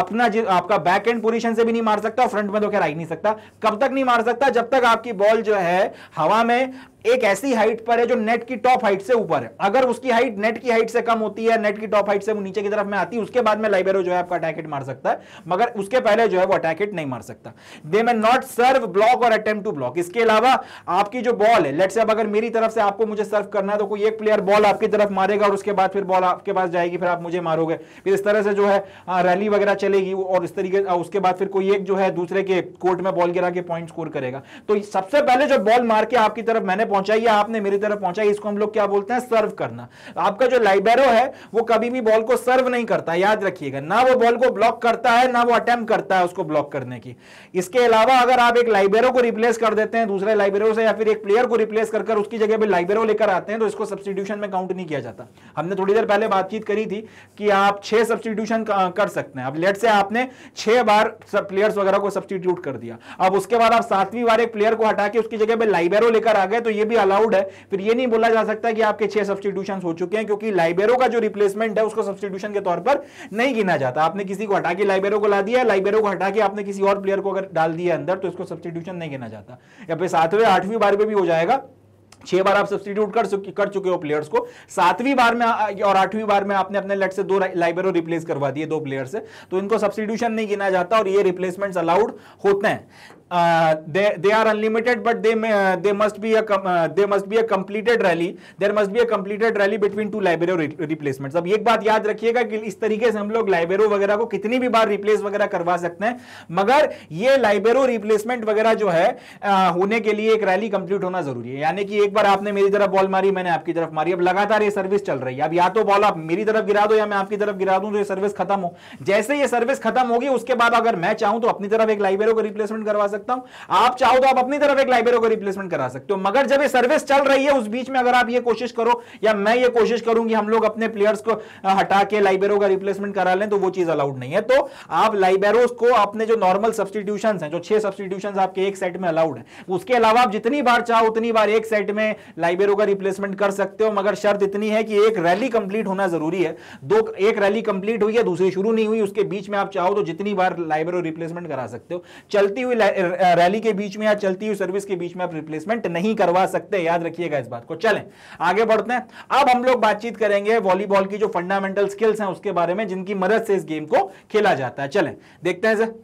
अपना जो आपका बैक एंड पोजीशन से भी नहीं मार सकता फ्रंट में तो खैर आ ही नहीं सकता कब तक नहीं मार सकता जब तक आपकी बॉल जो है हवा में एक ऐसी हाइट पर है जो नेट की टॉप हाइट से ऊपर है अगर उसकी हाइट नेट की हाइट से कम होती है नेट की टॉप हाइट से वो नीचे की तरफ में आती है उसके बाद में लाइबेरो जो है आपका अटैकेट मार सकता है मगर उसके पहले जो है वो अटैकेट नहीं मार सकता they may not serve block और अटेम्प टू ब्लॉक इसके अलावा आपकी जो बॉल है लेट से अब अगर मेरी तरफ से आपको मुझे सर्व करना है तो कोई एक प्लेयर बॉल आपकी तरफ मारेगा और उसके बाद फिर बॉल आपके पास जाएगी फिर आप मुझे मारोगे फिर इस तरह से जो है रैली वगैरह चलेगी और इस तरीके उसके बाद फिर कोई एक जो है दूसरे के कोर्ट में बॉल गिरा के पॉइंट स्कोर करेगा तो सबसे पहले जो बॉल मार के आपकी तरफ मैंने पहुंचाई या आपने मेरी तरफ पहुंचाई इसको हम लोग क्या बोलते हैं सर्व करना आपका जो लाइबेरो है वो कभी भी बॉल को सर्व नहीं करता याद रखिएगा ना वो बॉल को ब्लॉक करता है ना वो अटेम्प्ट करता है उसको ब्लॉक करने की इसके अलावा अगर आप एक लाइबेरो को रिप्लेस कर देते हैं दूसरे लाइबेरो से या फिर एक प्लेयर को रिप्लेस कर कर उसकी जगह पर लाइबेरो लेकर आते हैं तो इसको सब्सटीट्यूशन में काउंट नहीं किया जाता हमने थोड़ी देर पहले बातचीत करी थी कि आप छह सब्सटीट्यूशन कर सकते हैं अब लेट से आपने छह बार प्लेयर्स वगैरह को सब्सटीट्यूट कर दिया अब उसके बाद आप सातवीं बार एक प्लेयर को हटा के उसकी जगह पर लाइबेरो लेकर आ गए तो ये भी अलाउड है फिर ये नहीं बोला जा सकता कि आपके छह सब्सटीट्यूशन हो चुके हैं क्योंकि लाइबेरो का जो रिप्लेसमेंट है उसको सब्सटीट्यूशन के तौर पर नहीं गिना जाता आपने किसी को हटा के लाइबेरो को ला दिया लाइबेरो को हटा के आपने किसी और प्लेयर को अगर डाल दिया अंदर तो इसको सब्सटीट्यूशन नहीं गिना जाता या फिर सातवें आठवीं बार में भी हो जाएगा छह बार आप सब्सटीट्यूट कर चुके कर चुके हो प्लेयर्स को सातवीं बार में और आठवीं बार में आपने अपने लेट से दो लाइब्रेरो रिप्लेस करवा दिए दो प्लेयर से तो इनको सब्सटीट्यूशन नहीं गिना जाता और ये रिप्लेसमेंट्स अलाउड होते हैं uh, they they are unlimited but they may uh, they must be a uh, they must be a completed rally there must be a completed rally between two libero replacements अब एक बात याद रखिएगा कि इस तरीके से हम लोग लाइब्रेरो वगैरह को कितनी भी बार रिप्लेस वगैरह करवा सकते हैं मगर ये लाइब्रेरो रिप्लेसमेंट वगैरह जो है आ, uh, होने के लिए एक रैली कंप्लीट होना जरूरी है यानी कि एक बार आपने मेरी तरफ बॉल मारी मैंने आपकी तरफ मारी अब लगातार ये सर्विस चल रही है अब या तो बॉल आप मेरी तरफ गिरा दो या मैं आपकी तरफ गिरा दूं तो ये सर्विस खत्म हो जैसे ये सर्विस खत्म होगी उसके बाद अगर मैं चाहूं तो अपनी तरफ एक लाइब्रेरो को रिप्लेसमेंट करवा सकता सकता हूं आप चाहो तो आप अपनी तरफ एक लाइब्रेरी को रिप्लेसमेंट करा सकते हो मगर जब ये सर्विस चल रही है उस बीच में अगर आप ये कोशिश करो या मैं ये कोशिश करूंगी हम लोग अपने प्लेयर्स को हटा के लाइब्रेरो का रिप्लेसमेंट करा लें तो वो चीज अलाउड नहीं है तो आप लाइब्रेरोज को अपने जो नॉर्मल सब्सटीट्यूशन है जो छह सब्सटीट्यूशन आपके एक सेट में अलाउड है उसके अलावा आप जितनी बार चाहो उतनी बार एक सेट में लाइब्रेरो का रिप्लेसमेंट कर सकते हो मगर शर्त इतनी है कि एक रैली कंप्लीट होना जरूरी है दो एक रैली कंप्लीट हुई है दूसरी शुरू नहीं हुई उसके बीच में आप चाहो तो जितनी बार लाइब्रेरो रिप्लेसमेंट करा सकते हो चलती हुई रैली के बीच में या चलती हुई सर्विस के बीच में आप रिप्लेसमेंट नहीं करवा सकते याद रखिएगा इस बात को चलें आगे बढ़ते हैं अब हम लोग बातचीत करेंगे वॉलीबॉल की जो फंडामेंटल स्किल्स हैं उसके बारे में जिनकी मदद से इस गेम को खेला जाता है चलें देखते हैं सर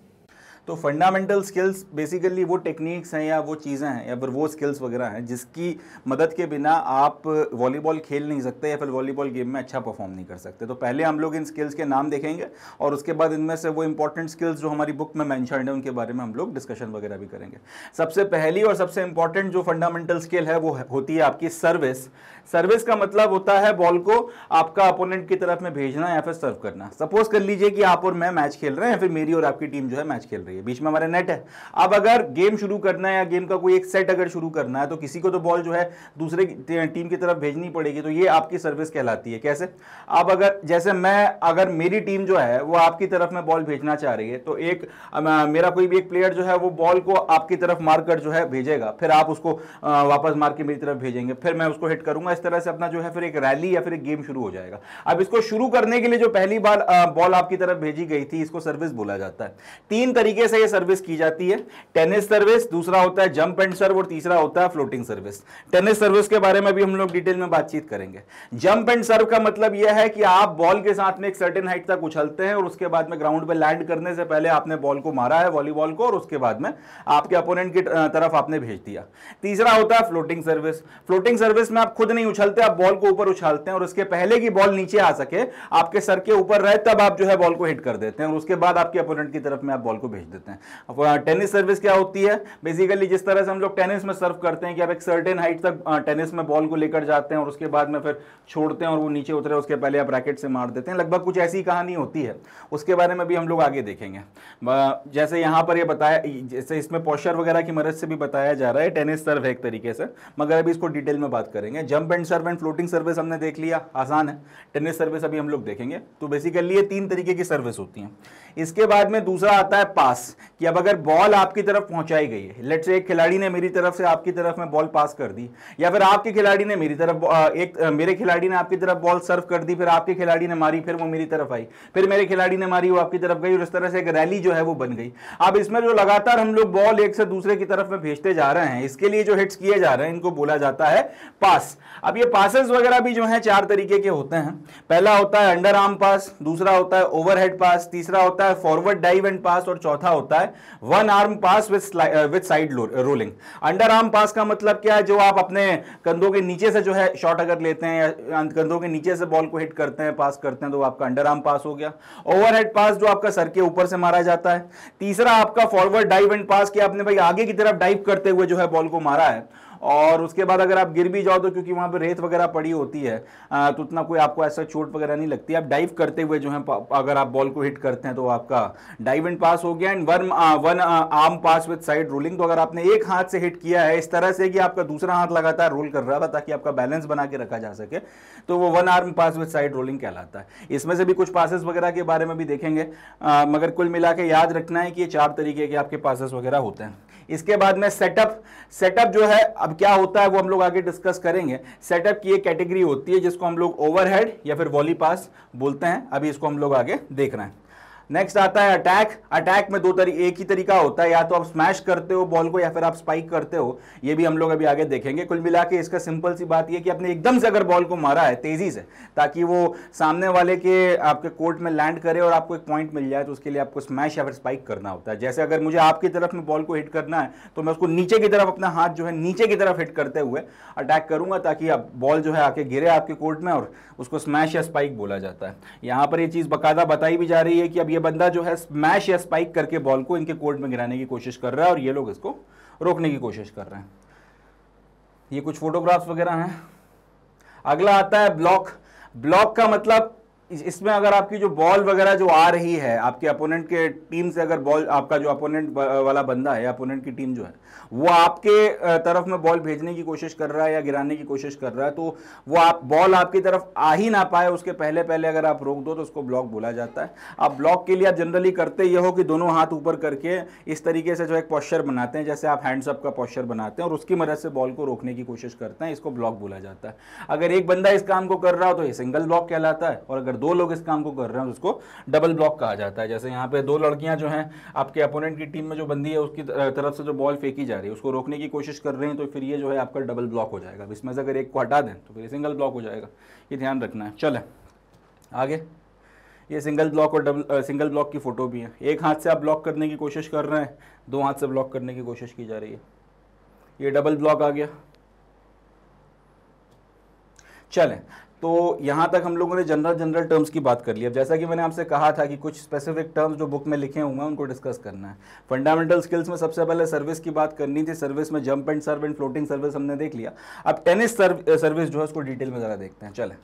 तो फंडामेंटल स्किल्स बेसिकली वो टेक्निक्स हैं या वो चीज़ें हैं या फिर वो स्किल्स वगैरह हैं जिसकी मदद के बिना आप वॉलीबॉल खेल नहीं सकते या फिर वॉलीबॉल गेम में अच्छा परफॉर्म नहीं कर सकते तो पहले हम लोग इन स्किल्स के नाम देखेंगे और उसके बाद इनमें से वो इंपॉर्टेंट स्किल्स जो हमारी बुक में मैंशन है उनके बारे में हम लोग डिस्कशन वगैरह भी करेंगे सबसे पहली और सबसे इंपॉर्टेंट जो फंडामेंटल स्किल है वो होती है आपकी सर्विस सर्विस का मतलब होता है बॉल को आपका अपोनेंट की तरफ में भेजना या फिर सर्व करना सपोज कर लीजिए कि आप और मैं मैच खेल रहे हैं या फिर मेरी और आपकी टीम जो है मैच खेल रही है बीच में हमारा नेट है अब अगर गेम शुरू करना है या गेम का कोई एक सेट अगर शुरू करना है तो किसी को तो बॉल जो है दूसरे टीम की तरफ भेजनी पड़ेगी तो ये आपकी सर्विस कहलाती है कैसे अब अगर जैसे मैं अगर मेरी टीम जो है वो आपकी तरफ में बॉल भेजना चाह रही है तो एक मेरा कोई भी एक प्लेयर जो है वो बॉल को आपकी तरफ मारकर जो है भेजेगा फिर आप उसको वापस मार के मेरी तरफ भेजेंगे फिर मैं उसको हिट करूंगा इस तरह से अपना जो है फिर एक रैली या फिर एक गेम शुरू हो जाएगा अब इसको शुरू करने के लिए जो पहली बार बॉल आपकी तरफ भेजी गई थी इसको सर्विस बोला जाता है तीन तरीके से यह सर्विस की जाती है टेनिस सर्विस दूसरा होता है जंप एंड सर्व और तीसरा होता है फ्लोटिंग सर्विस टेनिस सर्विस के बारे में भी हम लोग डिटेल में बातचीत करेंगे जंप एंड सर्व का मतलब यह है कि आप बॉल के साथ में एक सर्टेन हाइट तक उछलते हैं और उसके बाद में ग्राउंड पर लैंड करने से पहले आपने बॉल को मारा है वॉलीबॉल को और उसके बाद में आपके अपोनेंट की तरफ आपने भेज दिया तीसरा होता है फ्लोटिंग सर्विस फ्लोटिंग सर्विस में आप खुद नहीं नहीं उछलते आप बॉल को ऊपर उछालते हैं और उसके पहले की बॉल नीचे आ सके आपके सर के ऊपर रहे तब आप जो है बॉल को हिट कर देते हैं और उसके बाद आपके अपोनेंट की तरफ में आप बॉल को भेज देते हैं अब टेनिस सर्विस क्या होती है बेसिकली जिस तरह से हम लोग टेनिस में सर्व करते हैं कि आप एक सर्टेन हाइट तक टेनिस में बॉल को लेकर जाते हैं और उसके बाद में फिर छोड़ते हैं और वो नीचे उतरे उसके पहले आप रैकेट से मार देते हैं लगभग कुछ ऐसी कहानी होती है उसके बारे में भी हम लोग आगे देखेंगे जैसे यहाँ पर ये बताया जैसे इसमें पॉस्चर वगैरह की मदद से भी बताया जा रहा है टेनिस सर्व है एक तरीके से मगर अभी इसको डिटेल में बात करेंगे jump jump and serve and floating service हमने देख लिया आसान है टेनिस सर्विस अभी हम लोग देखेंगे तो बेसिकली ये तीन तरीके की सर्विस होती हैं इसके बाद में दूसरा आता है पास कि अब अगर बॉल आपकी तरफ पहुंचाई गई है लेट से एक खिलाड़ी ने मेरी तरफ से आपकी तरफ में बॉल पास कर दी या फिर आपके खिलाड़ी ने मेरी तरफ एक मेरे खिलाड़ी ने आपकी तरफ बॉल सर्व कर दी फिर आपके खिलाड़ी ने मारी फिर वो मेरी तरफ आई फिर मेरे खिलाड़ी ने मारी वो आपकी तरफ गई और इस तरह से एक रैली जो है वो बन गई अब इसमें जो लगातार हम लोग बॉल एक से दूसरे की तरफ में भेजते जा रहे हैं इसके लिए जो हिट्स किए जा रहे हैं इनको बोला जाता है पास अब ये पासेस वगैरह भी जो है चार तरीके के होते हैं पहला होता है अंडर आर्म पास दूसरा होता है ओवरहेड पास तीसरा होता है फॉरवर्ड डाइव एंड पास और चौथा होता है one arm pass with with side rolling under arm pass का मतलब क्या है जो आप अपने कंधों के नीचे से जो है शॉट अगर लेते हैं या कंधों के नीचे से बॉल को हिट करते हैं पास करते हैं तो आपका अंडर आर्म पास हो गया ओवरहेड पास जो आपका सर के ऊपर से मारा जाता है तीसरा आपका फॉरवर्ड डाइव एंड पास कि आपने भाई आगे की तरफ डाइव करते हुए जो है बॉल को मारा है और उसके बाद अगर आप गिर भी जाओ तो क्योंकि वहाँ पर रेत वगैरह पड़ी होती है तो उतना कोई आपको ऐसा चोट वगैरह नहीं लगती आप डाइव करते हुए जो है अगर आप बॉल को हिट करते हैं तो आपका डाइव एंड पास हो गया and one one arm pass with side rolling तो अगर आपने एक हाथ से हिट किया है इस तरह से कि आपका दूसरा हाथ लगातार रोल कर रहा है ताकि आपका बैलेंस बना के रखा जा सके तो वो one arm pass with side rolling कहलाता है इसमें से भी कुछ पासिस वगैरह के बारे में भी देखेंगे मगर कुल मिला के याद रखना है कि ये चार तरीके के आपके पासेस वगैरह होते हैं इसके बाद में सेटअप सेटअप जो है अब क्या होता है वो हम लोग आगे डिस्कस करेंगे सेटअप की एक कैटेगरी होती है जिसको हम लोग ओवरहेड या फिर वॉली पास बोलते हैं अभी इसको हम लोग आगे देख रहे हैं नेक्स्ट आता है अटैक अटैक में दो तरी एक ही तरीका होता है या तो आप स्मैश करते हो बॉल को या फिर आप स्पाइक करते हो ये भी हम लोग अभी आगे देखेंगे कुल मिला के इसका सिंपल सी बात यह कि आपने एकदम से अगर बॉल को मारा है तेजी से ताकि वो सामने वाले के आपके कोर्ट में लैंड करे और आपको एक पॉइंट मिल जाए तो उसके लिए आपको स्मैश या फिर स्पाइक करना होता है जैसे अगर मुझे आपकी तरफ में बॉल को हिट करना है तो मैं उसको नीचे की तरफ अपना हाथ जो है नीचे की तरफ हिट करते हुए अटैक करूंगा ताकि आप बॉल जो है आके गिरे आपके कोर्ट में और उसको स्मैश या स्पाइक बोला जाता है यहाँ पर ये चीज़ बकायदा बताई भी जा रही है कि अब ये बंदा जो है स्मैश या स्पाइक करके बॉल को इनके कोर्ट में गिराने की कोशिश कर रहा है और ये लोग इसको रोकने की कोशिश कर रहे हैं ये कुछ फोटोग्राफ्स वगैरह हैं अगला आता है ब्लॉक ब्लॉक का मतलब इसमें अगर आपकी जो बॉल वगैरह जो आ रही है आपके अपोनेंट के टीम से अगर बॉल आपका जो अपोनेंट वाला बंदा है अपोनेंट की टीम जो है वो आपके तरफ में बॉल भेजने की कोशिश कर रहा है या गिराने की कोशिश कर रहा है तो वो आप बॉल आपकी तरफ आ ही ना पाए उसके पहले पहले अगर आप रोक दो तो उसको ब्लॉक बोला जाता है आप ब्लॉक के लिए आप जनरली करते ये हो कि दोनों हाथ ऊपर करके इस तरीके से जो एक पॉस्चर बनाते हैं जैसे आप हैंड्सअप का पॉस्चर बनाते हैं और उसकी मदद से बॉल को रोकने की कोशिश करते हैं इसको ब्लॉक बोला जाता है अगर एक बंदा इस काम को कर रहा हो तो ये सिंगल ब्लॉक कहलाता है और अगर दो लोग इस काम को कर रहे हैं तो उसको डबल ब्लॉक कहा जाता है जैसे यहाँ पे दो लड़कियां जो हैं आपके अपोनेंट की टीम में जो बंदी है उसकी तरफ से जो बॉल फेंकी की जा रही है उसको रोकने की कोशिश कर रहे हैं तो फिर ये जो है आपका डबल ब्लॉक हो जाएगा इसमें से अगर एक को हटा दें तो फिर सिंगल ब्लॉक हो जाएगा ये ध्यान रखना है चलें आगे ये सिंगल ब्लॉक और डबल सिंगल ब्लॉक की फ़ोटो भी है एक हाथ से आप ब्लॉक करने की कोशिश कर रहे हैं दो हाथ से ब्लॉक करने की कोशिश की जा रही है ये डबल ब्लॉक आ गया चलें तो यहाँ तक हम लोगों ने जनरल जनरल टर्म्स की बात कर ली अब जैसा कि मैंने आपसे कहा था कि कुछ स्पेसिफिक टर्म्स जो बुक में लिखे हुए हैं उनको डिस्कस करना है फंडामेंटल स्किल्स में सबसे पहले सर्विस की बात करनी थी सर्विस में jump and serve and floating service हमने देख लिया अब टेनिस सर्विस जो है उसको डिटेल में ज़रा देखते हैं चले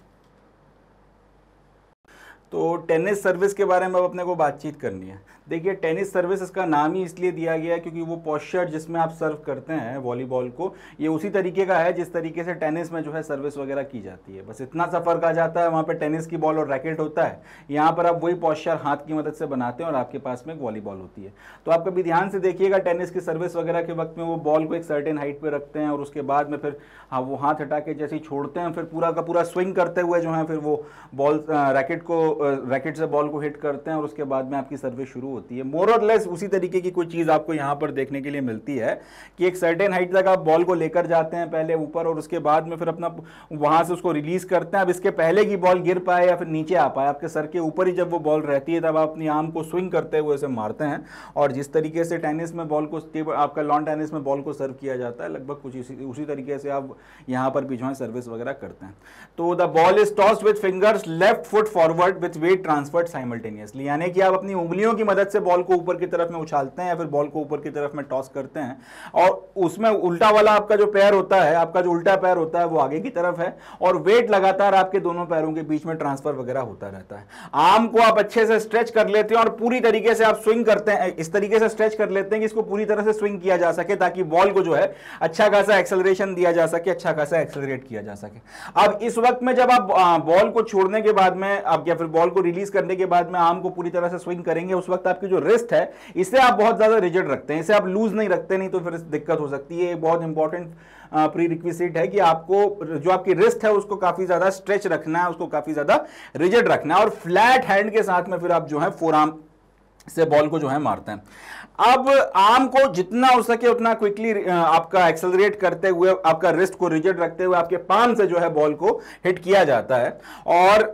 तो टेनिस सर्विस के बारे में अब अपने को बातचीत करनी है देखिए टेनिस सर्विस इसका नाम ही इसलिए दिया गया है क्योंकि वो पॉस्चर जिसमें आप सर्व करते हैं वॉलीबॉल को ये उसी तरीके का है जिस तरीके से टेनिस में जो है सर्विस वगैरह की जाती है बस इतना सा फर्क आ जाता है वहाँ पर टेनिस की बॉल और रैकेट होता है यहाँ पर आप वही पॉस्चर हाथ की मदद से बनाते हैं और आपके पास में एक वॉलीबॉल होती है तो आप कभी ध्यान से देखिएगा टेनिस की सर्विस वगैरह के वक्त में वो बॉल को एक सर्टेन हाइट पर रखते हैं और उसके बाद में फिर हाँ वो हाथ हटा के जैसे ही छोड़ते हैं फिर पूरा का पूरा स्विंग करते हुए जो है फिर वो बॉल रैकेट को रैकेट से बॉल को हिट करते हैं और उसके बाद में आपकी सर्विस शुरू होती है मोर और लेस उसी तरीके की कोई चीज़ आपको यहाँ पर देखने के लिए मिलती है कि एक सर्टेन हाइट तक आप बॉल को लेकर जाते हैं पहले ऊपर और उसके बाद में फिर अपना वहाँ से उसको रिलीज करते हैं अब इसके पहले की बॉल गिर पाए या फिर नीचे आ पाए आपके सर के ऊपर ही जब वो बॉल रहती है तब आप अपनी आम को स्विंग करते हुए उसे मारते हैं और जिस तरीके से टेनिस में बॉल को आपका लॉन टेनिस में बॉल को सर्व किया जाता है लगभग कुछ इसी उसी तरीके से आप यहाँ पर भी सर्विस वगैरह करते हैं तो the ball is toss with fingers left foot forward with weight transferred simultaneously यानी कि आप अपनी उंगलियों की मदद मदद से बॉल को ऊपर की तरफ में उछालते हैं या फिर बॉल को ऊपर की तरफ में टॉस करते हैं और उसमें उल्टा वाला आपका जो पैर होता है आपका जो उल्टा पैर होता है वो आगे की तरफ है और वेट लगातार आपके दोनों पैरों के बीच में ट्रांसफर वगैरह होता रहता है आर्म को आप अच्छे से स्ट्रेच कर लेते हैं और पूरी तरीके से आप स्विंग करते हैं इस तरीके से स्ट्रेच कर लेते हैं कि इसको पूरी तरह से स्विंग किया जा सके ताकि बॉल को जो है अच्छा खासा एक्सेलरेशन दिया जा सके अच्छा खासा एक्सेलरेट किया जा सके अब इस वक्त में जब आप बॉल को छोड़ने के बाद में आप या फिर बॉल को रिलीज करने के बाद में आर्म को पूरी तरह से स्विंग करेंगे उस वक्त आप आपकी जो रिस्ट है इसे आप बहुत ज़्यादा रिजिड रखते हैं इसे आप लूज नहीं रखते नहीं तो फिर दिक्कत हो सकती है बहुत इंपॉर्टेंट प्री रिक्विसिट है कि आपको जो आपकी रिस्ट है उसको काफ़ी ज़्यादा स्ट्रेच रखना है उसको काफ़ी ज़्यादा रिजिड रखना है और फ्लैट हैंड के साथ में फिर आप जो है फोर आर्म से बॉल को जो है मारते हैं अब आर्म को जितना हो सके उतना क्विकली आपका एक्सेलरेट करते हुए आपका रिस्ट को रिजिड रखते हुए आपके पाम से जो है बॉल को हिट किया जाता है और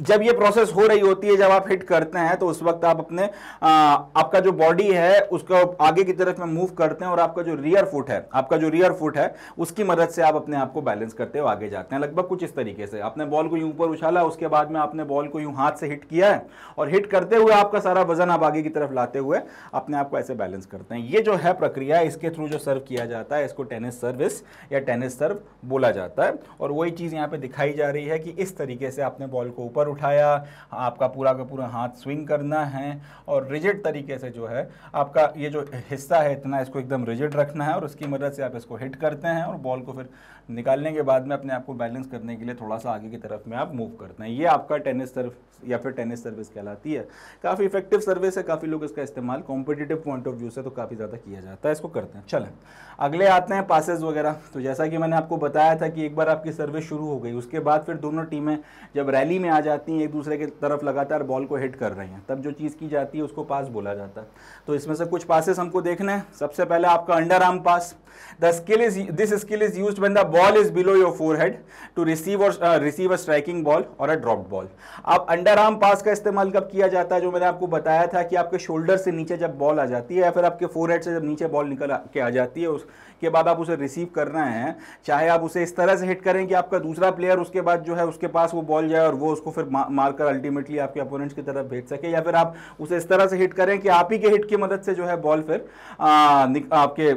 जब ये प्रोसेस हो रही होती है जब आप हिट करते हैं तो उस वक्त आप अपने आ, आपका जो बॉडी है उसको आगे की तरफ में मूव करते हैं और आपका जो रियर फुट है आपका जो रियर फुट है उसकी मदद से आप अपने आप को बैलेंस करते हुए आगे जाते हैं लगभग कुछ इस तरीके से आपने बॉल को यूं ऊपर उछाला उसके बाद में आपने बॉल को यूं हाथ से हिट किया है और हिट करते हुए आपका सारा वजन आप आगे की तरफ लाते हुए अपने आप को ऐसे बैलेंस करते हैं ये जो है प्रक्रिया इसके थ्रू जो सर्व किया जाता है इसको टेनिस सर्विस या टेनिस सर्व बोला जाता है और वही चीज़ यहाँ पर दिखाई जा रही है कि इस तरीके से आपने बॉल को ऊपर ऊपर उठाया आपका पूरा का पूरा हाथ स्विंग करना है और रिजिड तरीके से जो है आपका ये जो हिस्सा है इतना इसको एकदम रिजिड रखना है और उसकी मदद से आप इसको हिट करते हैं और बॉल को फिर निकालने के बाद में अपने आप को बैलेंस करने के लिए थोड़ा सा आगे की तरफ में आप मूव करते हैं ये आपका टेनिस सर्व या फिर टेनिस सर्विस कहलाती है काफ़ी इफेक्टिव सर्विस है काफ़ी लोग इसका इस्तेमाल कॉम्पिटेटिव पॉइंट ऑफ व्यू से तो काफ़ी ज़्यादा किया जाता है इसको करते हैं चलें अगले आते हैं पासेज वगैरह तो जैसा कि मैंने आपको बताया था कि एक बार आपकी सर्विस शुरू हो गई उसके बाद फिर दोनों टीमें जब रैली में आ जाती हैं एक दूसरे की तरफ लगातार बॉल को हिट कर रही हैं तब जो चीज़ की जाती है उसको पास बोला जाता है तो इसमें से कुछ पासेस हमको देखना है सबसे पहले आपका under arm pass The skill is this skill is used when the ball is below your forehead to receive or uh, receive a striking ball or a dropped ball. ab under arm pass का इस्तेमाल कब किया जाता है जो मैंने आपको बताया था कि आपके शोल्डर से नीचे जब बॉल आ जाती है या फिर आपके फोरहेड से जब नीचे बॉल निकल के आ जाती है उस के बाद आप उसे रिसीव कर रहे हैं चाहे आप उसे इस तरह से हिट करें कि आपका दूसरा प्लेयर उसके बाद जो है उसके पास वो बॉल जाए और वो उसको फिर मारकर अल्टीमेटली आपके अपोनेंट की तरफ भेज सके या फिर आप उसे इस तरह से हिट करें कि आप ही के हिट की मदद से जो है बॉल फिर आपके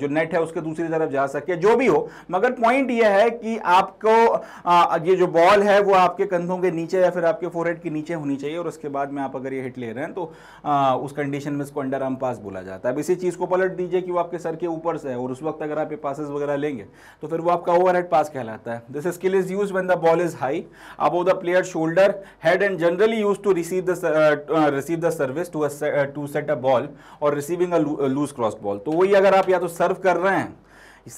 जो नेट है उसके दूसरी तरफ जा सके जो भी हो मगर पॉइंट यह है कि आपको ये जो बॉल है वो आपके कंधों के नीचे या फिर आपके फोरहेड के नीचे होनी चाहिए और उसके बाद में आप अगर ये हिट ले रहे हैं तो आ, उस कंडीशन में इसको अंडर आर्म पास बोला जाता है अब इसी चीज़ को पलट दीजिए कि वो आपके सर के ऊपर से है और और उस वक्त अगर आप ये पासेज वगैरह लेंगे तो फिर वो आपका ओवर हेड पास कहलाता है this skill is use when the ball is high अब the player shoulder head and generally use to receive the receive the service to to set a ball और receiving a loose cross ball तो वही अगर आप या तो सर्व कर रहे हैं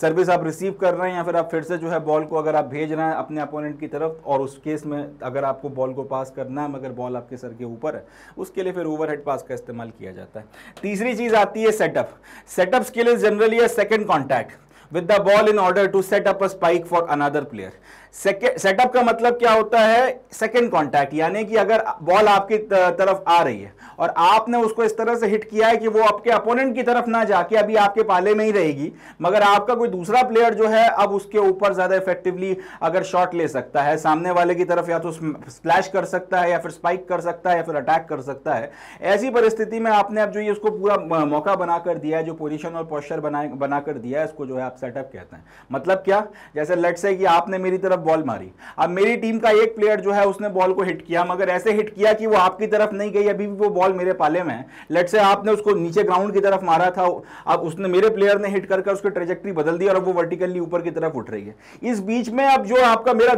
सर्विस आप रिसीव कर रहे हैं या फिर आप फिर से जो है बॉल को अगर आप भेज रहे हैं अपने अपोनेंट की तरफ और उस केस में अगर आपको बॉल को पास करना है मगर बॉल आपके सर के ऊपर है उसके लिए फिर हेड पास का इस्तेमाल किया जाता है तीसरी चीज़ आती है सेटअप सेटअप के लिए जनरली है second contact with the ball in order to set up a spike for another player setup का मतलब क्या होता है सेकेंड कॉन्टैक्ट यानी कि अगर बॉल आपकी तरफ आ रही है और आपने उसको इस तरह से हिट किया है कि वो आपके अपोनेंट की तरफ ना जाके अभी आपके पाले में ही रहेगी मगर आपका कोई दूसरा प्लेयर जो है अब उसके ऊपर ज़्यादा इफेक्टिवली अगर शॉट ले सकता है सामने वाले की तरफ या तो स्प्लैश कर सकता है या फिर स्पाइक कर सकता है या फिर अटैक कर सकता है ऐसी परिस्थिति में आपने अब जो ये उसको पूरा मौका बनाकर दिया है जो पोजिशन और पॉस्चर बना बनाकर दिया है इसको जो है आप सेटअप कहते हैं मतलब क्या जैसे लेट से कि आपने मेरी तरफ बॉल मारी अब मेरी टीम का एक प्लेयर जो है उसने बॉल को हिट किया मगर ऐसे हिट किया कि वो आपकी तरफ नहीं गई अभी भी वो बॉल मेरे पाले में है लेट से आपने उसको नीचे ग्राउंड की तरफ मारा था अब उसने मेरे प्लेयर ने हिट करके उसकी ट्रेजेक्ट्री बदल दी और अब वो वर्टिकली ऊपर की तरफ उठ रही है इस बीच में अब जो आपका मेरा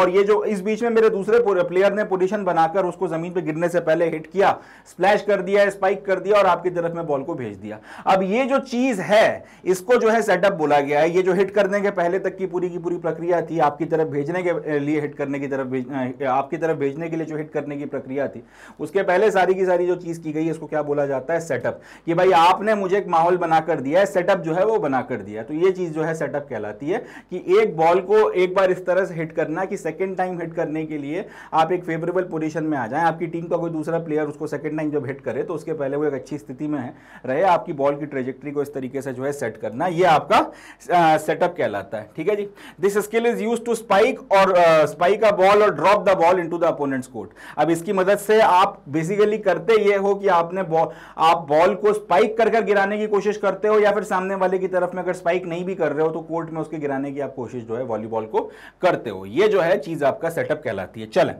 और ये जो इस बीच में मेरे दूसरे प्लेयर ने पोजिशन बनाकर उसको जमीन पर गिरने से पहले हिट किया स्प्लैश कर दिया स्पाइक कर दिया और आपकी तरफ में बॉल को भेज दिया अब ये जो चीज है इसको जो है सेटअप बोला गया है ये जो हिट करने के पहले तक की पूरी की पूरी प्रक्रिया थी आपकी तरफ तरफ भेजने के लिए हिट करने की तरफ आपकी तरफ भेजने के लिए जो हिट करने की प्रक्रिया थी उसके पहले सारी की सारी जो चीज़ की गई है उसको क्या बोला जाता है सेटअप कि भाई आपने मुझे एक माहौल बनाकर दिया है सेटअप जो है वो बनाकर दिया तो ये चीज़ जो है सेटअप कहलाती है कि एक बॉल को एक बार इस तरह से हिट करना कि सेकेंड टाइम हिट करने के लिए आप एक फेवरेबल पोजिशन में आ जाए आपकी टीम का कोई दूसरा प्लेयर उसको सेकेंड टाइम जब हिट करे तो उसके पहले वो एक अच्छी स्थिति में है रहे आपकी बॉल की ट्रेजेक्ट्री को इस तरीके से जो है सेट करना ये आपका सेटअप कहलाता है ठीक है जी this skill is use to spike spike और स्पाइक uh, का बॉल और drop the ball into the opponents court अब इसकी मदद से आप बेसिकली करते ये हो कि आपने बॉल आप बॉल को स्पाइक कर कर गिराने की कोशिश करते हो या फिर सामने वाले की तरफ में अगर स्पाइक नहीं भी कर रहे हो तो कोर्ट में उसके गिराने की आप कोशिश जो है वॉलीबॉल को करते हो ये जो है चीज आपका सेटअप कहलाती है चलें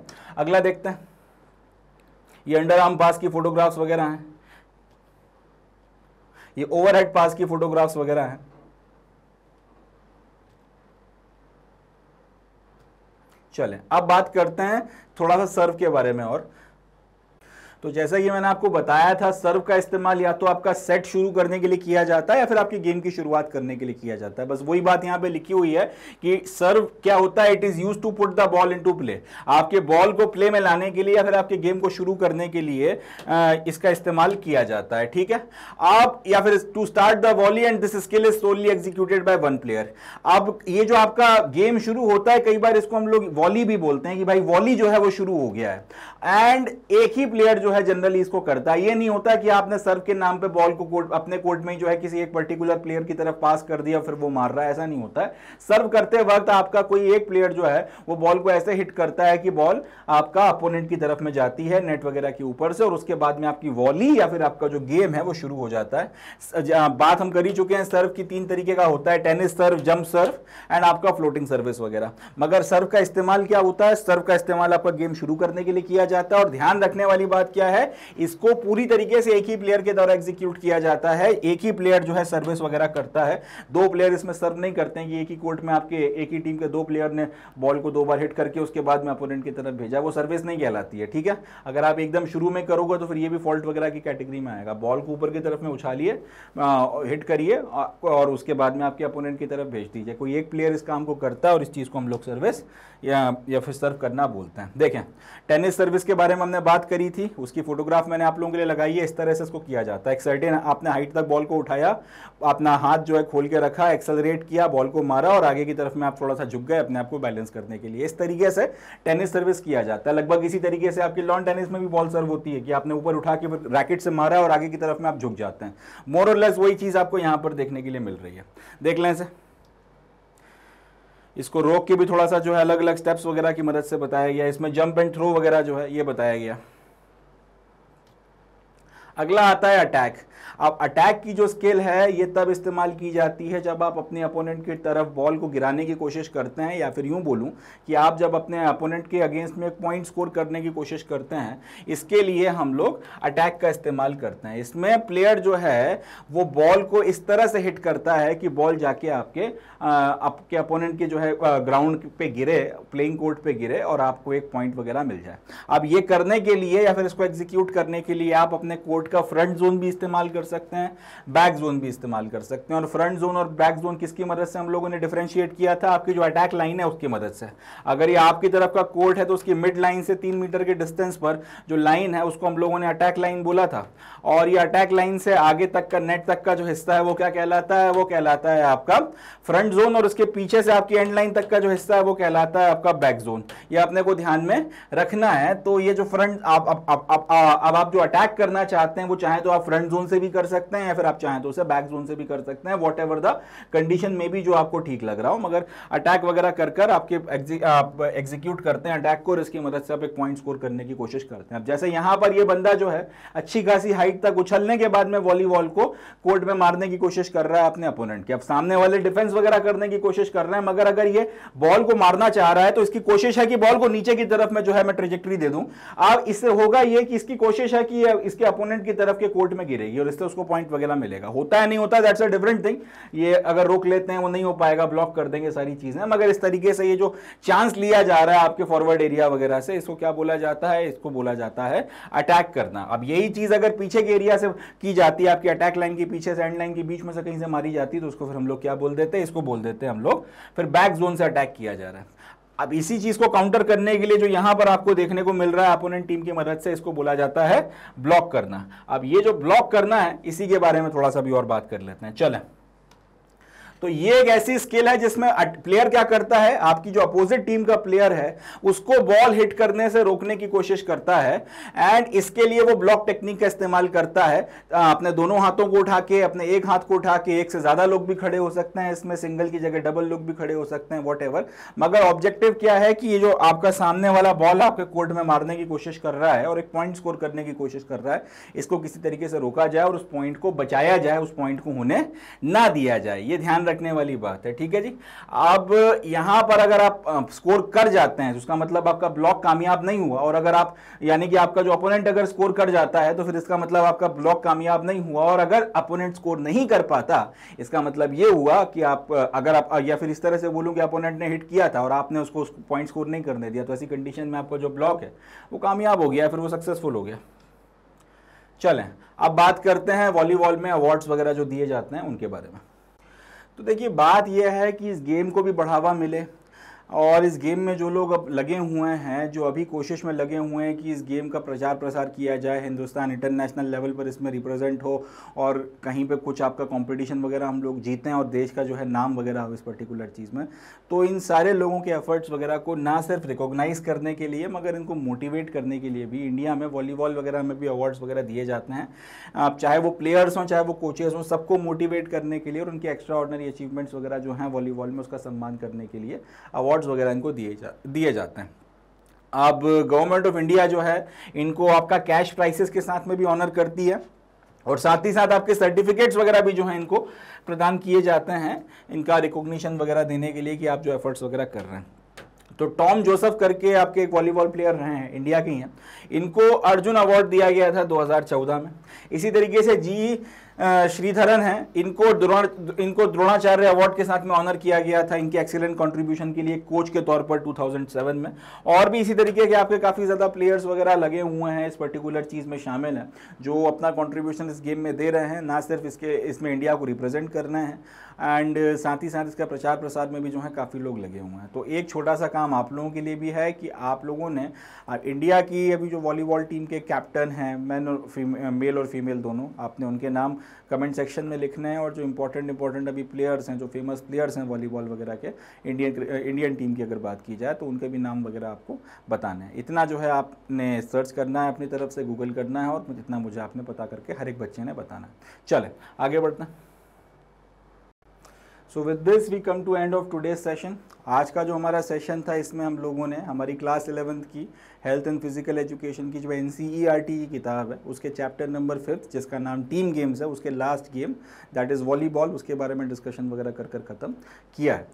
अगला देखते हैं ये अंडर आर्म पास की फोटोग्राफ्स वगैरह हैं ये ओवरहेड पास की फोटोग्राफ्स वगैरह हैं चलें अब बात करते हैं थोड़ा सा सर्व के बारे में और तो जैसा कि मैंने आपको बताया था सर्व का इस्तेमाल या तो आपका सेट शुरू करने के लिए किया जाता है या फिर आपकी गेम की शुरुआत करने के लिए किया जाता है बस वही बात यहाँ पे लिखी हुई है कि सर्व क्या होता है it is use to put the ball in play आपके बॉल को प्ले में लाने के लिए या फिर आपके गेम को शुरू करने के लिए इसका इस्तेमाल किया जाता है ठीक है आप या फिर to start the volley and this skill is solely executed by one player अब ये जो आपका गेम शुरू होता है कई बार इसको हम लोग वॉली भी बोलते हैं कि भाई वॉली जो है वो शुरू हो गया है एंड एक ही प्लेयर जो है जनरली इसको करता है ये नहीं होता कि आपने सर्व के नाम पे बॉल को कोर्ट अपने कोर्ट में ही जो है किसी एक पर्टिकुलर प्लेयर की तरफ पास कर दिया फिर वो मार रहा है ऐसा नहीं होता है सर्व करते वक्त आपका कोई एक प्लेयर जो है वो बॉल को ऐसे हिट करता है कि बॉल आपका अपोनेंट की तरफ में जाती है नेट वगैरह के ऊपर से और उसके बाद में आपकी वॉली या फिर आपका जो गेम है वो शुरू हो जाता है हाँ, बात हम कर ही चुके हैं सर्व की तीन तरीके का होता है tennis serve jump serve and आपका फ्लोटिंग सर्विस वगैरह मगर सर्व का इस्तेमाल क्या होता है सर्व का इस्तेमाल आपका गेम शुरू करने के लिए किया जाता है और ध्यान रखने वाली बात क्या है इसको पूरी तरीके से एक ही प्लेयर के द्वारा एग्जीक्यूट किया जाता है एक ही प्लेयर जो है सर्विस वगैरह करता है दो प्लेयर इसमें सर्व नहीं करते हैं कि एक ही कोर्ट में आपके एक ही टीम के दो प्लेयर ने बॉल को दो बार हिट करके उसके बाद में अपोनेंट की तरफ भेजा वो सर्विस नहीं कहलाती है ठीक है अगर आप एकदम शुरू में करोगे तो फिर ये भी फॉल्ट वगैरह की कैटेगरी में आएगा बॉल को ऊपर की तरफ में उछालिए हिट करिए और उसके बाद में आपके अपोनेंट की तरफ भेज दीजिए कोई एक प्लेयर इस काम को करता है और इस चीज़ को हम लोग सर्विस या या फिर सर्व करना बोलते हैं देखें टेनिस सर्विस इसके बारे में हमने बात करी थी उसकी फोटोग्राफ मैंने आप लोगों के लिए लगाई है इस तरह से इसको किया जाता है एक सर्टेन आपने हाइट तक बॉल को उठाया अपना हाथ जो है खोल के रखा एक्सेलरेट किया बॉल को मारा और आगे की तरफ में आप थोड़ा सा झुक गए अपने आप को बैलेंस करने के लिए इस तरीके से टेनिस सर्विस किया जाता है लगभग इसी तरीके से आपकी लॉन टेनिस में भी बॉल सर्व होती है कि आपने ऊपर उठा के रैकेट से मारा और आगे की तरफ में आप झुक जाते हैं मोर और लेस वही चीज़ आपको यहाँ पर देखने के लिए मिल रही है देख लें से इसको रोक के भी थोड़ा सा जो है अलग अलग स्टेप्स वगैरह की मदद से बताया गया इसमें जंप एंड थ्रो वगैरह जो है ये बताया गया अगला आता है अटैक अब अटैक की जो स्किल है ये तब इस्तेमाल की जाती है जब आप अपने अपोनेंट की तरफ बॉल को गिराने की कोशिश करते हैं या फिर यूं बोलूं कि आप जब अपने अपोनेंट के अगेंस्ट में एक पॉइंट स्कोर करने की कोशिश करते हैं इसके लिए हम लोग अटैक का इस्तेमाल करते हैं इसमें प्लेयर जो है वो बॉल को इस तरह से हिट करता है कि बॉल जाके आपके आपके अपोनेंट के जो है ग्राउंड पे गिरे प्लेइंग कोर्ट पे गिरे और आपको एक पॉइंट वगैरह मिल जाए अब ये करने के लिए या फिर इसको एग्जीक्यूट करने के लिए आप अपने कोर्ट का फ्रंट जोन भी इस्तेमाल कर सकते हैं बैक जोन भी इस्तेमाल कर सकते हैं और फ्रंट जोन और बैक जोन किसकी मदद से हम लोगों ने डिफ्रेंशिएट किया था आपकी जो अटैक लाइन है उसकी मदद से अगर ये आपकी तरफ का कोर्ट है तो उसकी मिड लाइन से तीन मीटर के डिस्टेंस पर जो लाइन है उसको हम लोगों ने अटैक लाइन बोला था और ये अटैक लाइन से आगे तक का नेट तक का जो हिस्सा है वो क्या कहलाता है वो कहलाता है आपका फ्रंट जोन और उसके पीछे से आपकी एंड लाइन तक का जो हिस्सा है वो कहलाता है आपका बैक जोन ये अपने को ध्यान में रखना है तो ये जो फ्रंट आप अब आप, आप, आप, आप जो अटैक करना चाहते हैं वो चाहे तो आप फ्रंट जोन से भी कर सकते हैं या फिर आप चाहें तो उसे बैक जोन से भी कर सकते हैं वॉट द कंडीशन में भी जो आपको ठीक लग रहा हो मगर अटैक वगैरह कर कर आपके एग्जीक्यूट करते हैं अटैक को इसकी मदद से आप एक पॉइंट स्कोर करने की कोशिश करते हैं अब जैसे यहां पर यह बंदा जो है अच्छी खासी हाइट तक उछलने के बाद में वॉलीबॉल को कोर्ट में मारने की कोशिश कर रहा है अपने अपोनेंट की अब सामने वाले डिफेंस वगैरह करने की कोशिश कर रहे हैं मगर अगर ये बॉल को मारना चाह रहा है तो इसकी कोशिश है कि बॉल को नीचे की तरफ में जो है मैं ट्रेजेक्ट्री दे दूं अब इससे होगा ये कि इसकी कोशिश है कि इसके अपोनेंट की तरफ के कोर्ट में गिरेगी और रिश्ते उसको पॉइंट वगैरह मिलेगा होता है नहीं होता दैट्स अ डिफरेंट थिंग ये अगर रोक लेते हैं वो नहीं हो पाएगा ब्लॉक कर देंगे सारी चीज़ें मगर इस तरीके से ये जो चांस लिया जा रहा है आपके फॉरवर्ड एरिया वगैरह से इसको क्या बोला जाता है इसको बोला जाता है अटैक करना अब यही चीज़ अगर पीछे के एरिया से की जाती है आपकी अटैक लाइन के पीछे से एंड लाइन के बीच में से कहीं से मारी जाती है तो उसको फिर हम लोग क्या बोल देते हैं इसको बोल देते हैं हम लोग फिर बैक जोन से अटैक किया जा रहा है अब इसी चीज को काउंटर करने के लिए जो यहां पर आपको देखने को मिल रहा है अपोनेंट टीम की मदद से इसको बोला जाता है ब्लॉक करना अब ये जो ब्लॉक करना है इसी के बारे में थोड़ा सा भी और बात कर लेते हैं चलें तो ये एक ऐसी स्किल है जिसमें प्लेयर क्या करता है आपकी जो अपोजिट टीम का प्लेयर है उसको बॉल हिट करने से रोकने की कोशिश करता है एंड इसके लिए वो ब्लॉक टेक्निक का इस्तेमाल करता है अपने दोनों हाथों को उठा के अपने एक हाथ को उठा के एक से ज़्यादा लोग भी खड़े हो सकते हैं इसमें सिंगल की जगह डबल लोग भी खड़े हो सकते हैं वॉट मगर ऑब्जेक्टिव क्या है कि ये जो आपका सामने वाला बॉल आपके कोर्ट में मारने की कोशिश कर रहा है और एक पॉइंट स्कोर करने की कोशिश कर रहा है इसको किसी तरीके से रोका जाए और उस पॉइंट को बचाया जाए उस पॉइंट को होने ना दिया जाए ये ध्यान रखने वाली बात है ठीक है जी अब यहां पर अगर आप स्कोर कर जाते हैं तो उसका मतलब आपका ब्लॉक कामयाब नहीं हुआ और अगर आप यानी कि आपका जो अपोनेंट अगर स्कोर कर जाता है तो फिर इसका मतलब आपका ब्लॉक कामयाब नहीं हुआ और अगर अपोनेंट स्कोर नहीं कर पाता इसका मतलब यह हुआ कि आप अगर आप या फिर इस तरह से बोलूँ कि अपोनेंट ने हिट किया था और आपने उसको पॉइंट स्कोर नहीं करने दिया तो ऐसी कंडीशन में आपका जो ब्लॉक है वो कामयाब हो गया फिर वो सक्सेसफुल हो गया चलें अब बात करते हैं वॉलीबॉल में अवार्ड्स वगैरह जो दिए जाते हैं उनके बारे में तो देखिए बात यह है कि इस गेम को भी बढ़ावा मिले और इस गेम में जो लोग अब लगे हुए हैं जो अभी कोशिश में लगे हुए हैं कि इस गेम का प्रचार प्रसार किया जाए हिंदुस्तान इंटरनेशनल लेवल पर इसमें रिप्रेजेंट हो और कहीं पे कुछ आपका कंपटीशन वगैरह हम लोग जीतें और देश का जो है नाम वगैरह हो इस पर्टिकुलर चीज़ में तो इन सारे लोगों के एफर्ट्स वगैरह को ना सिर्फ रिकोगनाइज़ करने के लिए मगर इनको मोटिवेट करने के लिए भी इंडिया में वॉलीबॉल वगैरह में भी अवार्ड्स वगैरह दिए जाते हैं आप चाहे वो प्लेयर्स हों चाहे वो कोचेज़ हों सबको मोटिवेट करने के लिए और उनके एक्स्ट्रा ऑर्डनरी अचीवमेंट्स वगैरह जो हैं वॉलीबॉल में उसका सम्मान करने के लिए अवार्ड अवार्ड्स वगैरह इनको दिए जा दिए जाते हैं अब गवर्नमेंट ऑफ इंडिया जो है इनको आपका कैश प्राइसेस के साथ में भी ऑनर करती है और साथ ही साथ आपके सर्टिफिकेट्स वगैरह भी जो है इनको प्रदान किए जाते हैं इनका रिकॉग्निशन वगैरह देने के लिए कि आप जो एफर्ट्स वगैरह कर रहे हैं तो टॉम जोसेफ करके आपके एक वॉलीबॉल प्लेयर रहे हैं इंडिया के हैं इनको अर्जुन अवार्ड दिया गया था 2014 में इसी तरीके से जी श्रीधरन हैं इनको द्रोण इनको द्रोणाचार्य अवार्ड के साथ में ऑनर किया गया था इनके एक्सीलेंट कंट्रीब्यूशन के लिए कोच के तौर पर 2007 में और भी इसी तरीके के आपके काफ़ी ज़्यादा प्लेयर्स वगैरह लगे हुए हैं इस पर्टिकुलर चीज़ में शामिल हैं जो अपना कॉन्ट्रीब्यूशन इस गेम में दे रहे हैं ना सिर्फ इसके इसमें इंडिया को रिप्रेजेंट करना है एंड uh, साथ ही साथ इसका प्रचार प्रसार में भी जो है काफ़ी लोग लगे हुए हैं तो एक छोटा सा काम आप लोगों के लिए भी है कि आप लोगों ने इंडिया की अभी जो वॉलीबॉल टीम के कैप्टन हैं मैन और मेल और फीमेल दोनों आपने उनके नाम कमेंट सेक्शन में लिखने हैं और जो इंपॉर्टेंट इंपॉर्टेंट अभी प्लेयर्स हैं जो फेमस प्लेयर्स हैं वॉलीबॉल वगैरह के इंडियन इंडियन टीम की अगर बात की जाए तो उनके भी नाम वगैरह आपको बताना है इतना जो है आपने सर्च करना है अपनी तरफ से गूगल करना है और जितना मुझे आपने पता करके हर एक बच्चे ने बताना है चले आगे बढ़ते हैं so with this we come to end of today session आज का जो हमारा सेशन था इसमें हम लोगों ने हमारी क्लास इलेवंथ की हेल्थ एंड फिजिकल एजुकेशन की जो N C E R T की किताब है उसके चैप्टर नंबर फिफ्थ जिसका नाम टीम गेम्स है उसके last game that is volleyball उसके बारे में डिस्कशन वगैरह कर कर ख़त्म किया है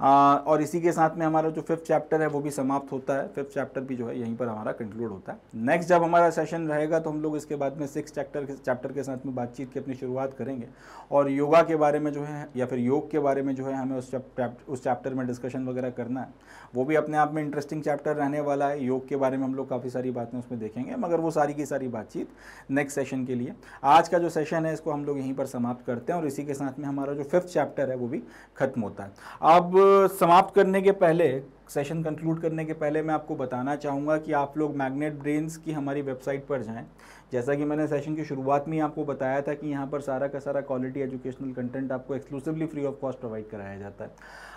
और इसी के साथ में हमारा जो फिफ्थ चैप्टर है वो भी समाप्त होता है फिफ्थ चैप्टर भी जो है यहीं पर हमारा कंक्लूड होता है नेक्स्ट जब हमारा सेशन रहेगा तो हम लोग इसके बाद में सिक्स चैप्टर के चैप्टर के साथ में बातचीत की अपनी शुरुआत करेंगे और योगा के बारे में जो है या फिर योग के बारे में जो है हमें उस उस चैप्टर में डिस्कशन वगैरह करना है वो भी अपने आप में इंटरेस्टिंग चैप्टर रहने वाला है योग के बारे में हम लोग काफ़ी सारी बातें उसमें देखेंगे मगर वो सारी की सारी बातचीत नेक्स्ट सेशन के लिए आज का जो सेशन है इसको हम लोग यहीं पर समाप्त करते हैं और इसी के साथ में हमारा जो फिफ्थ चैप्टर है वो भी खत्म होता है अब समाप्त करने के पहले सेशन कंक्लूड करने के पहले मैं आपको बताना चाहूँगा कि आप लोग मैग्नेट ब्रेन्स की हमारी वेबसाइट पर जाएं जैसा कि मैंने सेशन की शुरुआत में ही आपको बताया था कि यहाँ पर सारा का सारा क्वालिटी एजुकेशनल कंटेंट आपको exclusively free of cost provide कराया जाता है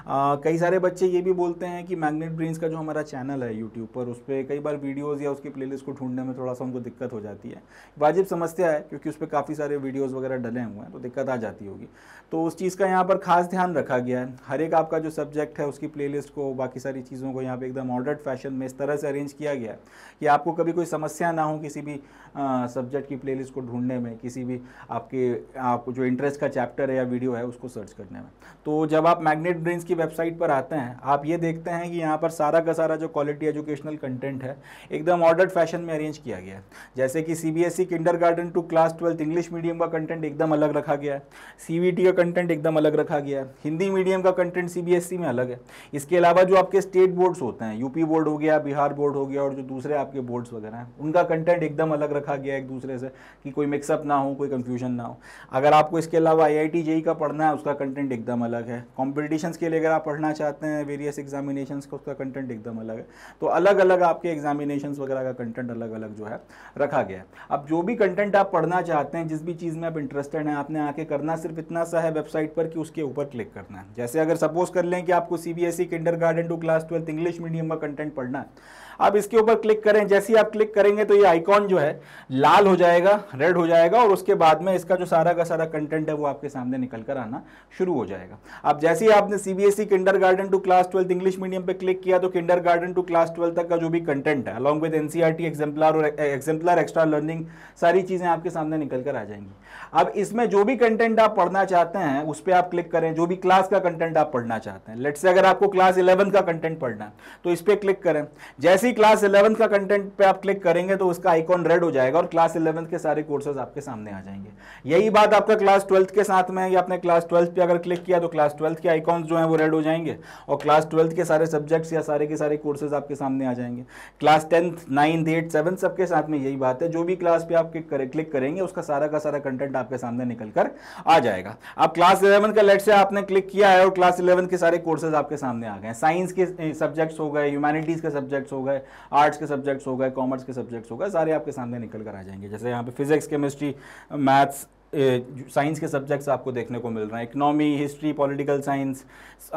आ, कई सारे बच्चे ये भी बोलते हैं कि मैग्नेट ब्रेन्स का जो हमारा चैनल है यूट्यूब पर उस पर कई बार वीडियोज़ या उसकी प्ले को ढूंढने में थोड़ा सा उनको दिक्कत हो जाती है वाजिब समस्या है क्योंकि उस पर काफ़ी सारे वीडियोज़ वगैरह डले हुए हैं तो दिक्कत आ जाती होगी तो उस चीज़ का यहाँ पर खास ध्यान रखा गया है हर एक आपका जो सब्जेक्ट है उसकी प्ले को बाकी सारी चीज़ों को यहाँ पर एकदम मॉडर्न फैशन में इस तरह से अरेंज किया गया कि आपको कभी कोई समस्या ना हो किसी भी सब्जेक्ट की प्लेलिस्ट को ढूंढने में किसी भी आपके आप जो इंटरेस्ट का चैप्टर है या वीडियो है उसको सर्च करने में तो जब आप मैग्नेट ब्रेन्स की वेबसाइट पर आते हैं आप ये देखते हैं कि यहाँ पर सारा का सारा जो क्वालिटी एजुकेशनल कंटेंट है एकदम ऑर्डर्ड फैशन में अरेंज किया गया है जैसे कि C B S E kindergarten to class twelfth English medium का कंटेंट एकदम अलग रखा गया है सी बी टी का कंटेंट एकदम अलग रखा गया है हिंदी मीडियम का content C B S E में अलग है इसके अलावा जो आपके स्टेट बोर्ड्स होते हैं यूपी बोर्ड हो गया बिहार बोर्ड हो गया और जो दूसरे आपके बोर्ड्स वगैरह हैं उनका कंटेंट एकदम अलग रखा रखा गया एक दूसरे से कि कोई मिक्सअप ना हो कोई कन्फ्यूजन ना हो अगर आपको इसके अलावा आई आई टी जेई का पढ़ना है उसका कंटेंट एकदम अलग है कॉम्पिटिशन के लिए अगर आप पढ़ना चाहते हैं वेरियस एग्जामिनेशन का उसका कंटेंट एकदम अलग है तो अलग अलग आपके एग्जामिनेशन वगैरह का कंटेंट अलग अलग जो है रखा गया है अब जो भी कंटेंट आप पढ़ना चाहते हैं जिस भी चीज़ में आप इंटरेस्टेड हैं आपने आके करना सिर्फ इतना सा है वेबसाइट पर कि उसके ऊपर क्लिक करना है जैसे अगर सपोज कर लें कि आपको C B S E kindergarten to class twelfth English medium का कंटेंट पढ़ना है आप इसके ऊपर क्लिक करें जैसे ही आप क्लिक करेंगे तो ये आइकॉन जो है लाल हो जाएगा रेड हो जाएगा और उसके बाद में इसका जो सारा का सारा कंटेंट है वो आपके सामने निकल कर आना शुरू हो जाएगा अब जैसे ही आपने C B S E kindergarten to class twelfth English medium पर क्लिक किया तो kindergarten to class twelfth तक का जो भी कंटेंट है along with N C R T exemplar और एग्जाम्पलर एक्स्ट्रा लर्निंग सारी चीज़ें आपके सामने निकल कर आ जाएंगी अब इसमें जो भी कंटेंट आप पढ़ना चाहते हैं उस पर आप क्लिक करें जो भी क्लास का कंटेंट आप पढ़ना चाहते हैं लेट्स से अगर आपको क्लास इलेवन का कंटेंट पढ़ना है तो इस पर क्लिक करें जैसे जैसे ही क्लास इलेवंथ का कंटेंट पे आप क्लिक करेंगे तो उसका आइकॉन रेड हो जाएगा और क्लास इलेवंथ के सारे कोर्सेज आपके सामने आ जाएंगे यही बात आपका क्लास ट्वेल्थ के साथ में या आपने क्लास ट्वेल्थ पे अगर क्लिक किया तो क्लास ट्वेल्थ के आइकॉन जो है वो रेड हो जाएंगे और क्लास ट्वेल्थ के सारे सब्जेक्ट्स या सारे के सारे कोर्सेज आपके सामने आ जाएंगे class tenth ninth eight seven सबके साथ में यही बात है जो भी क्लास पे आप क्लिक करेंगे उसका सारा का सारा कंटेंट आपके सामने निकल कर आ जाएगा आप क्लास इलेवन का लेट से आपने क्लिक किया है और क्लास इलेवन के सारे कोर्सेज आपके सामने आ गए साइंस के सब्जेक्ट्स eh, हो गए ह्यूमैनिटीज के सब्जेक्ट्स हो गए गए आर्ट्स के सब्जेक्ट्स हो गए कॉमर्स के सब्जेक्ट्स हो गए सारे आपके सामने निकल कर आ जाएंगे जैसे यहाँ पे फिजिक्स केमिस्ट्री मैथ्स साइंस के सब्जेक्ट्स आपको देखने को मिल रहे हैं इकनॉमी हिस्ट्री पॉलिटिकल साइंस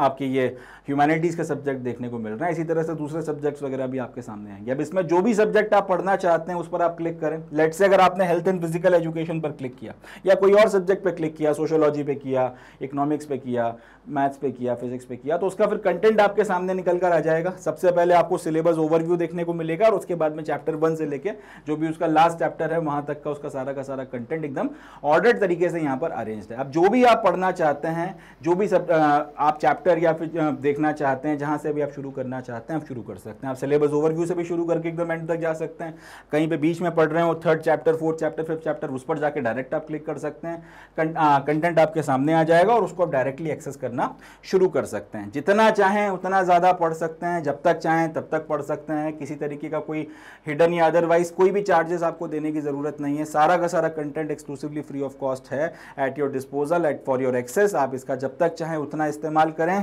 आपके ये ह्यूमैनिटीज़ के सब्जेक्ट देखने को मिल रहे हैं इसी तरह से दूसरे सब्जेक्ट्स वगैरह भी आपके सामने आएंगे अब इसमें जो भी सब्जेक्ट आप पढ़ना चाहते हैं उस पर आप क्लिक करें लेट से अगर आपने हेल्थ एंड फिजिकल एजुकेशन पर क्लिक किया या कोई और सब्जेक्ट पर क्लिक किया सोशोलॉजी पर किया इकनॉमिक्स पर किया मैथ्स पे किया फिजिक्स पे किया तो उसका फिर कंटेंट आपके सामने निकल कर आ जाएगा सबसे पहले आपको सिलेबस ओवरव्यू देखने को मिलेगा और उसके बाद में चैप्टर वन से लेके जो भी उसका लास्ट चैप्टर है वहां तक का उसका सारा का सारा कंटेंट एकदम ऑर्डर तरीके से यहाँ पर अरेंज है अब जो भी आप पढ़ना चाहते हैं जो भी सब आप चैप्टर या फिर देखना चाहते हैं जहाँ से भी आप शुरू करना चाहते हैं आप शुरू कर सकते हैं आप सिलेबस ओवरव्यू से भी शुरू करके एकदम एंड तक जा सकते हैं कहीं पर बीच में पढ़ रहे हो third chapter fourth chapter fifth chapter उस पर जाकर डायरेक्ट आप क्लिक कर सकते हैं कंटेंट आपके सामने आ जाएगा और उसको आप डायरेक्टली एक्सेस करना करना शुरू कर सकते हैं जितना चाहें उतना ज़्यादा पढ़ सकते हैं जब तक चाहें तब तक पढ़ सकते हैं किसी तरीके का कोई हिडन या अदरवाइज कोई भी चार्जेस आपको देने की ज़रूरत नहीं है सारा का सारा content exclusively free of cost है at your disposal at for your access आप इसका जब तक चाहें उतना इस्तेमाल करें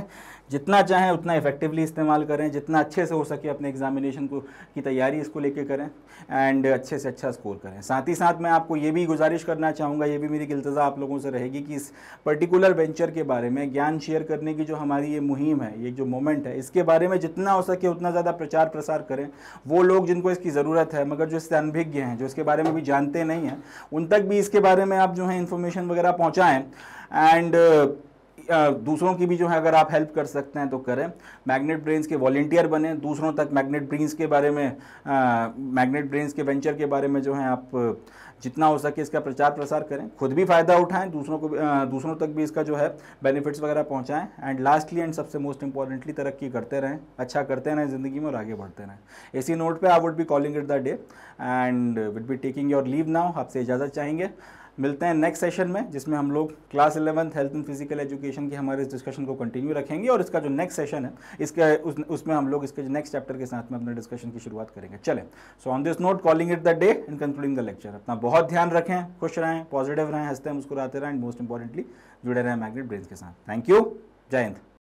जितना चाहें उतना इफेक्टिवली इस्तेमाल करें जितना अच्छे से हो सके अपने एग्जामिनेशन को की तैयारी इसको लेके करें एंड अच्छे से अच्छा स्कोर करें साथ ही साथ मैं आपको ये भी गुजारिश करना चाहूँगा ये भी मेरी गिलतज़ा आप लोगों से रहेगी कि इस पर्टिकुलर वेंचर के बारे में ज्ञान शेयर करने की जो हमारी ये मुहिम है ये जो मोमेंट है इसके बारे में जितना हो सके उतना ज़्यादा प्रचार प्रसार करें वो लोग जिनको इसकी ज़रूरत है मगर जो इससे अनभिज्ञ हैं जो इसके बारे में भी जानते नहीं हैं उन तक भी इसके बारे में आप जो है इन्फॉर्मेशन वगैरह पहुँचाएँ एंड दूसरों की भी जो है अगर आप हेल्प कर सकते हैं तो करें मैग्नेट ब्रेन्स के वॉल्टियर बने दूसरों तक मैग्नेट ब्रेन्स के बारे में मैग्नेट ब्रेन्स के वेंचर के बारे में जो है आप जितना हो सके इसका प्रचार प्रसार करें खुद भी फ़ायदा उठाएं दूसरों को आ, दूसरों तक भी इसका जो है बेनिफिट्स वगैरह पहुंचाएं एंड लास्टली एंड सबसे मोस्ट इंपॉर्टेंटली तरक्की करते रहें अच्छा करते रहें ज़िंदगी में और आगे बढ़ते रहें इसी नोट पे I would be calling it the day and we'd be taking your leave now आपसे इजाज़त चाहेंगे मिलते हैं नेक्स्ट सेशन में जिसमें हम लोग class eleventh health and physical education की हमारे इस डिस्कशन को कंटिन्यू रखेंगे और इसका जो नेक्स्ट सेशन है इसके उस, उसमें हम लोग इसके नेक्स्ट चैप्टर के साथ में अपने डिस्कशन की शुरुआत करेंगे चले so on this note calling it the day in concluding the lecture अपना बहुत ध्यान रखें खुश रहें पॉजिटिव रहें हंसते हैं मुस्कुराते रहें एंड मोस्ट इंपॉर्टेंटली जुड़े रहें मैग्नेट ब्रेन के साथ थैंक यू जय हिंद